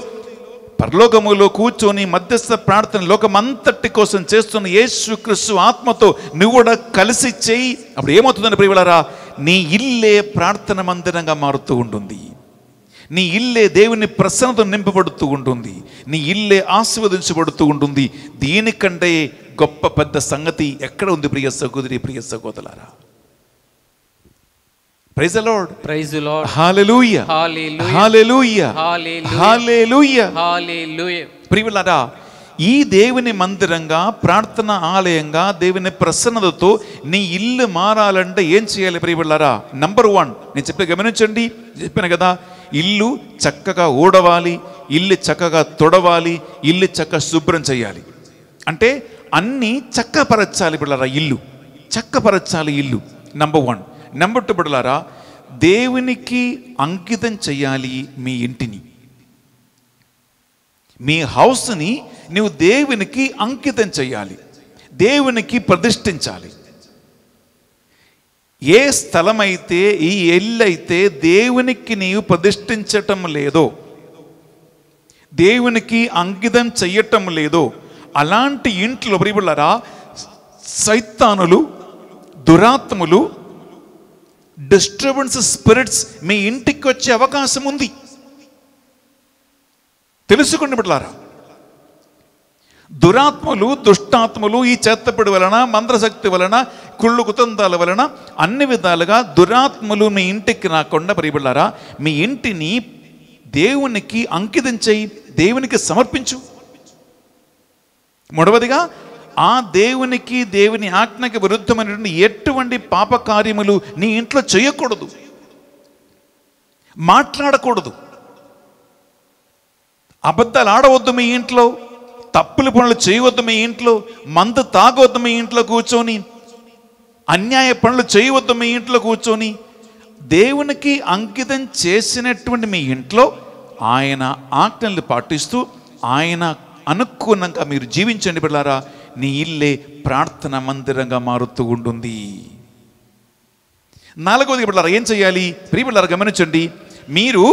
S1: పరలోకములో కూర్చొని మధ్యస్థ ప్రార్థన లోకమంతటి కోసం చేస్తున్న యేసుక్రీస్తు ఆత్మతో నువ్వు కూడా కలిసి చేయి అప్పుడు ఏమవుతుందని ప్రియులరా నీ ఇల్లే ప్రార్థన మందిరంగా మారుతూ ఉంటుంది నీ ఇల్లే దేవుని ప్రసన్నత నింపబడుతూ ఉంటుంది నీ ఇల్లే ఆశీర్వదించబడుతూ ఉంటుంది దీనికంటే గొప్ప పెద్ద సంగతి ఎక్కడ ఉంది ప్రియ సహోదరి ప్రియ సహోదరారా praise lord
S4: praise lord
S1: hallelujah hallelujah hallelujah hallelujah
S4: hallelujah
S1: ప్రియులారా ఈ దేవుని మందిరంగా ప్రార్థన ఆలయంగా దేవుని ప్రసన్నతతో నీ ఇల్లు మారాలంటే ఏం చేయాలి ప్రియబిళ్ళారా నంబర్ వన్ నేను చెప్పి గమనించండి చెప్పాను కదా ఇల్లు చక్కగా ఊడవాలి ఇల్లు చక్కగా తొడవాలి ఇల్లు చక్కగా శుభ్రం చేయాలి అంటే అన్నీ చక్కపరచాలి బిళ్ళారా ఇల్లు చక్కపరచాలి ఇల్లు నంబర్ వన్ నంబర్ టూ బిళ్ళారా దేవునికి అంకితం చేయాలి మీ ఇంటిని మీ హౌస్ని నువ్వు దేవునికి అంకితం చేయాలి దేవునికి ప్రతిష్ఠించాలి ఏ స్థలమైతే ఈ ఎల్లైతే దేవునికి నీవు ప్రతిష్ఠించటం లేదో దేవునికి అంకితం చెయ్యటం లేదో అలాంటి ఇంట్లో ప్రియులరా సైతానులు దురాత్ములు డిస్టర్బెన్స్ స్పిరిట్స్ మీ ఇంటికి వచ్చే అవకాశం ఉంది తెలుసుకోండి బిడ్డలారా దురాత్మలు దుష్టాత్మలు ఈ చేత్తపడి వలన మంత్రశక్తి వలన కుళ్ళు కుతంతాల వలన అన్ని విధాలుగా దురాత్మలు మీ ఇంటికి రాకుండా పరిబిళ్ళారా మీ ఇంటిని దేవునికి అంకితం చేయి దేవునికి సమర్పించు మూడవదిగా ఆ దేవునికి దేవుని ఆజ్ఞకి విరుద్ధమైనటువంటి ఎటువంటి పాప కార్యములు నీ ఇంట్లో చేయకూడదు మాట్లాడకూడదు అబద్ధాలు ఆడవద్దు మీ ఇంట్లో తప్పులు పనులు చేయవద్దు మీ ఇంట్లో మందు తాగవద్దు మీ ఇంట్లో కూర్చొని అన్యాయ పనులు చేయవద్దు మీ ఇంట్లో కూర్చొని దేవునికి అంకితం చేసినటువంటి మీ ఇంట్లో ఆయన ఆజ్ఞలు పాటిస్తూ ఆయన అనుకున్నాక మీరు జీవించండి పిల్లారా నీ ఇల్లే ప్రార్థన మందిరంగా మారుతూ ఉంటుంది నాలుగవది బిడ్డారా ఏం చేయాలి ప్రియ బిడ్డారా గమనించండి మీరు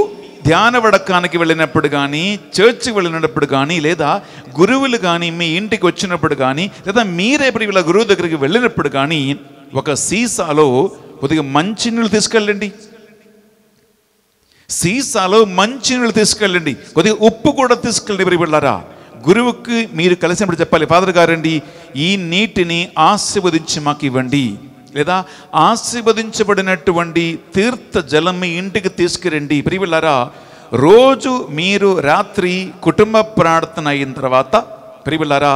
S1: ధ్యానవడకానికి వెళ్ళినప్పుడు కానీ చర్చ్కి వెళ్ళినప్పుడు కానీ లేదా గురువులు కానీ మీ ఇంటికి వచ్చినప్పుడు కానీ లేదా మీరే ఇప్పుడు వీళ్ళ గురువు దగ్గరికి వెళ్ళినప్పుడు కానీ ఒక సీసాలో కొద్దిగా మంచినీళ్ళు తీసుకెళ్ళండి సీసాలో మంచినీళ్ళు తీసుకెళ్ళండి కొద్దిగా ఉప్పు కూడా తీసుకెళ్ళండి మరి వెళ్ళారా గురువుకి మీరు కలిసినప్పుడు చెప్పాలి ఫాదర్ గారండి ఈ నీటిని ఆశీర్వదించి మాకు ఇవ్వండి లేదా ఆశీర్వదించబడినటువంటి తీర్థ జలం మీ ఇంటికి తీసుకురండి ప్రియులారా రోజు మీరు రాత్రి కుటుంబ ప్రార్థన అయిన తర్వాత ప్రియులారా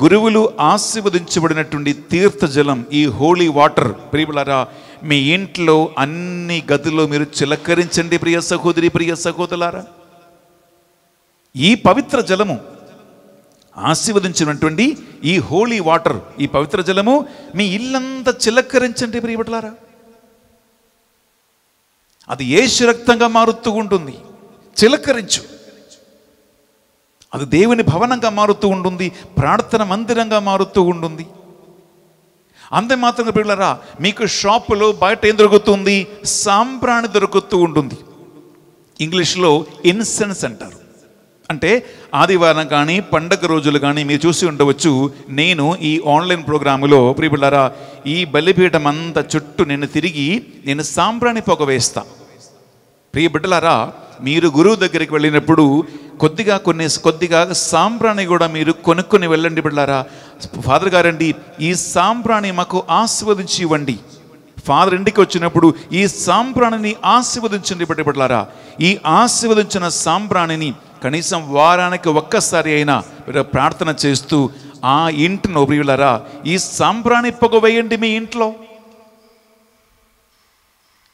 S1: గురువులు ఆశీర్వదించబడినటువంటి తీర్థ జలం ఈ హోలీ వాటర్ ప్రియులారా మీ ఇంట్లో అన్ని గదుల్లో మీరు చిలకరించండి ప్రియ సహోదరి ప్రియ సహోదరులారా ఈ పవిత్ర జలము ఆశీర్వదించినటువంటి ఈ హోలీ వాటర్ ఈ పవిత్ర జలము మీ ఇల్లంతా చిలక్కరించండి ప్రియపట్లారా అది ఏసు రక్తంగా మారుతూ ఉంటుంది చిలకరించు అది దేవుని భవనంగా మారుతూ ఉంటుంది ప్రార్థన మందిరంగా మారుతూ ఉంటుంది అంతే మాత్రంగా పిల్లరా మీకు షాపులో బయట ఏం దొరుకుతుంది సాంబ్రాణి దొరుకుతూ ఉంటుంది ఇంగ్లీష్లో ఇన్సెన్స్ అంటారు అంటే ఆదివారం కానీ పండగ రోజులు కానీ మీరు చూసి ఉండవచ్చు నేను ఈ ఆన్లైన్ ప్రోగ్రాములో ప్రియబిళ్ళారా ఈ బలిపీఠం అంత చుట్టూ నేను తిరిగి నేను సాంబ్రాణి పొగ వేస్తా ప్రియ బిడ్డలారా మీరు గురువు దగ్గరికి వెళ్ళినప్పుడు కొద్దిగా కొన్ని కొద్దిగా సాంబ్రాణి కూడా మీరు కొనుక్కొని వెళ్ళండి బిడ్డారా ఫాదర్ గారండి ఈ సాంబ్రాణి మాకు ఆస్వాదించి ఇవ్వండి ఫాదర్ ఇంటికి వచ్చినప్పుడు ఈ సాంబ్రాణిని ఆశీర్వదించండి బిడ్డ బిడ్డలారా ఈ ఆశీర్వదించిన సాంబ్రాణిని కనీసం వారానికి ఒక్కసారి అయినా మీరు ప్రార్థన చేస్తూ ఆ ఇంటిని ప్రియులరా ఈ సాంబ్రాణి పొగ మీ ఇంట్లో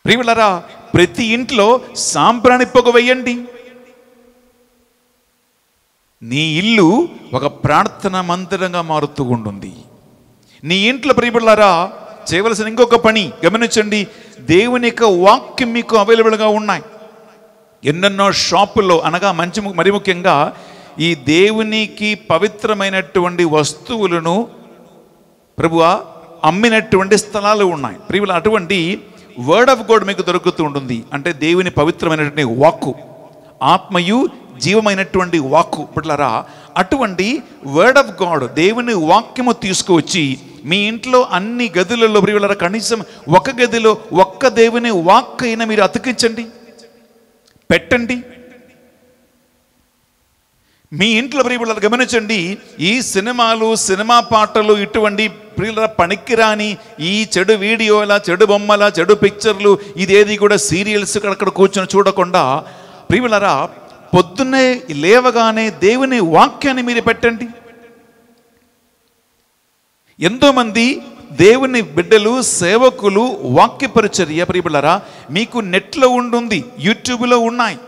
S1: ప్రియులరా ప్రతి ఇంట్లో సాంబ్రాణి పొగ వేయండి నీ ఇల్లు ఒక ప్రార్థన మందిరంగా మారుతూ ఉంటుంది నీ ఇంట్లో ప్రియులరా చేయవలసిన ఇంకొక పని గమనించండి దేవుని యొక్క వాక్యం మీకు అవైలబుల్గా ఉన్నాయి ఎన్నెన్నో షాపుల్లో అనగా మంచి మరి ముఖ్యంగా ఈ దేవునికి పవిత్రమైనటువంటి వస్తువులను ప్రభువా అమ్మినటువంటి స్థలాలు ఉన్నాయి ప్రియులు అటువంటి వర్డ్ ఆఫ్ గోడ్ మీకు దొరుకుతూ ఉంటుంది అంటే దేవుని పవిత్రమైనటువంటి వాక్కు ఆత్మయు జీవమైనటువంటి వాక్కు ఇప్పట్లరా అటువంటి వర్డ్ ఆఫ్ గాడ్ దేవుని వాక్యము తీసుకువచ్చి మీ ఇంట్లో అన్ని గదులలో ప్రియులరా కనీసం ఒక గదిలో ఒక్క దేవుని వాక్ అయినా మీరు అతికించండి పెట్టండి మీ ఇంట్లో ప్రియుల గమనించండి ఈ సినిమాలు సినిమా పాటలు ఇటువంటి ప్రియుల పనికిరాని ఈ చెడు వీడియోల చెడు బొమ్మల చెడు పిక్చర్లు ఇదేది కూడా సీరియల్స్ అక్కడ కూర్చొని చూడకుండా ప్రియులరా పొద్దున్నే లేవగానే దేవుని వాక్యాన్ని మీరు పెట్టండి ఎంతోమంది దేవుని బిడ్డలు సేవకులు వాక్య పరిచర్య ప్రియబిళ్ళరా మీకు నెట్లో ఉండుంది యూట్యూబ్లో ఉన్నాయి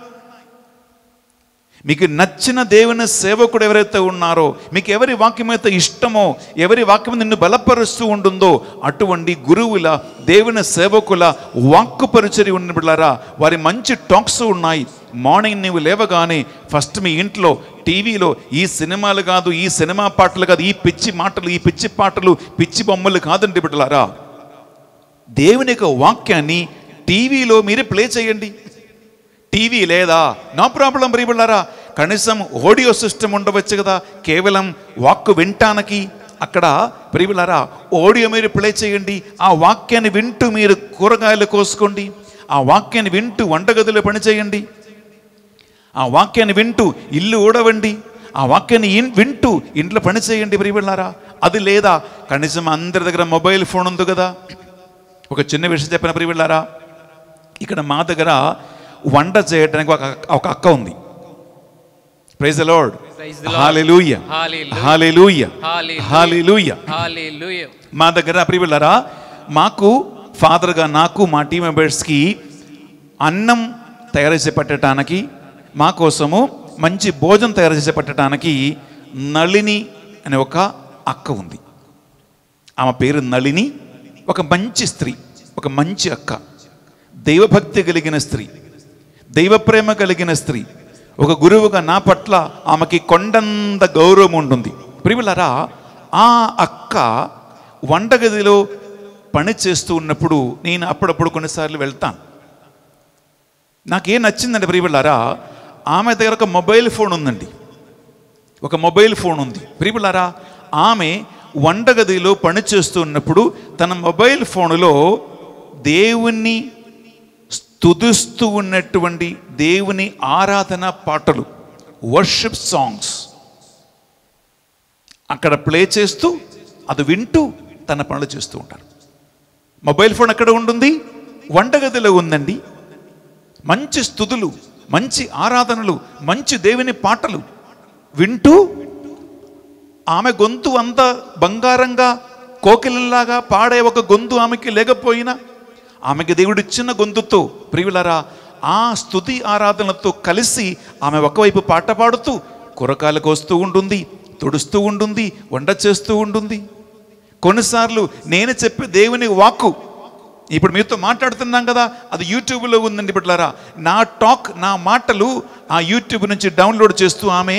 S1: మీకు నచ్చిన దేవుని సేవకుడు ఎవరైతే ఉన్నారో మీకు ఎవరి వాక్యం అయితే ఇష్టమో ఎవరి వాక్యం నిన్ను బలపరుస్తూ ఉంటుందో అటువంటి గురువుల దేవుని సేవకుల వాక్కు పరిచర్య ఉన్నబిడ్లారా వారి మంచి టాక్స్ ఉన్నాయి మార్నింగ్ నీవు లేవగానే ఫస్ట్ మీ ఇంట్లో టీవీలో ఈ సినిమాలు కాదు ఈ సినిమా పాటలు కాదు ఈ పిచ్చి మాటలు ఈ పిచ్చి పాటలు పిచ్చి బొమ్మలు కాదండి బిడ్డలారా దేవుని యొక్క వాక్యాన్ని టీవీలో మీరు ప్లే చేయండి టీవీ లేదా నో ప్రాబ్లం ప్రియబిళ్ళారా కనీసం ఆడియో సిస్టమ్ ఉండవచ్చు కదా కేవలం వాక్కు వింటానికి అక్కడ ప్రియులారా ఓడియో మీరు ప్లే చేయండి ఆ వాక్యాన్ని వింటూ మీరు కూరగాయలు కోసుకోండి ఆ వాక్యాన్ని వింటూ వంటగదిలో పనిచేయండి ఆ వాక్యాన్ని వింటూ ఇల్లు ఊడవండి ఆ వాక్యాన్ని వింటూ ఇంట్లో పని చేయండి ప్రియులారా అది లేదా కనీసం అందరి దగ్గర మొబైల్ ఫోన్ ఉంది కదా ఒక చిన్న విషయం చెప్పిన ప్రియులారా ఇక్కడ మా దగ్గర వంట చేయడానికి ఒక ఒక అక్క ఉంది praise lord hallelujah hallelujah hallelujah మా దగ్గర ప్రియులరా మాకు ఫాదర్గా నాకు మా టీం మెంబర్స్కి అన్నం తయారు చేసి పెట్టడానికి మా కోసము మంచి భోజనం తయారు చేసి పెట్టడానికి నళిని అనే ఒక అక్క ఉంది ఆమె పేరు నళిని ఒక మంచి స్త్రీ ఒక మంచి అక్క దైవభక్తి కలిగిన స్త్రీ దైవ ప్రేమ కలిగిన స్త్రీ ఒక గురువుగా నా పట్ల ఆమెకి కొండంత గౌరవం ఉంటుంది ప్రియులరా ఆ అక్క వంటగదిలో పని చేస్తూ ఉన్నప్పుడు నేను అప్పుడప్పుడు కొన్నిసార్లు వెళ్తాను నాకేం నచ్చిందండి ప్రియులారా ఆమె దగ్గర ఒక మొబైల్ ఫోన్ ఉందండి ఒక మొబైల్ ఫోన్ ఉంది ప్రియులారా ఆమె వంటగదిలో పని చేస్తూ ఉన్నప్పుడు తన మొబైల్ ఫోన్లో దేవుణ్ణి తుదుస్తూ ఉన్నటువంటి దేవుని ఆరాధన పాటలు వర్షిప్ సాంగ్స్ అక్కడ ప్లే చేస్తూ అది వింటూ తన పనులు చేస్తూ ఉంటారు మొబైల్ ఫోన్ అక్కడ ఉంటుంది వంటగదిలో ఉందండి మంచి స్థుతులు మంచి ఆరాధనలు మంచి దేవుని పాటలు వింటూ ఆమె గొంతు అంత బంగారంగా కోకిలలాగా పాడే ఒక గొంతు ఆమెకి లేకపోయినా ఆమెకి దేవుడు ఇచ్చిన గొంతుతో ప్రియులరా ఆ స్థుతి ఆరాధనతో కలిసి ఆమె ఒకవైపు పాట పాడుతూ కురకాలకు వస్తూ ఉంటుంది తుడుస్తూ ఉంటుంది వంట చేస్తూ ఉంటుంది కొన్నిసార్లు నేను చెప్పే దేవుని వాక్కు ఇప్పుడు మీతో మాట్లాడుతున్నాం కదా అది యూట్యూబ్లో ఉందండి బిడ్డలారా నా టాక్ నా మాటలు ఆ యూట్యూబ్ నుంచి డౌన్లోడ్ చేస్తూ ఆమె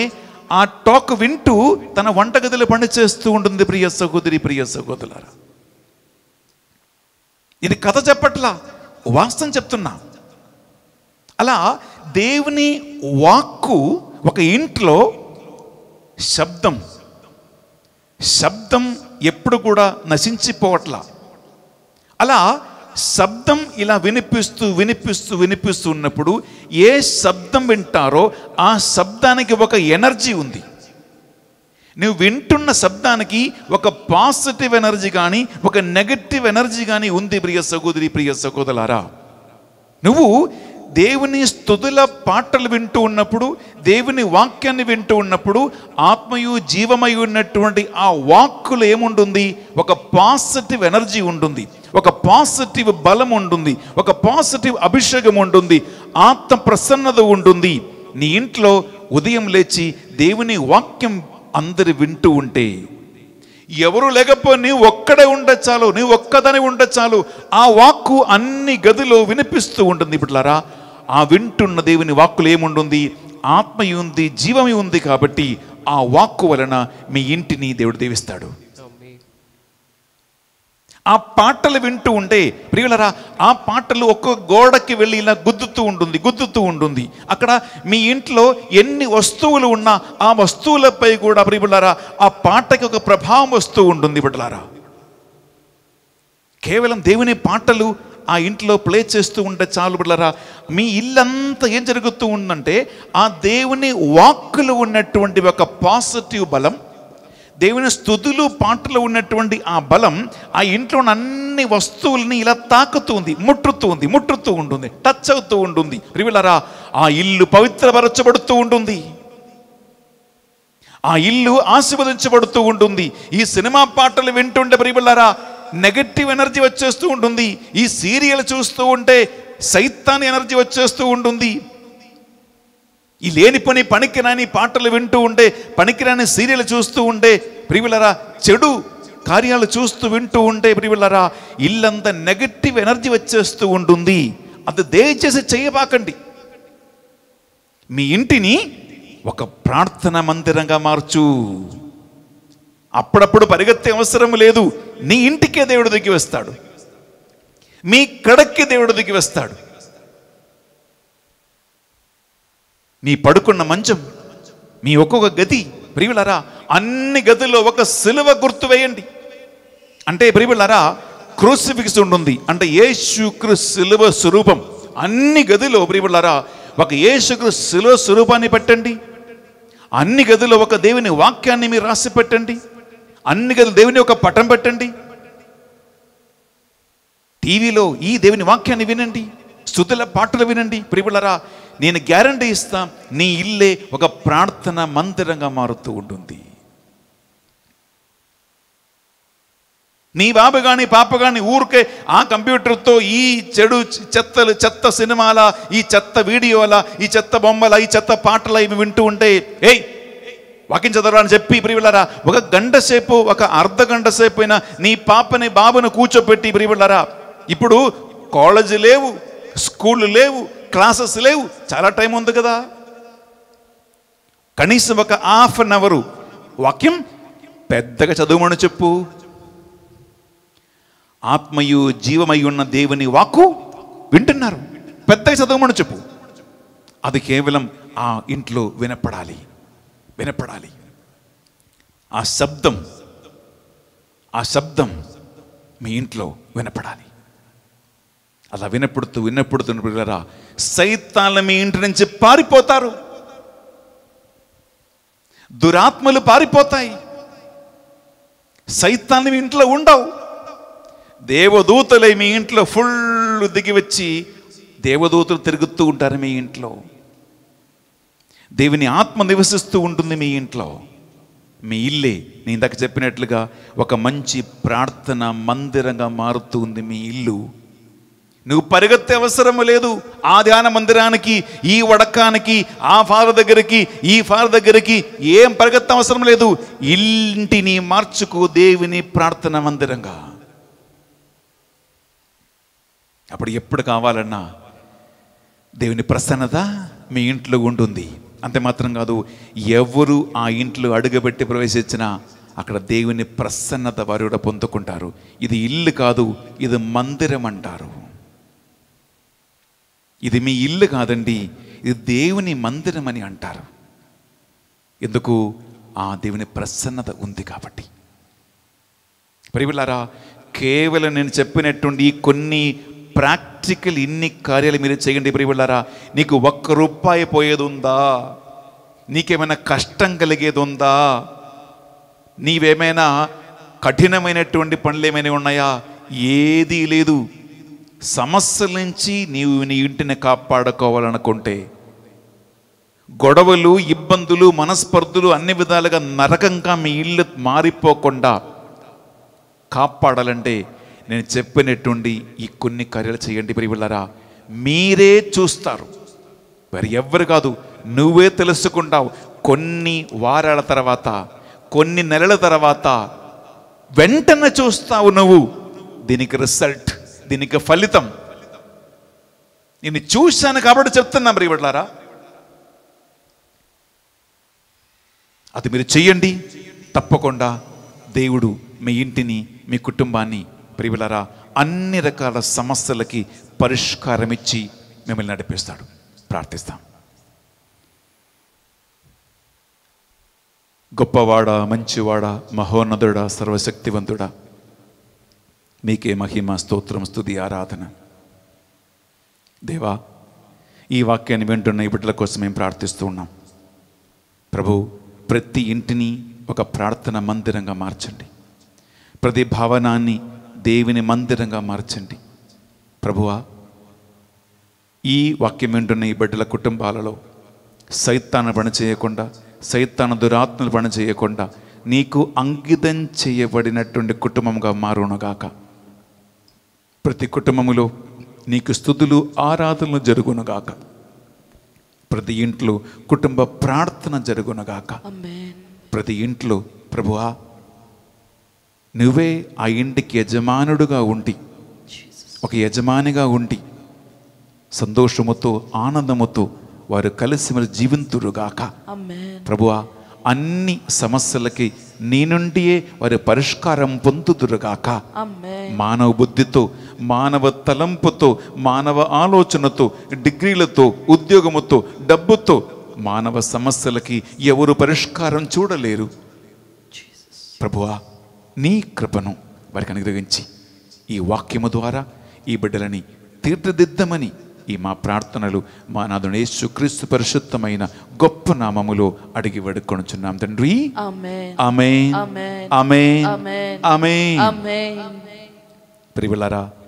S1: ఆ టాక్ వింటూ తన వంటగదిలో పని చేస్తూ ఉంటుంది ప్రియ సహోదరి ప్రియ సహోదరులారా ఇది కథ చెప్పట్లా వాస్తవం చెప్తున్నా అలా దేవుని వాక్కు ఒక ఇంట్లో శబ్దం శబ్దం ఎప్పుడు కూడా నశించిపోవట్లా అలా శబ్దం ఇలా వినిపిస్తూ వినిపిస్తూ వినిపిస్తూ ఉన్నప్పుడు ఏ శబ్దం వింటారో ఆ శబ్దానికి ఒక ఎనర్జీ ఉంది నువ్వు వింటున్న శబ్దానికి ఒక పాజిటివ్ ఎనర్జీ కానీ ఒక నెగటివ్ ఎనర్జీ కానీ ఉంది ప్రియ సహోదరి ప్రియ సహోదరారా నువ్వు దేవుని స్థుతుల పాటలు వింటూ ఉన్నప్పుడు దేవుని వాక్యాన్ని వింటూ ఉన్నప్పుడు ఆత్మయు జీవమై ఉన్నటువంటి ఆ వాక్కులు ఏముంటుంది ఒక పాజిటివ్ ఎనర్జీ ఉంటుంది ఒక పాజిటివ్ బలం ఉంటుంది ఒక పాజిటివ్ అభిషేకం ఉంటుంది ఆత్మ ప్రసన్నత ఉంటుంది నీ ఇంట్లో ఉదయం లేచి దేవుని వాక్యం అందరు వింటూ ఉంటే ఎవరు లేకపోయి నీ ఒక్కడే చాలు నీ ఒక్కదని చాలు ఆ వాక్కు అన్ని గదిలో వినిపిస్తూ ఉంటుంది ఇప్పుట్లారా ఆ వింటున్న దేవుని వాక్కులు ఏముంటుంది ఆత్మయుంది జీవమి ఉంది కాబట్టి ఆ వాక్కు వలన మీ ఇంటిని దేవుడు దేవిస్తాడు ఆ పాటలు వింటూ ఉంటే ప్రియులరా ఆ పాటలు ఒక్కో గోడకి వెళ్ళి ఇలా గుద్దుతూ ఉంటుంది గుద్దుతూ ఉంటుంది అక్కడ మీ ఇంట్లో ఎన్ని వస్తువులు ఉన్నా ఆ వస్తువులపై కూడా ప్రియులరా ఆ పాటకి ఒక ప్రభావం వస్తూ ఉంటుంది బిడ్డలారా కేవలం దేవుని పాటలు ఆ ఇంట్లో ప్లే చేస్తూ ఉంటే చాలు బిడ్డలరా మీ ఇల్లంతా ఏం జరుగుతూ ఉందంటే ఆ దేవుని వాక్కులు ఉన్నటువంటి ఒక పాజిటివ్ బలం దేవుని స్థుతులు పాటలు ఉన్నటువంటి ఆ బలం ఆ ఇంట్లో అన్ని వస్తువుల్ని ఇలా తాకుతుంది ముట్టుతూ ఉంది ముట్టుతూ ఉంటుంది టచ్ అవుతూ ఉంటుంది రివిలరా ఆ ఇల్లు పవిత్రపరచబడుతూ ఉంటుంది ఆ ఇల్లు ఆశీర్వదించబడుతూ ఉంటుంది ఈ సినిమా పాటలు వింటుండే ప్రియులారా నెగటివ్ ఎనర్జీ వచ్చేస్తూ ఉంటుంది ఈ సీరియల్ చూస్తూ ఉంటే సైతాన్ ఎనర్జీ వచ్చేస్తూ ఉంటుంది ఈ లేని పని పనికిరాని పాటలు వింటూ ఉండే పనికిరాని సీరియల్ చూస్తూ ఉండే ప్రివిలరా చెడు కార్యాలు చూస్తూ వింటూ ఉండే ప్రివిలరా ఇల్లంతా నెగటివ్ ఎనర్జీ వచ్చేస్తూ ఉంటుంది అది దయచేసి చేయబాకండి మీ ఇంటిని ఒక ప్రార్థన మందిరంగా మార్చు అప్పుడప్పుడు పరిగెత్తే అవసరం లేదు నీ ఇంటికే దేవుడు దిగి వస్తాడు మీ కడక్కి దేవుడు దిగి వస్తాడు నీ పడుకున్న మంచం మీ ఒక్కొక్క గది ప్రియులరా అన్ని గదుల్లో ఒక సిలువ గుర్తు వేయండి అంటే ప్రియులరా క్రూసిఫిక్స్ ఉంటుంది అంటే ఏసుక్రు సిలువ స్వరూపం అన్ని గదిలో ప్రియులరా ఒక ఏసుక్రు సిలువ స్వరూపాన్ని పెట్టండి అన్ని గదిలో ఒక దేవుని వాక్యాన్ని మీరు రాసి పెట్టండి అన్ని గదులు దేవుని ఒక పటం పెట్టండి టీవీలో ఈ దేవుని వాక్యాన్ని వినండి స్థుతుల పాటలు వినండి ప్రియులరా నేను గ్యారంటీ ఇస్తా నీ ఇల్లే ఒక ప్రార్థన మందిరంగా మారుతూ ఉంటుంది నీ బాబు కానీ పాప కానీ ఊరికే ఆ కంప్యూటర్తో ఈ చెడు చెత్తలు చెత్త సినిమాల ఈ చెత్త వీడియోల ఈ చెత్త బొమ్మల ఈ చెత్త పాటల ఇవి వింటూ ఉంటే ఏయ్ వాకింగ్ చదవరా అని చెప్పి ప్రియులారా ఒక గంట సేపు ఒక అర్ధ గంట సేపు అయినా నీ పాపని బాబును కూర్చోపెట్టి ప్రియులారా ఇప్పుడు కాలేజీ లేవు స్కూళ్ళు లేవు క్లాసెస్ లేవు చాలా టైం ఉంది కదా కనీసం ఒక హాఫ్ అన్ అవరు వాక్యం పెద్దగా చదువుమని చెప్పు ఆత్మయు జీవమై ఉన్న దేవుని వాక్కు వింటున్నారు పెద్దగా చదవమని చెప్పు అది కేవలం ఆ ఇంట్లో వినపడాలి వినపడాలి ఆ శబ్దం ఆ శబ్దం మీ ఇంట్లో వినపడాలి అలా వినపడుతూ వినపడుతున్న పిల్లరా సైతాల మీ ఇంటి నుంచి పారిపోతారు దురాత్మలు పారిపోతాయి సైతాన్ని మీ ఇంట్లో ఉండవు దేవదూతలే మీ ఇంట్లో ఫుల్ దిగి వచ్చి దేవదూతలు తిరుగుతూ ఉంటారు మీ ఇంట్లో దేవుని ఆత్మ నివసిస్తూ ఉంటుంది మీ ఇంట్లో మీ ఇల్లే నేను ఇందాక చెప్పినట్లుగా ఒక మంచి ప్రార్థన మందిరంగా మారుతూ ఉంది మీ ఇల్లు నువ్వు పరిగెత్తే అవసరం లేదు ఆ ధ్యాన మందిరానికి ఈ వడకానికి ఆ ఫాదర్ దగ్గరికి ఈ ఫాదర్ దగ్గరికి ఏం పరిగెత్త అవసరం లేదు ఇంటిని మార్చుకో దేవుని ప్రార్థన మందిరంగా అప్పుడు ఎప్పుడు కావాలన్నా దేవుని ప్రసన్నత మీ ఇంట్లో ఉంటుంది అంతే మాత్రం కాదు ఎవరు ఆ ఇంట్లో అడుగుపెట్టి ప్రవేశించినా అక్కడ దేవుని ప్రసన్నత వారు కూడా పొందుకుంటారు ఇది ఇల్లు కాదు ఇది మందిరం అంటారు ఇది మీ ఇల్లు కాదండి ఇది దేవుని మందిరం అని అంటారు ఎందుకు ఆ దేవుని ప్రసన్నత ఉంది కాబట్టి పరివులారా కేవలం నేను చెప్పినట్టుండి కొన్ని ప్రాక్టికల్ ఇన్ని కార్యాలు మీరు చేయండి ప్రియులారా నీకు ఒక్క రూపాయి పోయేది ఉందా నీకేమైనా కష్టం కలిగేది ఉందా నీవేమైనా కఠినమైనటువంటి పనులు ఏమైనా ఉన్నాయా ఏదీ లేదు సమస్యల నుంచి నీవు నీ ఇంటిని కాపాడుకోవాలనుకుంటే గొడవలు ఇబ్బందులు మనస్పర్ధులు అన్ని విధాలుగా నరకంగా మీ ఇల్లు మారిపోకుండా కాపాడాలంటే నేను చెప్పినట్టుండి ఈ కొన్ని కార్యాలు చేయండి వెళ్ళారా మీరే చూస్తారు మరి ఎవరు కాదు నువ్వే తెలుసుకుంటావు కొన్ని వారాల తర్వాత కొన్ని నెలల తర్వాత వెంటనే చూస్తావు నువ్వు దీనికి రిసల్ట్ దీనికి ఫలితం నేను చూశాను కాబట్టి చెప్తున్నా మరి ఇవ్వట్లారా అది మీరు చెయ్యండి తప్పకుండా దేవుడు మీ ఇంటిని మీ కుటుంబాన్ని ప్రియులరా అన్ని రకాల సమస్యలకి పరిష్కారం ఇచ్చి మిమ్మల్ని నడిపిస్తాడు ప్రార్థిస్తాం గొప్పవాడా మంచివాడా మహోన్నతుడా సర్వశక్తివంతుడా మీకే మహిమ స్తోత్రం స్థుతి ఆరాధన దేవా ఈ వాక్యాన్ని వింటున్న ఈ బిడ్డల కోసం మేము ప్రార్థిస్తూ ఉన్నాం ప్రభు ప్రతి ఇంటిని ఒక ప్రార్థన మందిరంగా మార్చండి ప్రతి భవనాన్ని దేవుని మందిరంగా మార్చండి ప్రభువా ఈ వాక్యం వింటున్న ఈ బిడ్డల కుటుంబాలలో సైతాన పని చేయకుండా సైతాన దురాత్మలు పని చేయకుండా నీకు అంకితం చేయబడినటువంటి కుటుంబంగా మారునగాక ప్రతి కుటుంబములో నీకు స్థుతులు ఆరాధనలు జరుగునుగాక ప్రతి ఇంట్లో కుటుంబ ప్రార్థన జరుగునుగాక ప్రతి ఇంట్లో ప్రభువా నువ్వే ఆ ఇంటికి యజమానుడుగా ఉండి ఒక యజమానిగా ఉండి సంతోషముతో ఆనందముతో వారు కలిసి మరి జీవింతురుగాక ప్రభువా అన్ని సమస్యలకి నీ నుండియే వారి పరిష్కారం పొందుదురుగాక మానవ బుద్ధితో మానవ తలంపుతో మానవ ఆలోచనతో డిగ్రీలతో ఉద్యోగముతో డబ్బుతో మానవ సమస్యలకి ఎవరు పరిష్కారం చూడలేరు ప్రభువా నీ కృపను వారికి అనుగ్రహించి ఈ వాక్యము ద్వారా ఈ బిడ్డలని తీర్థదిద్దమని ఈ మా ప్రార్థనలు మా నాదుని క్రీస్తు పరిశుద్ధమైన గొప్ప నామములో అడిగి వడుకొనుచున్నాం తండ్రి ఆమె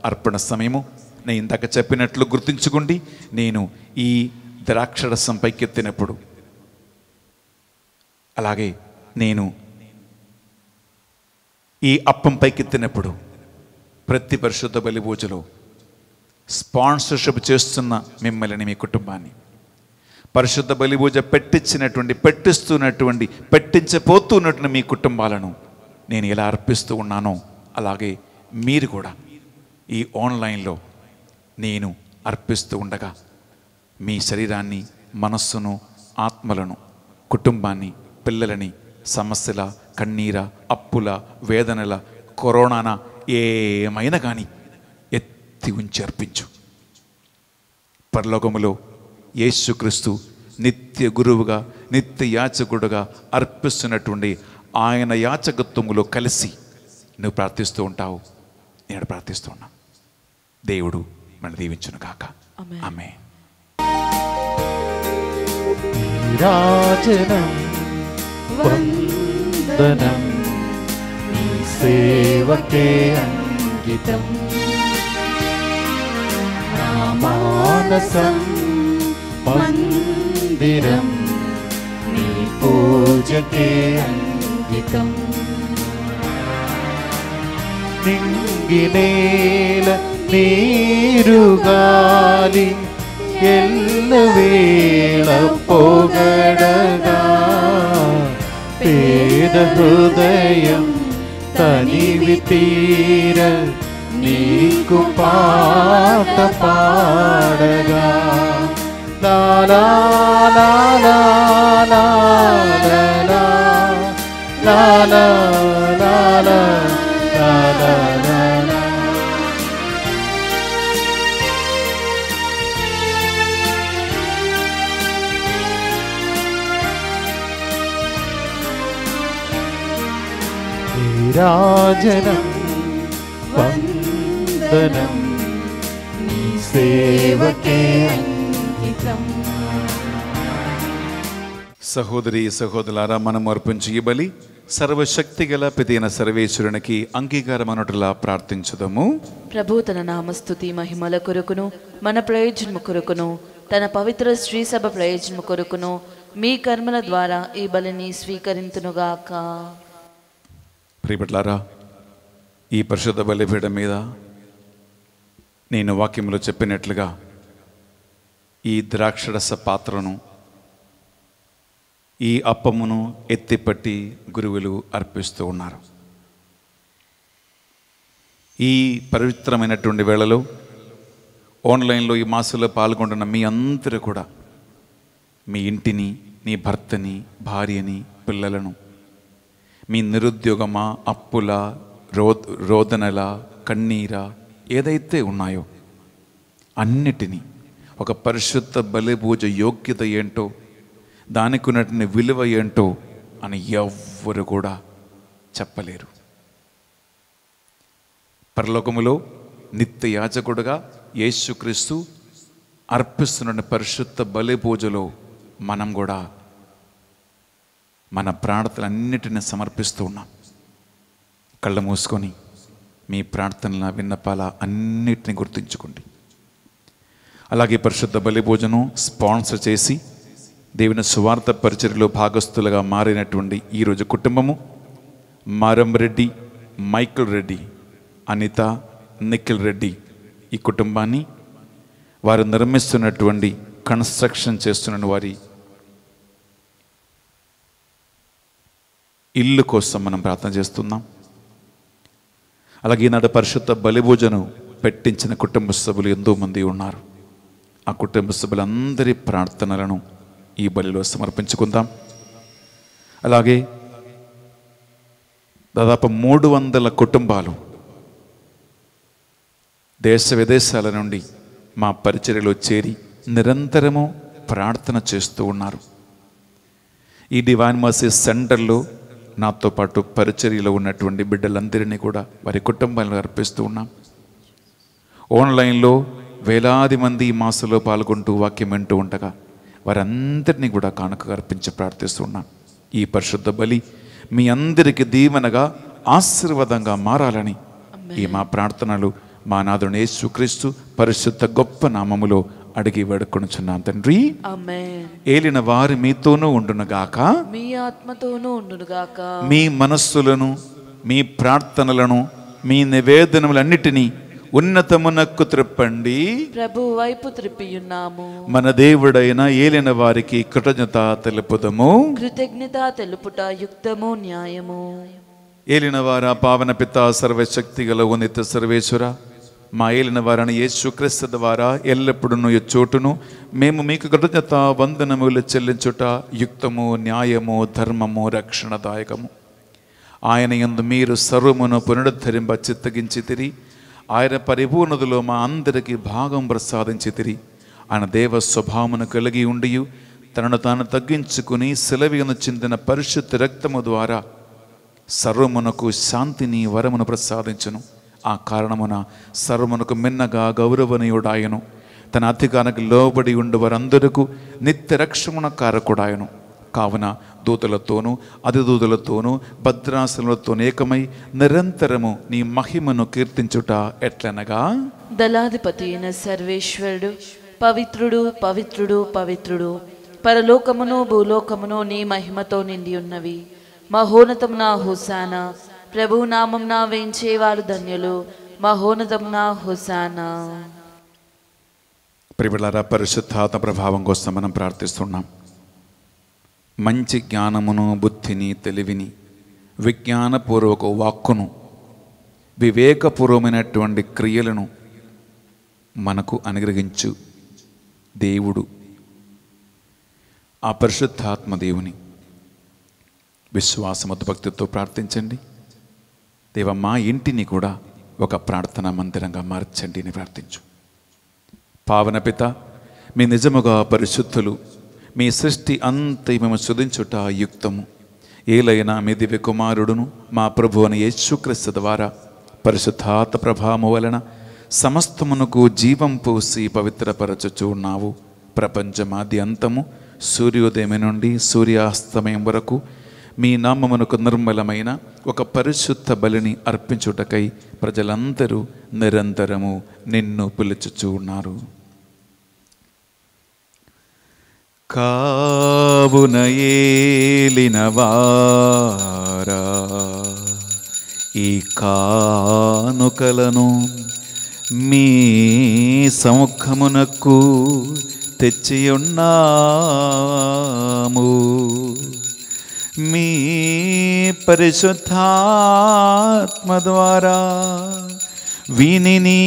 S1: అర్పణ సమయము నేను ఇందాక చెప్పినట్లు గుర్తించుకోండి నేను ఈ ద్రాక్షరసం పైకి ఎత్తినప్పుడు అలాగే నేను ఈ అప్పం పైకెత్తినప్పుడు ప్రతి పరిశుద్ధ బలి పూజలో స్పాన్సర్షిప్ చేస్తున్న మిమ్మల్ని మీ కుటుంబాన్ని పరిశుద్ధ బలిభూజ పెట్టించినటువంటి పెట్టిస్తున్నటువంటి పెట్టించబోతున్నటువంటి మీ కుటుంబాలను నేను ఎలా అర్పిస్తూ ఉన్నానో అలాగే మీరు కూడా ఈ ఆన్లైన్లో నేను అర్పిస్తూ ఉండగా మీ శరీరాన్ని మనస్సును ఆత్మలను కుటుంబాన్ని పిల్లలని సమస్యల కన్నీర అప్పుల వేదనల కరోనానా ఏమైనా కానీ ఎత్తి అర్పించు పరలోకములో యేసుక్రీస్తు నిత్య గురువుగా నిత్య యాచకుడుగా అర్పిస్తున్నటువంటి ఆయన యాచకత్వములో కలిసి నువ్వు ప్రార్థిస్తూ ఉంటావు నేను ప్రార్థిస్తూ ఉన్నా దేవుడు మన దీవించును కాక ఆమె
S3: సేవకే മാനസം മന്ദിരം നീ പൂജത്തെ അംഗികം നിങ്കിലേല നീരുകാലി എല്ലവേള പോകടക ഹൃദയം തനിവി തീര നീക്കുപാ
S1: సహోదరి సహోదరులారా మనం అర్పించి ఈ బలి సర్వశక్తి గల పెదైన సర్వేశ్వరునికి అంగీకారం అనుటలా ప్రార్థించదము
S2: ప్రభు తన నామస్తుతి మహిమల కొరకును మన ప్రయోజనం కొరకును తన పవిత్ర శ్రీసభ ప్రయోజనం కొరకును మీ కర్మల ద్వారా ఈ బలిని స్వీకరింతునుగాక
S1: ప్రియపట్లారా ఈ పరిశుద్ధ బలిపీఠ మీద నేను వాక్యంలో చెప్పినట్లుగా ఈ ద్రాక్షరస పాత్రను ఈ అప్పమును ఎత్తిపట్టి గురువులు అర్పిస్తూ ఉన్నారు ఈ పవిత్రమైనటువంటి వేళలో ఆన్లైన్లో ఈ మాసంలో పాల్గొంటున్న మీ అందరూ కూడా మీ ఇంటిని నీ భర్తని భార్యని పిల్లలను మీ నిరుద్యోగమా అప్పుల రో రోదనల కన్నీర ఏదైతే ఉన్నాయో అన్నిటినీ ఒక పరిశుద్ధ బలిపూజ యోగ్యత ఏంటో దానికి ఉన్నటువంటి విలువ ఏంటో అని ఎవ్వరు కూడా చెప్పలేరు పరలోకములో నిత్య యాజకుడుగా యేసుక్రీస్తు అర్పిస్తున్న పరిశుద్ధ బలి పూజలో మనం కూడా మన ప్రార్థనలన్నిటిని సమర్పిస్తూ ఉన్నాం కళ్ళు మూసుకొని మీ ప్రార్థనల విన్నపాల అన్నిటిని గుర్తుంచుకోండి అలాగే పరిశుద్ధ బలి పూజను స్పాన్సర్ చేసి దేవుని సువార్త పరిచర్లో భాగస్థులుగా మారినటువంటి ఈరోజు కుటుంబము మారం రెడ్డి మైకిల్ రెడ్డి అనిత నిఖిల్ రెడ్డి ఈ కుటుంబాన్ని వారు నిర్మిస్తున్నటువంటి కన్స్ట్రక్షన్ చేస్తున్న వారి ఇల్లు కోసం మనం ప్రార్థన చేస్తున్నాం అలాగే ఈనాడు పరిశుద్ధ బలిభోజను పెట్టించిన కుటుంబ సభ్యులు ఎంతోమంది ఉన్నారు ఆ కుటుంబ సభ్యులందరి ప్రార్థనలను ఈ బలిలో సమర్పించుకుందాం అలాగే దాదాపు మూడు వందల కుటుంబాలు దేశ విదేశాల నుండి మా పరిచర్యలో చేరి నిరంతరము ప్రార్థన చేస్తూ ఉన్నారు ఈ డివైన్ మసీ సెంటర్లో నాతో పాటు పరిచర్యలో ఉన్నటువంటి బిడ్డలందరినీ కూడా వారి కుటుంబాలను అర్పిస్తూ ఉన్నాం ఆన్లైన్లో వేలాది మంది ఈ మాసంలో పాల్గొంటూ వాక్యం వింటూ ఉండగా వారందరినీ కూడా కానుక అర్పించి ప్రార్థిస్తున్నాను ఈ పరిశుద్ధ బలి మీ అందరికీ దీవెనగా ఆశీర్వాదంగా మారాలని ఈ మా ప్రార్థనలు మా నాదుడు యేసుక్రీస్తు పరిశుద్ధ గొప్ప నామములో అడిగి వేడుకొనుచున్నాను తండ్రి ఏలిన వారి మీతోనూ ఉండునుగాక
S2: మీ ఆత్మతోనూ ఉండునుగాక మీ
S1: మనస్సులను మీ ప్రార్థనలను మీ నివేదనములన్నిటినీ ఉన్నతమునకు త్రిప్పండి
S2: ప్రభు వైపు త్రిప్పియున్నాము
S1: మన దేవుడైన ఏలిన వారికి కృతజ్ఞత తెలుపుదము
S2: కృతజ్ఞత తెలుపుట యుక్తము న్యాయము
S1: ఏలిన వార పావన పిత సర్వశక్తి గల ఉన్నత సర్వేశ్వర మా ఏలిన వారని శుక్రస్త ద్వారా ఎల్లప్పుడూ ఈ చోటును మేము మీకు కృతజ్ఞత వందనములు చెల్లించుట యుక్తము న్యాయము ధర్మము రక్షణదాయకము ఆయన ఎందు మీరు సర్వమును పునరుద్ధరింప చిత్తగించి తిరిగి ఆయన పరిపూర్ణతలో మా అందరికీ భాగం ప్రసాదించితిరి ఆయన దేవ స్వభావమును కలిగి ఉండి తనను తాను తగ్గించుకుని సెలవిను చెందిన పరిశుద్ధ రక్తము ద్వారా సర్వమునకు శాంతిని వరమును ప్రసాదించును ఆ కారణమున సర్వమునకు మిన్నగా గౌరవనీయుడాయను తన అధికారానికి లోబడి ఉండు వారందరకు నిత్య రక్షమున కారకుడాయను కావున దూతలతోనూ దూతలతోనూ భద్రాసనులతో ఏకమై నిరంతరము నీ మహిమను కీర్తించుట ఎట్లనగా
S2: దళాధిపతి అయిన సర్వేశ్వరుడు పవిత్రుడు పవిత్రుడు పవిత్రుడు పరలోకమును భూలోకమును నీ మహిమతో నిండి ఉన్నవి మహోన్నతమున హుసానా ప్రభునామంన వేయించేవారు ధన్యులు మహోన్నతమున హుసానా
S1: ప్రిబిళారా పరిశుద్ధాత్మ ప్రభావం కోసం మనం ప్రార్థిస్తున్నాం మంచి జ్ఞానమును బుద్ధిని తెలివిని విజ్ఞానపూర్వక వాక్కును వివేకపూర్వమైనటువంటి క్రియలను మనకు అనుగ్రహించు దేవుడు ఆ పరిశుద్ధాత్మ దేవుని విశ్వాసమతు భక్తితో ప్రార్థించండి దేవ మా ఇంటిని కూడా ఒక ప్రార్థనా మందిరంగా మార్చండి అని ప్రార్థించు పావన పిత మీ నిజముగా పరిశుద్ధులు మీ సృష్టి అంత మేము శుధించుట యుక్తము ఏలైనా మీ దివ్య కుమారుడును మా ప్రభు అని యేసుక్రీస్త ద్వారా పరిశుద్ధాత ప్రభావము వలన సమస్తమునకు జీవం పోసి పవిత్రపరచుచు ఉన్నావు ప్రపంచమాది అంతము సూర్యోదయం నుండి సూర్యాస్తమయం వరకు మీ నామమునకు నిర్మలమైన ఒక పరిశుద్ధ బలిని అర్పించుటకై ప్రజలందరూ నిరంతరము నిన్ను పిలుచుచూ ఉన్నారు కావునయేలినవారా ఈ కానుకలను మీ సముఖమునకు తెచ్చియున్నాము మీ పరిశుద్ధాత్మ ద్వారా వినినీ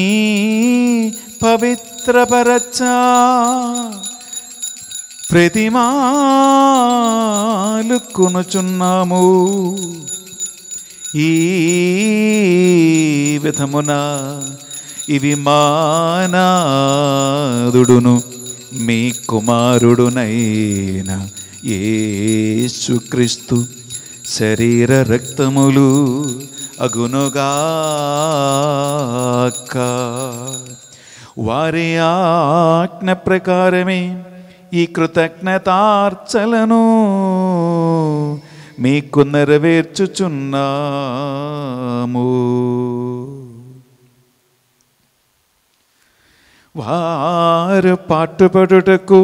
S1: పవిత్రపరచా ప్రతిమాలు కొనుచున్నాము ఈ విధమున ఇవి మానాదుడును మీ కుమారుడునైనా ఏసుక్రీస్తు శరీర రక్తములు అగునుగా వారి ఆజ్ఞ ప్రకారమే ఈ కృతజ్ఞతార్చలను మీకు నెరవేర్చుచున్నాము వారు పాటుపడుటకు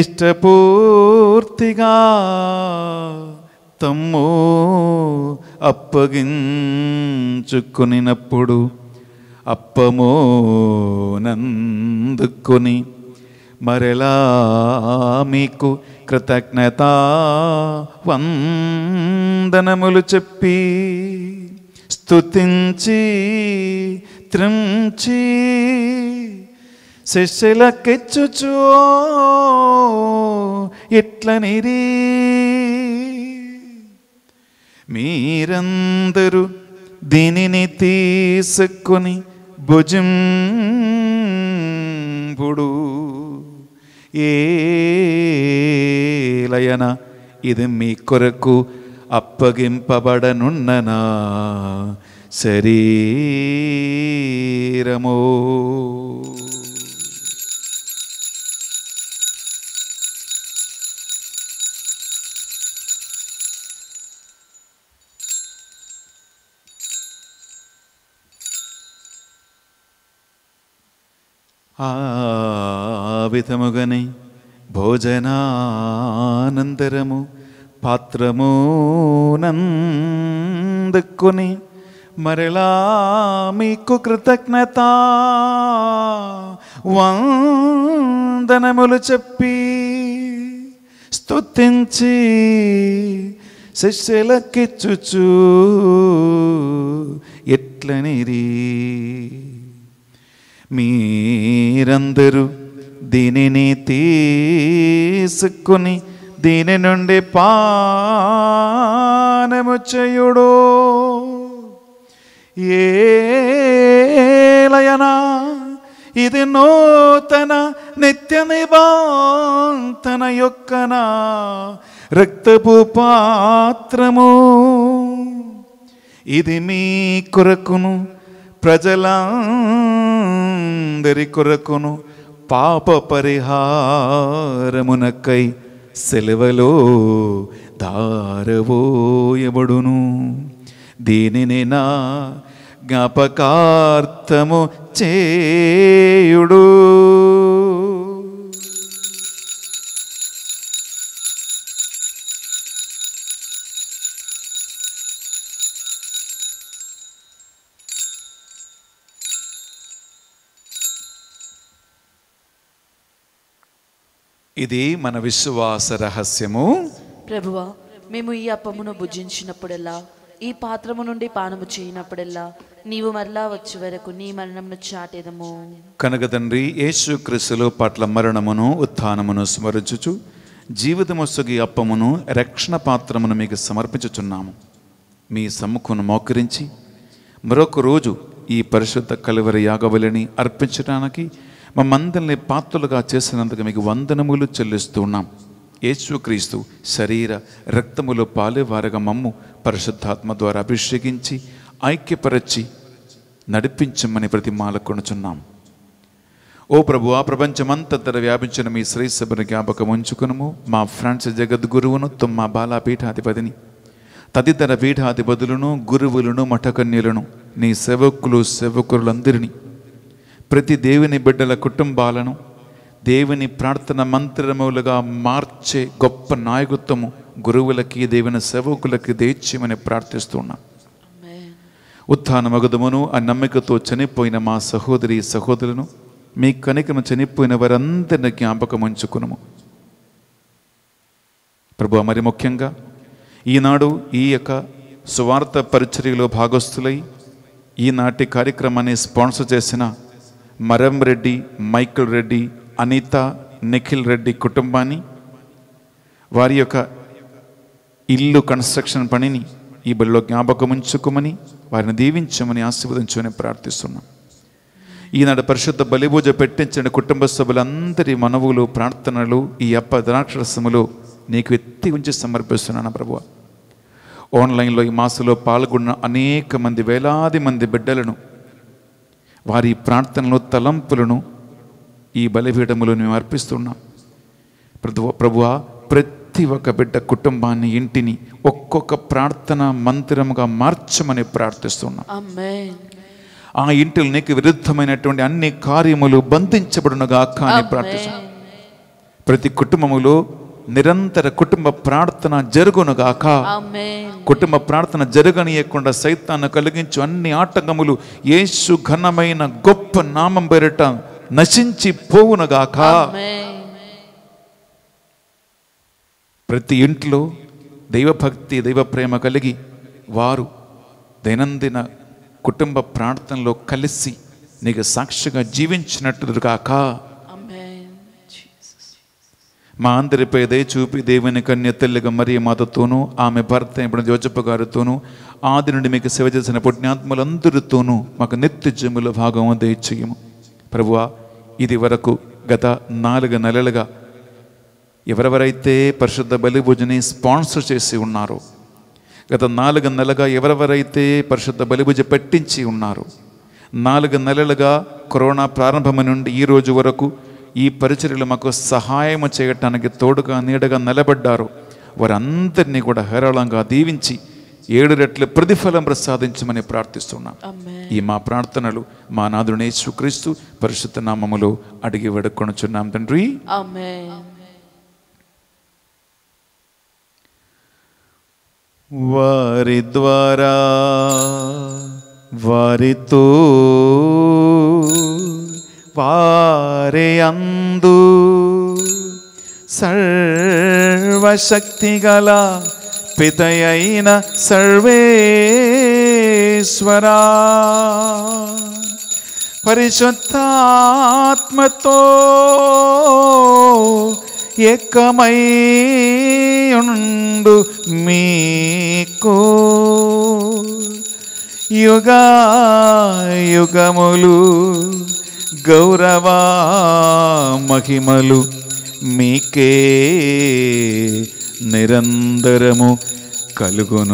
S1: ఇష్టపూర్తిగా తమ్ము అప్పగించుకునినప్పుడు అప్పమో నందుకొని మరలా మీకు కృతజ్ఞత వందనములు చెప్పి స్తుతించి త్రించి శిష్యులకిచ్చుచు ఇట్లనిరి మీరందరూ దీనిని తీసుకొని భుజం పుడు ఏలయన ఇది మీ కొరకు అప్పగింపబడనున్ననా శరీరమో ఆ భోజనానందరము భోజనానంతరము పాత్రమునందుకుని మరలా మీకు కృతజ్ఞత వందనములు చెప్పి స్తుతించి శిష్యులకిచ్చుచు ఎట్లనిరీ మీరందరూ దీనిని తీసుకుని దీని నుండి పానము చేయుడు ఏలయనా ఇది నూతన నిత్య నిబంధన యొక్కన రక్తపు పాత్రము ఇది మీ కొరకును ప్రజలందరి కొరకును పాప పరిహారమునకై సెలవలో దారవోయబడును దీనిని నా జ్ఞాపకార్థము చేయుడు ఇది మన విశ్వాస రహస్యము
S2: ప్రభువ మేము ఈ అప్పమును భుజించినప్పుడెల్లా ఈ పాత్రము నుండి పానము చేయనప్పుడెల్లా నీవు మరలా వచ్చే వరకు నీ మరణమును చాటేదము
S1: కనుక తండ్రి యేసు క్రీస్తులో పట్ల మరణమును ఉత్థానమును స్మరించుచు జీవితమొసగి అప్పమును రక్షణ పాత్రమును మీకు సమర్పించుచున్నాము మీ సమ్ముఖును మోకరించి మరొక రోజు ఈ పరిశుద్ధ కలువరి యాగవలిని అర్పించడానికి మమ్మందరిని పాత్రలుగా చేసినందుకు మీకు వందనములు చెల్లిస్తున్నాం యేసుక్రీస్తు శరీర రక్తములు పాలేవారగా మమ్ము పరిశుద్ధాత్మ ద్వారా అభిషేకించి ఐక్యపరచి నడిపించమని ప్రతిమాల కొనుచున్నాం ఓ ప్రభు ఆ ప్రపంచమంతటా వ్యాపించిన మీ సభను జ్ఞాపకం ఉంచుకును మా ఫ్రాన్స్ జగద్గురువును తుమ్మ బాలాపీఠాధిపతిని తదితర పీఠాధిపతులను గురువులను మఠకన్యలను నీ సేవకులు సేవకులందరినీ ప్రతి దేవుని బిడ్డల కుటుంబాలను దేవుని ప్రార్థన మంత్రములుగా మార్చే గొప్ప నాయకత్వము గురువులకి దేవుని సేవకులకి దేచ్యమని ప్రార్థిస్తున్నాం ఉత్థాన మగదమును ఆ నమ్మికతో చనిపోయిన మా సహోదరి సహోదరులను మీ కనికను చనిపోయిన వారందరిని జ్ఞాపకం ఉంచుకును ప్రభు మరి ముఖ్యంగా ఈనాడు ఈ యొక్క సువార్త పరిచర్యలో భాగస్థులై ఈనాటి కార్యక్రమాన్ని స్పాన్సర్ చేసిన మరం రెడ్డి మైకిల్ రెడ్డి అనిత నిఖిల్ రెడ్డి కుటుంబాన్ని వారి యొక్క ఇల్లు కన్స్ట్రక్షన్ పనిని ఈ బడిలో జ్ఞాపకం ఉంచుకోమని వారిని దీవించమని ఆశీర్వదించమని ప్రార్థిస్తున్నాం ఈనాడు పరిశుద్ధ బలిభూజ పెట్టించిన కుటుంబ సభ్యులందరి మనవులు ప్రార్థనలు ఈ అప్ప ద్రాక్షరసములు నీకు ఎత్తి ఉంచి సమర్పిస్తున్నాను ప్రభు ఆన్లైన్లో ఈ మాసలో పాల్గొన్న అనేక మంది వేలాది మంది బిడ్డలను వారి ప్రార్థనలు తలంపులను ఈ బలిపీఠములో మేము అర్పిస్తున్నాం ప్రభు ప్రభువా ప్రతి ఒక్క బిడ్డ కుటుంబాన్ని ఇంటిని ఒక్కొక్క ప్రార్థన మందిరముగా మార్చమని ప్రార్థిస్తున్నాం ఆ ఇంటిలో నీకు విరుద్ధమైనటువంటి అన్ని కార్యములు బంధించబడునగా కానీ ప్రార్థిస్తున్నాం ప్రతి కుటుంబములో నిరంతర కుటుంబ ప్రార్థన జరుగునుగాక కుటుంబ ప్రార్థన జరగనీయకుండా సైతాన్ని కలిగించు అన్ని ఆటంకములు యేసు ఘనమైన గొప్ప నామం పేరిట నశించి పోవునుగాక ప్రతి ఇంట్లో దైవభక్తి దైవ ప్రేమ కలిగి వారు దైనందిన కుటుంబ ప్రార్థనలో కలిసి నీకు సాక్షిగా జీవించినట్లుగాక మా అందరిపై దయచూపి దేవుని కన్య తెల్లగా మరియు మాతతోనూ ఆమె భర్త ఇప్పుడు జోజప్ప గారితోనూ ఆది నుండి మీకు సేవ చేసిన పుణ్యాత్మలందరితోనూ మాకు నిత్య జముల భాగం దయచేయము ప్రభువా ఇది వరకు గత నాలుగు నెలలుగా ఎవరెవరైతే పరిశుద్ధ బలిభుజని స్పాన్సర్ చేసి ఉన్నారో గత నాలుగు నెలలుగా ఎవరెవరైతే పరిశుద్ధ బలిభుజ పెట్టించి ఉన్నారో నాలుగు నెలలుగా కరోనా ప్రారంభం నుండి ఈ రోజు వరకు ఈ పరిచర్యలు మాకు సహాయం చేయటానికి తోడుగా నీడగా నిలబడ్డారు వారందరినీ కూడా హేరాళంగా దీవించి ఏడు రెట్లు ప్రతిఫలం ప్రసాదించమని ప్రార్థిస్తున్నాం ఈ మా ప్రార్థనలు మా నాదుని సుక్రీస్తు పరిశుద్ధ నామములు అడిగి చున్నాం తండ్రి వారి ద్వారా వారితో వారేయందు సర్వశక్తిగల పితయైన సర్వేశ్వరా పరిశుద్ధాత్మతో ఏకమై ఉండు మీకు యుగా యుగములు గౌరవా మహిమలు మీకే నిరంతరము కలుగునుగాక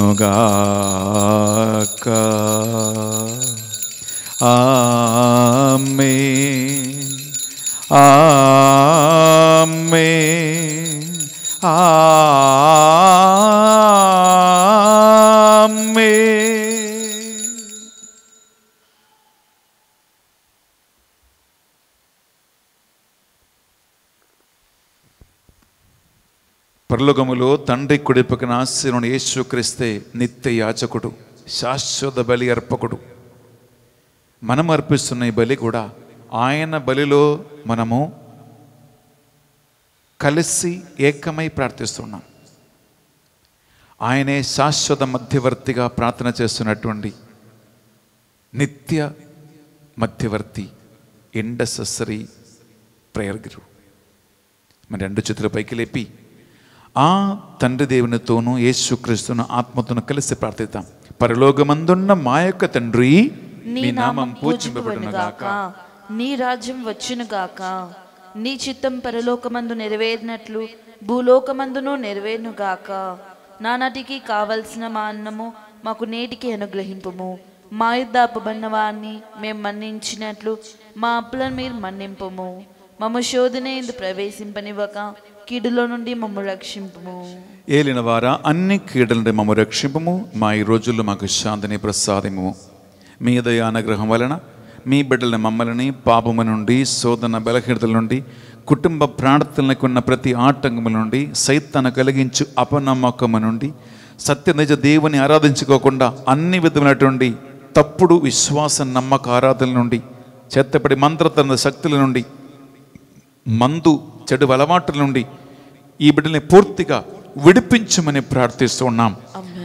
S1: ఆమె ఆమె ఆమె పరలోకములో తండ్రి కుడిపక్కన యేసు యేసుక్రీస్తే నిత్య యాచకుడు శాశ్వత బలి అర్పకుడు మనం అర్పిస్తున్న ఈ బలి కూడా ఆయన బలిలో మనము కలిసి ఏకమై ప్రార్థిస్తున్నాం ఆయనే శాశ్వత మధ్యవర్తిగా ప్రార్థన చేస్తున్నటువంటి నిత్య మధ్యవర్తి ఇండసెసరీ ప్రేయర్ గురు మరి రెండు చేతుల పైకి లేపి ఆ తండ్రి దేవునితోనూ యేసుక్రీస్తును ఆత్మతోను కలిసి ప్రార్థిద్దాం పరలోకమందున్న మా యొక్క తండ్రి నీ నామం పూజింపబడునుగాక
S2: నీ రాజ్యం వచ్చునుగాక నీ చిత్తం పరలోకమందు నెరవేరినట్లు భూలోకమందును నెరవేరునుగాక నానాటికి కావలసిన మా అన్నము మాకు నేటికి అనుగ్రహింపము మా యుద్ధ వారిని మేము మన్నించినట్లు మా అప్పులను మీరు మన్నింపము మమ్మ శోధన ఇందు ప్రవేశింపనివ్వక కీడులో నుండి మమ్మ రక్షింపము
S1: ఏలినవారా అన్ని కీడల నుండి మమ్మ రక్షింపము మా ఈ రోజుల్లో మాకు శాంతిని ప్రసాదము మీ దయానుగ్రహం వలన మీ బిడ్డల మమ్మల్ని పాపము నుండి శోధన బలహీనతల నుండి కుటుంబ ప్రాణతలకు ఉన్న ప్రతి ఆటంకము నుండి సైతన కలిగించు అపనమ్మకము నుండి సత్య నిజ దేవుని ఆరాధించుకోకుండా అన్ని విధమైనటువంటి తప్పుడు విశ్వాస నమ్మక ఆరాధన నుండి చేత్తపడి మంత్రతన శక్తుల నుండి మందు చెడు అలవాట్ల నుండి ఈ బిడ్డల్ని పూర్తిగా విడిపించమని ప్రార్థిస్తూ ఉన్నాం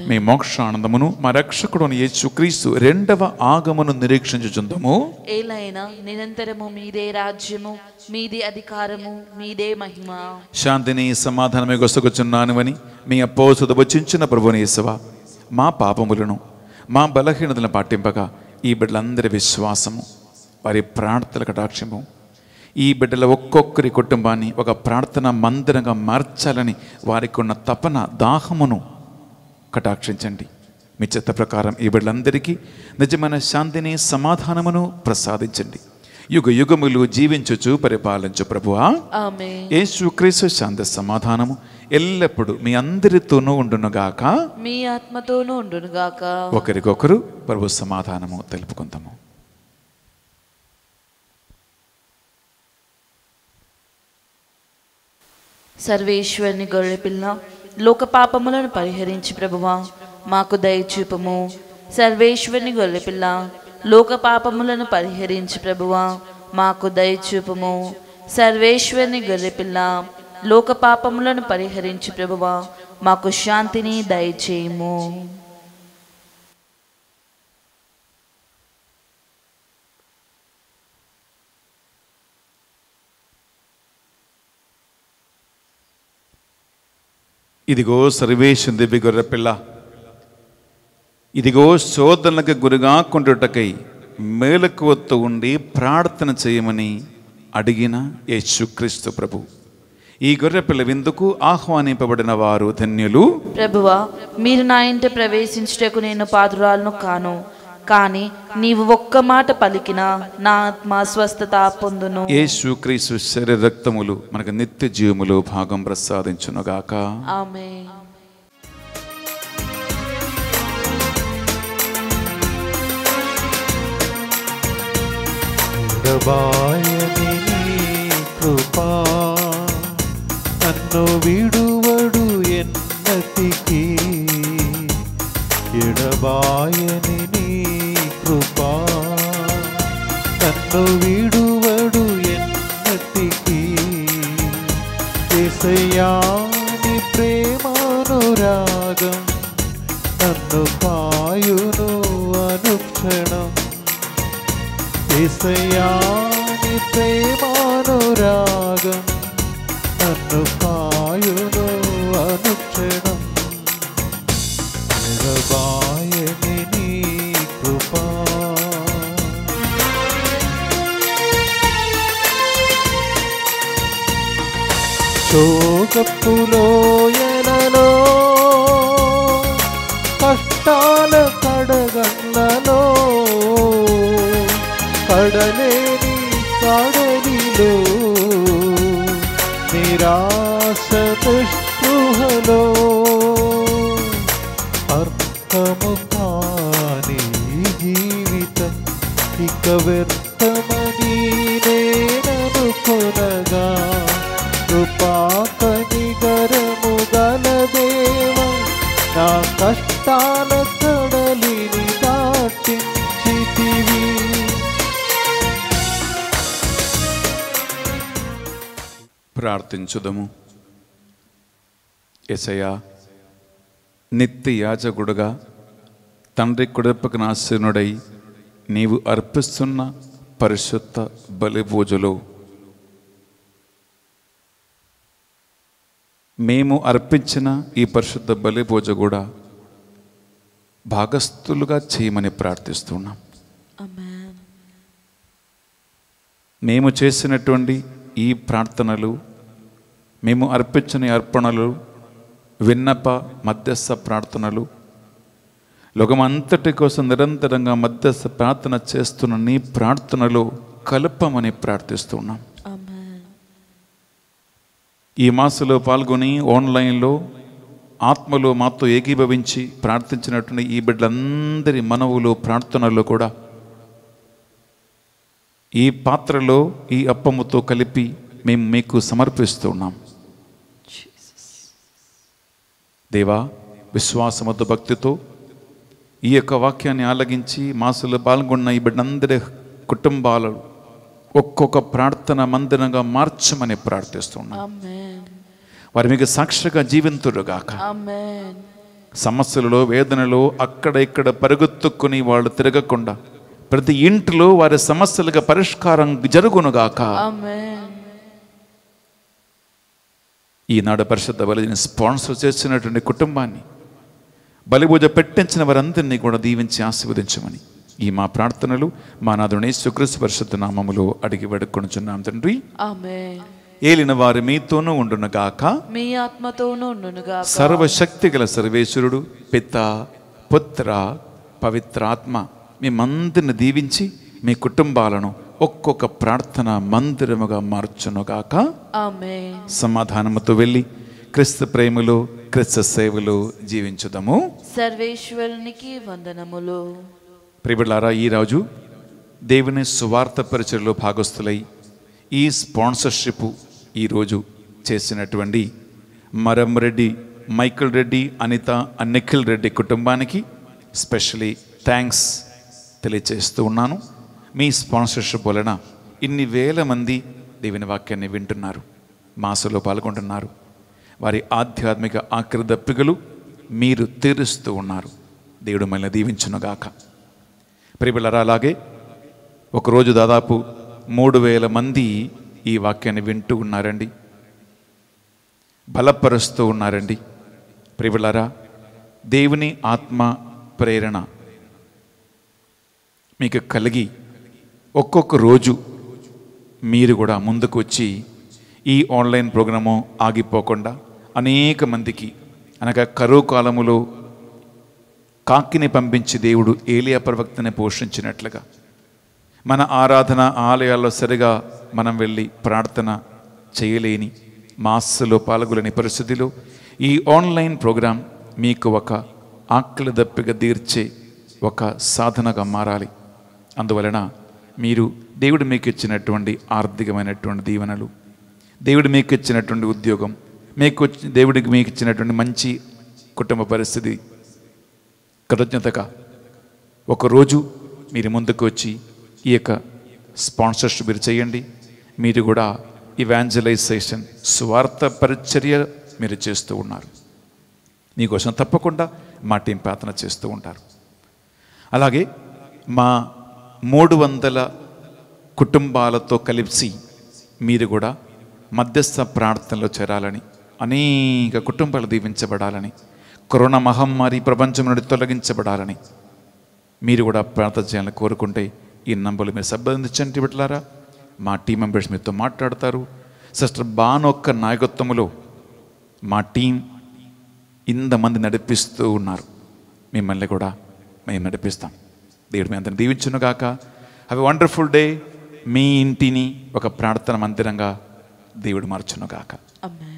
S1: మీ మోక్షానందమును మా రక్షకుడు యేసుక్రీస్తు రెండవ ఆగమును నిరీక్షించుచుందము
S2: ఏలైనా నిరంతరము మీదే రాజ్యము మీదే అధికారము మీదే మహిమ
S1: శాంతిని సమాధానమే అని మీ అప్పోసుద వచ్చించిన యేసవ మా పాపములను మా బలహీనతలను పాటింపగా ఈ బిడ్డలందరి విశ్వాసము వారి ప్రాణతల కటాక్షము ఈ బిడ్డల ఒక్కొక్కరి కుటుంబాన్ని ఒక ప్రార్థన మందిరంగా మార్చాలని వారికి ఉన్న తపన దాహమును కటాక్షించండి మీ చిత్త ప్రకారం ఈ బిడ్డలందరికీ నిజమైన శాంతిని సమాధానమును ప్రసాదించండి యుగ యుగములు జీవించుచు పరిపాలించు ప్రభువా యేసుక్రీస్తు శాంతి సమాధానము ఎల్లప్పుడూ మీ అందరితోనూ ఉండునుగాక
S2: మీ ఆత్మతోనూ ఉండునుగాక
S1: ఒకరికొకరు ప్రభు సమాధానము తెలుపుకుందాము
S2: సర్వేశ్వరుని గొర్రెపిల్ల లోక పాపములను పరిహరించి ప్రభువా మాకు దయచూపము సర్వేశ్వరుని గొర్రెపిల్ల లోక పాపములను పరిహరించి ప్రభువా మాకు దయచూపము సర్వేశ్వరుని గొర్రెపిల్ల లోక పాపములను పరిహరించి ప్రభువా మాకు శాంతిని దయచేయము
S1: ఇదిగో సర్వేశుంది బిగొర్ర పిల్ల ఇదిగో శోధనలకు గురిగాకుండుటకై మేలకువత్తు ఉండి ప్రార్థన చేయమని అడిగిన యేసుక్రీస్తు ప్రభు ఈ గొర్రెపిల్ల విందుకు ఆహ్వానింపబడిన వారు ధన్యులు
S2: ప్రభువా మీరు నా ఇంట ప్రవేశించుటకు నేను పాదురాలను కాను కానీ నీవు ఒక్క మాట పలికినా నా ఆత్మ స్వస్థత పొందును
S1: యేసు క్రీస్తు శరీర రక్తములు మనకు నిత్య జీవములు భాగం గాక
S2: ఆమె
S3: కృపా నన్ను విడువడు ఎన్నటికి ఎడబాయని മറവിടുവടു എന്നെത്തിക്ക് ദേശയാനി പ്രേമാനുരാഗം നന്നു പായുന്നു അനുക്ഷണം ദേശയാനി പ്രേമാനുരാഗം നന്നു പായുന്നു ಕಪ್ಪು ನೋ
S1: ప్రార్థించుదము ఎసయా నిత్య యాజగుడుగా తండ్రి కుడపకు నాశనుడై నీవు అర్పిస్తున్న పరిశుద్ధ బలి మేము అర్పించిన ఈ పరిశుద్ధ బలి పూజ కూడా భాగస్థులుగా చేయమని ప్రార్థిస్తున్నాం మేము చేసినటువంటి ఈ ప్రార్థనలు మేము అర్పించిన అర్పణలు విన్నప మధ్యస్థ ప్రార్థనలు లోకమంతటి కోసం నిరంతరంగా మధ్యస్థ ప్రార్థన చేస్తున్న నీ ప్రార్థనలు కలపమని ప్రార్థిస్తున్నాం ఈ మాసలో పాల్గొని ఆన్లైన్లో ఆత్మలో మాతో ఏకీభవించి ప్రార్థించినటువంటి ఈ బిడ్డలందరి మనవులు ప్రార్థనలు కూడా ఈ పాత్రలో ఈ అప్పముతో కలిపి మేము మీకు సమర్పిస్తున్నాం దేవా విశ్వాసమద్దు భక్తితో ఈ యొక్క వాక్యాన్ని ఆలగించి మాసులు పాల్గొన్న ఈ బిడ్డందరి కుటుంబాలు ఒక్కొక్క ప్రార్థన మందిరంగా మార్చమని ప్రార్థిస్తున్నాం వారి మీకు సాక్షిగా జీవింతురుగాక సమస్యలలో వేదనలో అక్కడ ఇక్కడ పరుగెత్తుకుని వాళ్ళు తిరగకుండా ప్రతి ఇంటిలో వారి సమస్యలకు పరిష్కారం జరుగునుగాక ఈనాడు పరిషత్ బలజీని స్పాన్సర్ చేసినటువంటి కుటుంబాన్ని బలిపూజ పెట్టించిన వారందరినీ కూడా దీవించి ఆశీర్వదించమని ఈ మా ప్రార్థనలు మా నాదుని సుకృష్ పరిషత్ నామములు అడిగి వేడుకొనుచున్నాం తండ్రి ఏలిన వారు మీతోనూ ఉండునుగాక
S2: మీ ఆత్మతోనూ ఉండునుగాక సర్వశక్తి
S1: గల సర్వేశ్వరుడు పిత పుత్ర పవిత్రాత్మ మేమందరిని దీవించి మీ కుటుంబాలను ఒక్కొక్క ప్రార్థన మందిరముగా మార్చునుగాక సమాధానముతో వెళ్ళి క్రిస్త ప్రేమలు క్రిస్త సేవలు జీవించుదము
S2: సర్వేశ్వరునికి వందనములు
S1: ప్రిబిళ్ళారా ఈరోజు దేవుని సువార్త పరిచయలో భాగస్థులై ఈ స్పాన్సర్షిప్ ఈరోజు చేసినటువంటి మరం రెడ్డి మైకిల్ రెడ్డి అనిత నిఖిల్ రెడ్డి కుటుంబానికి స్పెషలీ థ్యాంక్స్ తెలియచేస్తూ ఉన్నాను మీ స్పాన్సర్షిప్ వలన ఇన్ని వేల మంది దేవుని వాక్యాన్ని వింటున్నారు మాసలో పాల్గొంటున్నారు వారి ఆధ్యాత్మిక ఆకృదప్పికలు మీరు తీరుస్తూ ఉన్నారు దేవుడు మళ్ళీ దీవించునుగాక ప్రిబిలరా అలాగే ఒకరోజు దాదాపు మూడు వేల మంది ఈ వాక్యాన్ని వింటూ ఉన్నారండి బలపరుస్తూ ఉన్నారండి ప్రిబిలరా దేవుని ఆత్మ ప్రేరణ మీకు కలిగి ఒక్కొక్క రోజు మీరు కూడా ముందుకు వచ్చి ఈ ఆన్లైన్ ప్రోగ్రాము ఆగిపోకుండా అనేక మందికి అనగా కరువు కాలములో కాకిని పంపించి దేవుడు ఏలియా ప్రవక్తని పోషించినట్లుగా మన ఆరాధన ఆలయాల్లో సరిగా మనం వెళ్ళి ప్రార్థన చేయలేని మాస్సులో పాల్గొలేని పరిస్థితిలో ఈ ఆన్లైన్ ప్రోగ్రాం మీకు ఒక ఆకలి దప్పిక తీర్చే ఒక సాధనగా మారాలి అందువలన మీరు దేవుడు మీకు ఇచ్చినటువంటి ఆర్థికమైనటువంటి దీవెనలు దేవుడు మీకు ఇచ్చినటువంటి ఉద్యోగం మీకు దేవుడికి మీకు ఇచ్చినటువంటి మంచి కుటుంబ పరిస్థితి కృతజ్ఞతగా ఒకరోజు మీరు ముందుకు వచ్చి ఈ యొక్క స్పాన్సర్షిప్ మీరు చేయండి మీరు కూడా ఇవాంజలైజేషన్ స్వార్థ పరిచర్య మీరు చేస్తూ ఉన్నారు మీకోసం తప్పకుండా మా టీం ప్రార్థన చేస్తూ ఉంటారు అలాగే మా మూడు వందల కుటుంబాలతో కలిసి మీరు కూడా మధ్యస్థ ప్రార్థనలో చేరాలని అనేక కుటుంబాలు దీవించబడాలని కరోనా మహమ్మారి ప్రపంచం నుండి తొలగించబడాలని మీరు కూడా ప్రార్థన చేయాలని కోరుకుంటే ఈ నంబర్లు మీరు సంబంధించండి బిడ్డలారా మా టీం మెంబర్స్ మీతో మాట్లాడతారు సిస్టర్ బానొక్క నాయకత్వంలో మా టీం ఇంతమంది నడిపిస్తూ ఉన్నారు మిమ్మల్ని కూడా మేము నడిపిస్తాం దేవుడు మీ అందరిని దీవించునుగాక హ్యావ్ ఎ వండర్ఫుల్ డే మీ ఇంటిని ఒక ప్రార్థన మందిరంగా దేవుడు మార్చునుగాక
S2: అమ్మే